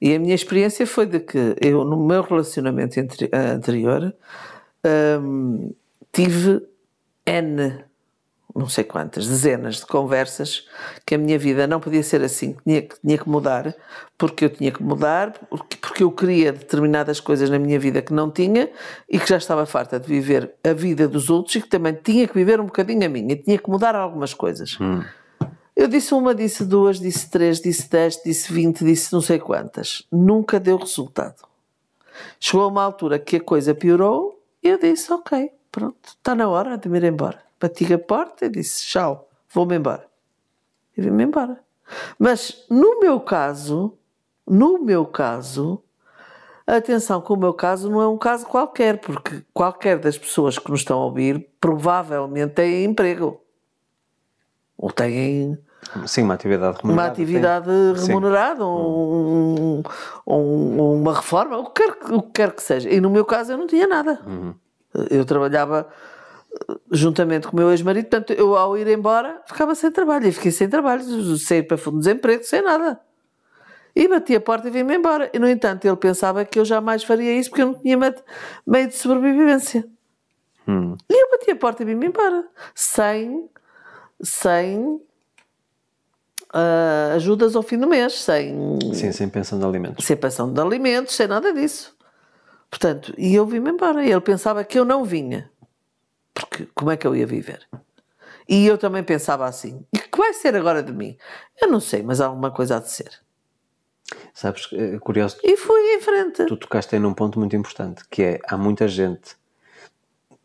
E a minha experiência foi de que eu, no meu relacionamento entre, eh, anterior, hum, tive N, não sei quantas, dezenas de conversas que a minha vida não podia ser assim, que tinha, que tinha que mudar, porque eu tinha que mudar, porque, porque eu queria determinadas coisas na minha vida que não tinha e que já estava farta de viver a vida dos outros e que também tinha que viver um bocadinho a minha, e tinha que mudar algumas coisas. Hum. Eu disse uma, disse duas, disse três, disse dez, disse vinte, disse não sei quantas. Nunca deu resultado. Chegou a uma altura que a coisa piorou e eu disse: Ok, pronto, está na hora de me ir embora. Bati a porta e disse: Tchau, vou-me embora. E vim-me embora. Mas no meu caso, no meu caso, atenção que o meu caso não é um caso qualquer, porque qualquer das pessoas que nos estão a ouvir provavelmente tem emprego ou têm. Sim, uma atividade remunerada. Uma atividade tem. remunerada, ou, ou, uma reforma, o que, quer, o que quer que seja. E no meu caso eu não tinha nada. Uhum. Eu trabalhava eh, juntamente com o meu ex-marido, portanto eu ao ir embora ficava sem trabalho. E fiquei sem trabalho, sem para fundo de desemprego, sem nada. E bati a porta e vim-me embora. E no entanto ele pensava que eu jamais faria isso porque eu não tinha meio de sobrevivência. Hum. E eu bati a porta e vim-me embora. Sem sem Uh, ajudas ao fim do mês, sem. Sim, sem pensão de alimentos. Sem pensão de alimentos, sem nada disso. Portanto, e eu vim-me embora. E ele pensava que eu não vinha. Porque como é que eu ia viver? E eu também pensava assim: e que vai ser agora de mim? Eu não sei, mas há alguma coisa a de ser. Sabes, é curioso. E fui em frente. Tu tocaste aí num ponto muito importante, que é: há muita gente.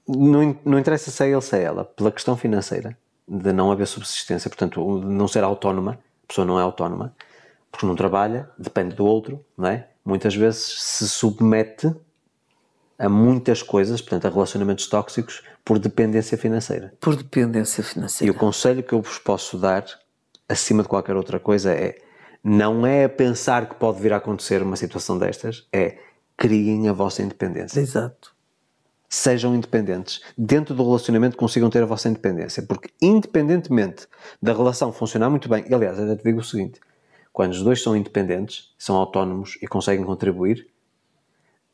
Não, não interessa se é ele, se é ela, pela questão financeira, de não haver subsistência, portanto, de não ser autónoma, a pessoa não é autónoma, porque não trabalha, depende do outro, não é? Muitas vezes se submete a muitas coisas, portanto, a relacionamentos tóxicos, por dependência financeira. Por dependência financeira. E o conselho que eu vos posso dar, acima de qualquer outra coisa, é não é pensar que pode vir a acontecer uma situação destas, é criem a vossa independência. Exato sejam independentes, dentro do relacionamento consigam ter a vossa independência, porque independentemente da relação funcionar muito bem, e, aliás, eu te digo o seguinte: quando os dois são independentes, são autónomos e conseguem contribuir,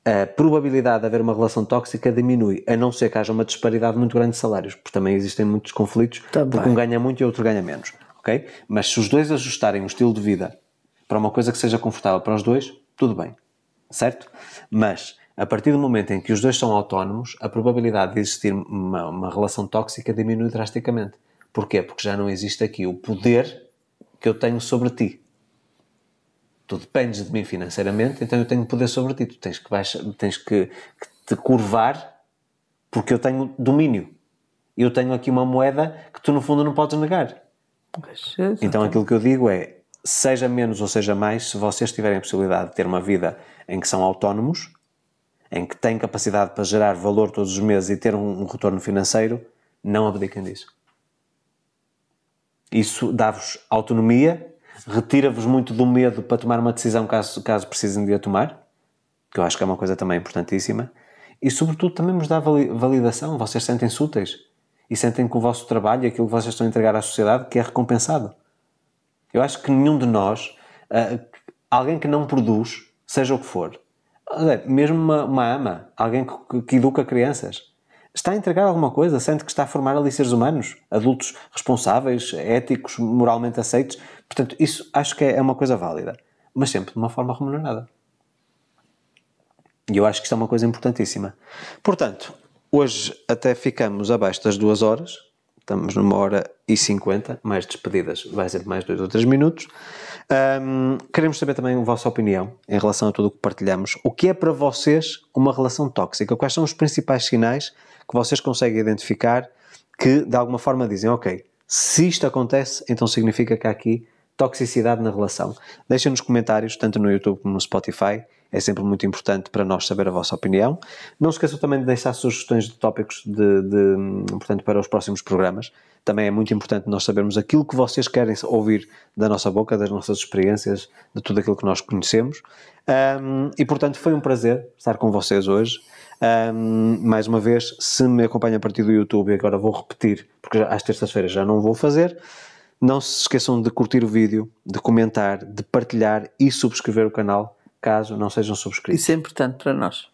a probabilidade de haver uma relação tóxica diminui, a não ser que haja uma disparidade muito grande de salários, porque também existem muitos conflitos, também. porque um ganha muito e outro ganha menos, ok? Mas se os dois ajustarem o estilo de vida para uma coisa que seja confortável para os dois, tudo bem, certo? Mas a partir do momento em que os dois são autónomos, a probabilidade de existir uma, uma relação tóxica diminui drasticamente. Porquê? Porque já não existe aqui o poder que eu tenho sobre ti. Tu dependes de mim financeiramente, então eu tenho poder sobre ti. Tu tens que, tens que, que te curvar porque eu tenho domínio. Eu tenho aqui uma moeda que tu, no fundo, não podes negar. Então aquilo que eu digo é: seja menos ou seja mais, se vocês tiverem a possibilidade de ter uma vida em que são autónomos, em que tem capacidade para gerar valor todos os meses e ter um, um retorno financeiro, não abdiquem disso. Isso dá-vos autonomia, retira-vos muito do medo para tomar uma decisão caso, caso precisem de a tomar, que eu acho que é uma coisa também importantíssima, e sobretudo também vos dá validação, vocês sentem-se úteis e sentem que o vosso trabalho e aquilo que vocês estão a entregar à sociedade que é recompensado. Eu acho que nenhum de nós, ah, alguém que não produz, seja o que for, mesmo uma, uma ama, alguém que, que educa crianças, está a entregar alguma coisa? Sente que está a formar ali seres humanos, adultos responsáveis, éticos, moralmente aceitos? Portanto, isso acho que é, é uma coisa válida, mas sempre de uma forma remunerada. E eu acho que isto é uma coisa importantíssima. Portanto, hoje até ficamos abaixo das duas horas. Estamos numa hora e cinquenta, mais despedidas, vai ser mais dois ou três minutos. Um, queremos saber também a vossa opinião em relação a tudo o que partilhamos. O que é para vocês uma relação tóxica? Quais são os principais sinais que vocês conseguem identificar que de alguma forma dizem, ok, se isto acontece, então significa que há aqui toxicidade na relação. Deixem nos comentários, tanto no YouTube como no Spotify, é sempre muito importante para nós saber a vossa opinião. Não se esqueçam também de deixar sugestões de tópicos de, de, portanto, para os próximos programas. Também é muito importante nós sabermos aquilo que vocês querem ouvir da nossa boca, das nossas experiências, de tudo aquilo que nós conhecemos. Um, e portanto foi um prazer estar com vocês hoje. Um, mais uma vez, se me acompanha a partir do YouTube, agora vou repetir, porque já, às terças-feiras já não vou fazer. Não se esqueçam de curtir o vídeo, de comentar, de partilhar e subscrever o canal caso não sejam subscritos. Isso é importante para nós.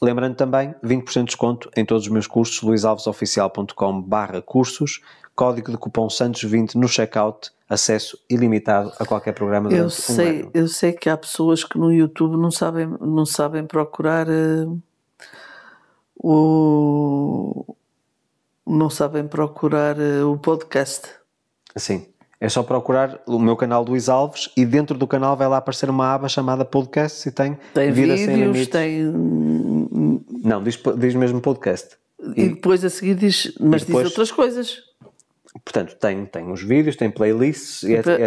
Lembrando também, 20% de desconto em todos os meus cursos, luisalvesoficial.com barra cursos, código de cupom SANTOS20 no checkout, acesso ilimitado a qualquer programa durante eu sei, um ano. Eu sei que há pessoas que no YouTube não sabem, não sabem procurar uh, o... não sabem procurar uh, o podcast. Sim. É só procurar o meu canal Luís Alves e dentro do canal vai lá aparecer uma aba chamada podcast e tem, tem Vida vídeos, Sem Limites. Tem... Não, diz, diz mesmo podcast. E, e, depois a seguir diz, mas depois, diz outras coisas. Portanto, tem, tem os vídeos, tem playlists, e, etc. E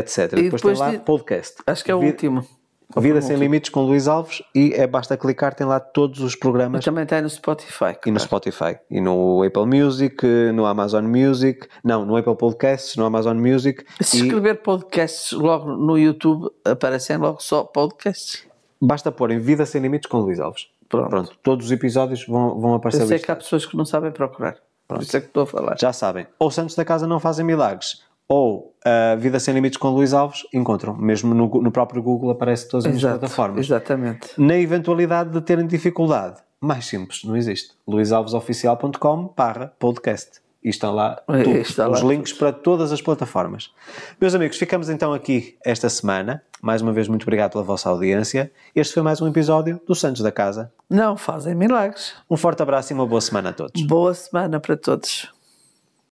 depois, depois tem lá podcast. Acho que é o Vida, último. Vida Sem Limites com Luís Alves e é basta clicar, tem lá todos os programas. também tem no Spotify. Claro. E no Spotify. E no Apple Music, no Amazon Music, não, no Apple Podcasts, no Amazon Music. Se e... escrever podcasts logo no YouTube, aparecem logo só podcasts. Basta pôr em Vida Sem Limites com Luís Alves. Pronto. Pronto. Todos os episódios vão, vão aparecer. Eu sei que há pessoas que não sabem procurar. Pronto. isso é que estou a falar. Já sabem. Ou Santos da Casa não fazem milagres ou uh, Vida Sem Limites com Luís Alves, encontram. Mesmo no, no próprio Google aparece todas as Exato, plataformas. Exatamente. Na eventualidade de terem dificuldade, mais simples, não existe. luisalvesoficial.com para podcast. E estão lá, é, tudo, está os lá links tudo. para todas as plataformas. Meus amigos, ficamos então aqui esta semana. Mais uma vez, muito obrigado pela vossa audiência. Este foi mais um episódio do Santos da Casa. Não fazem milagres. Um forte abraço e uma boa semana a todos. Boa semana para todos.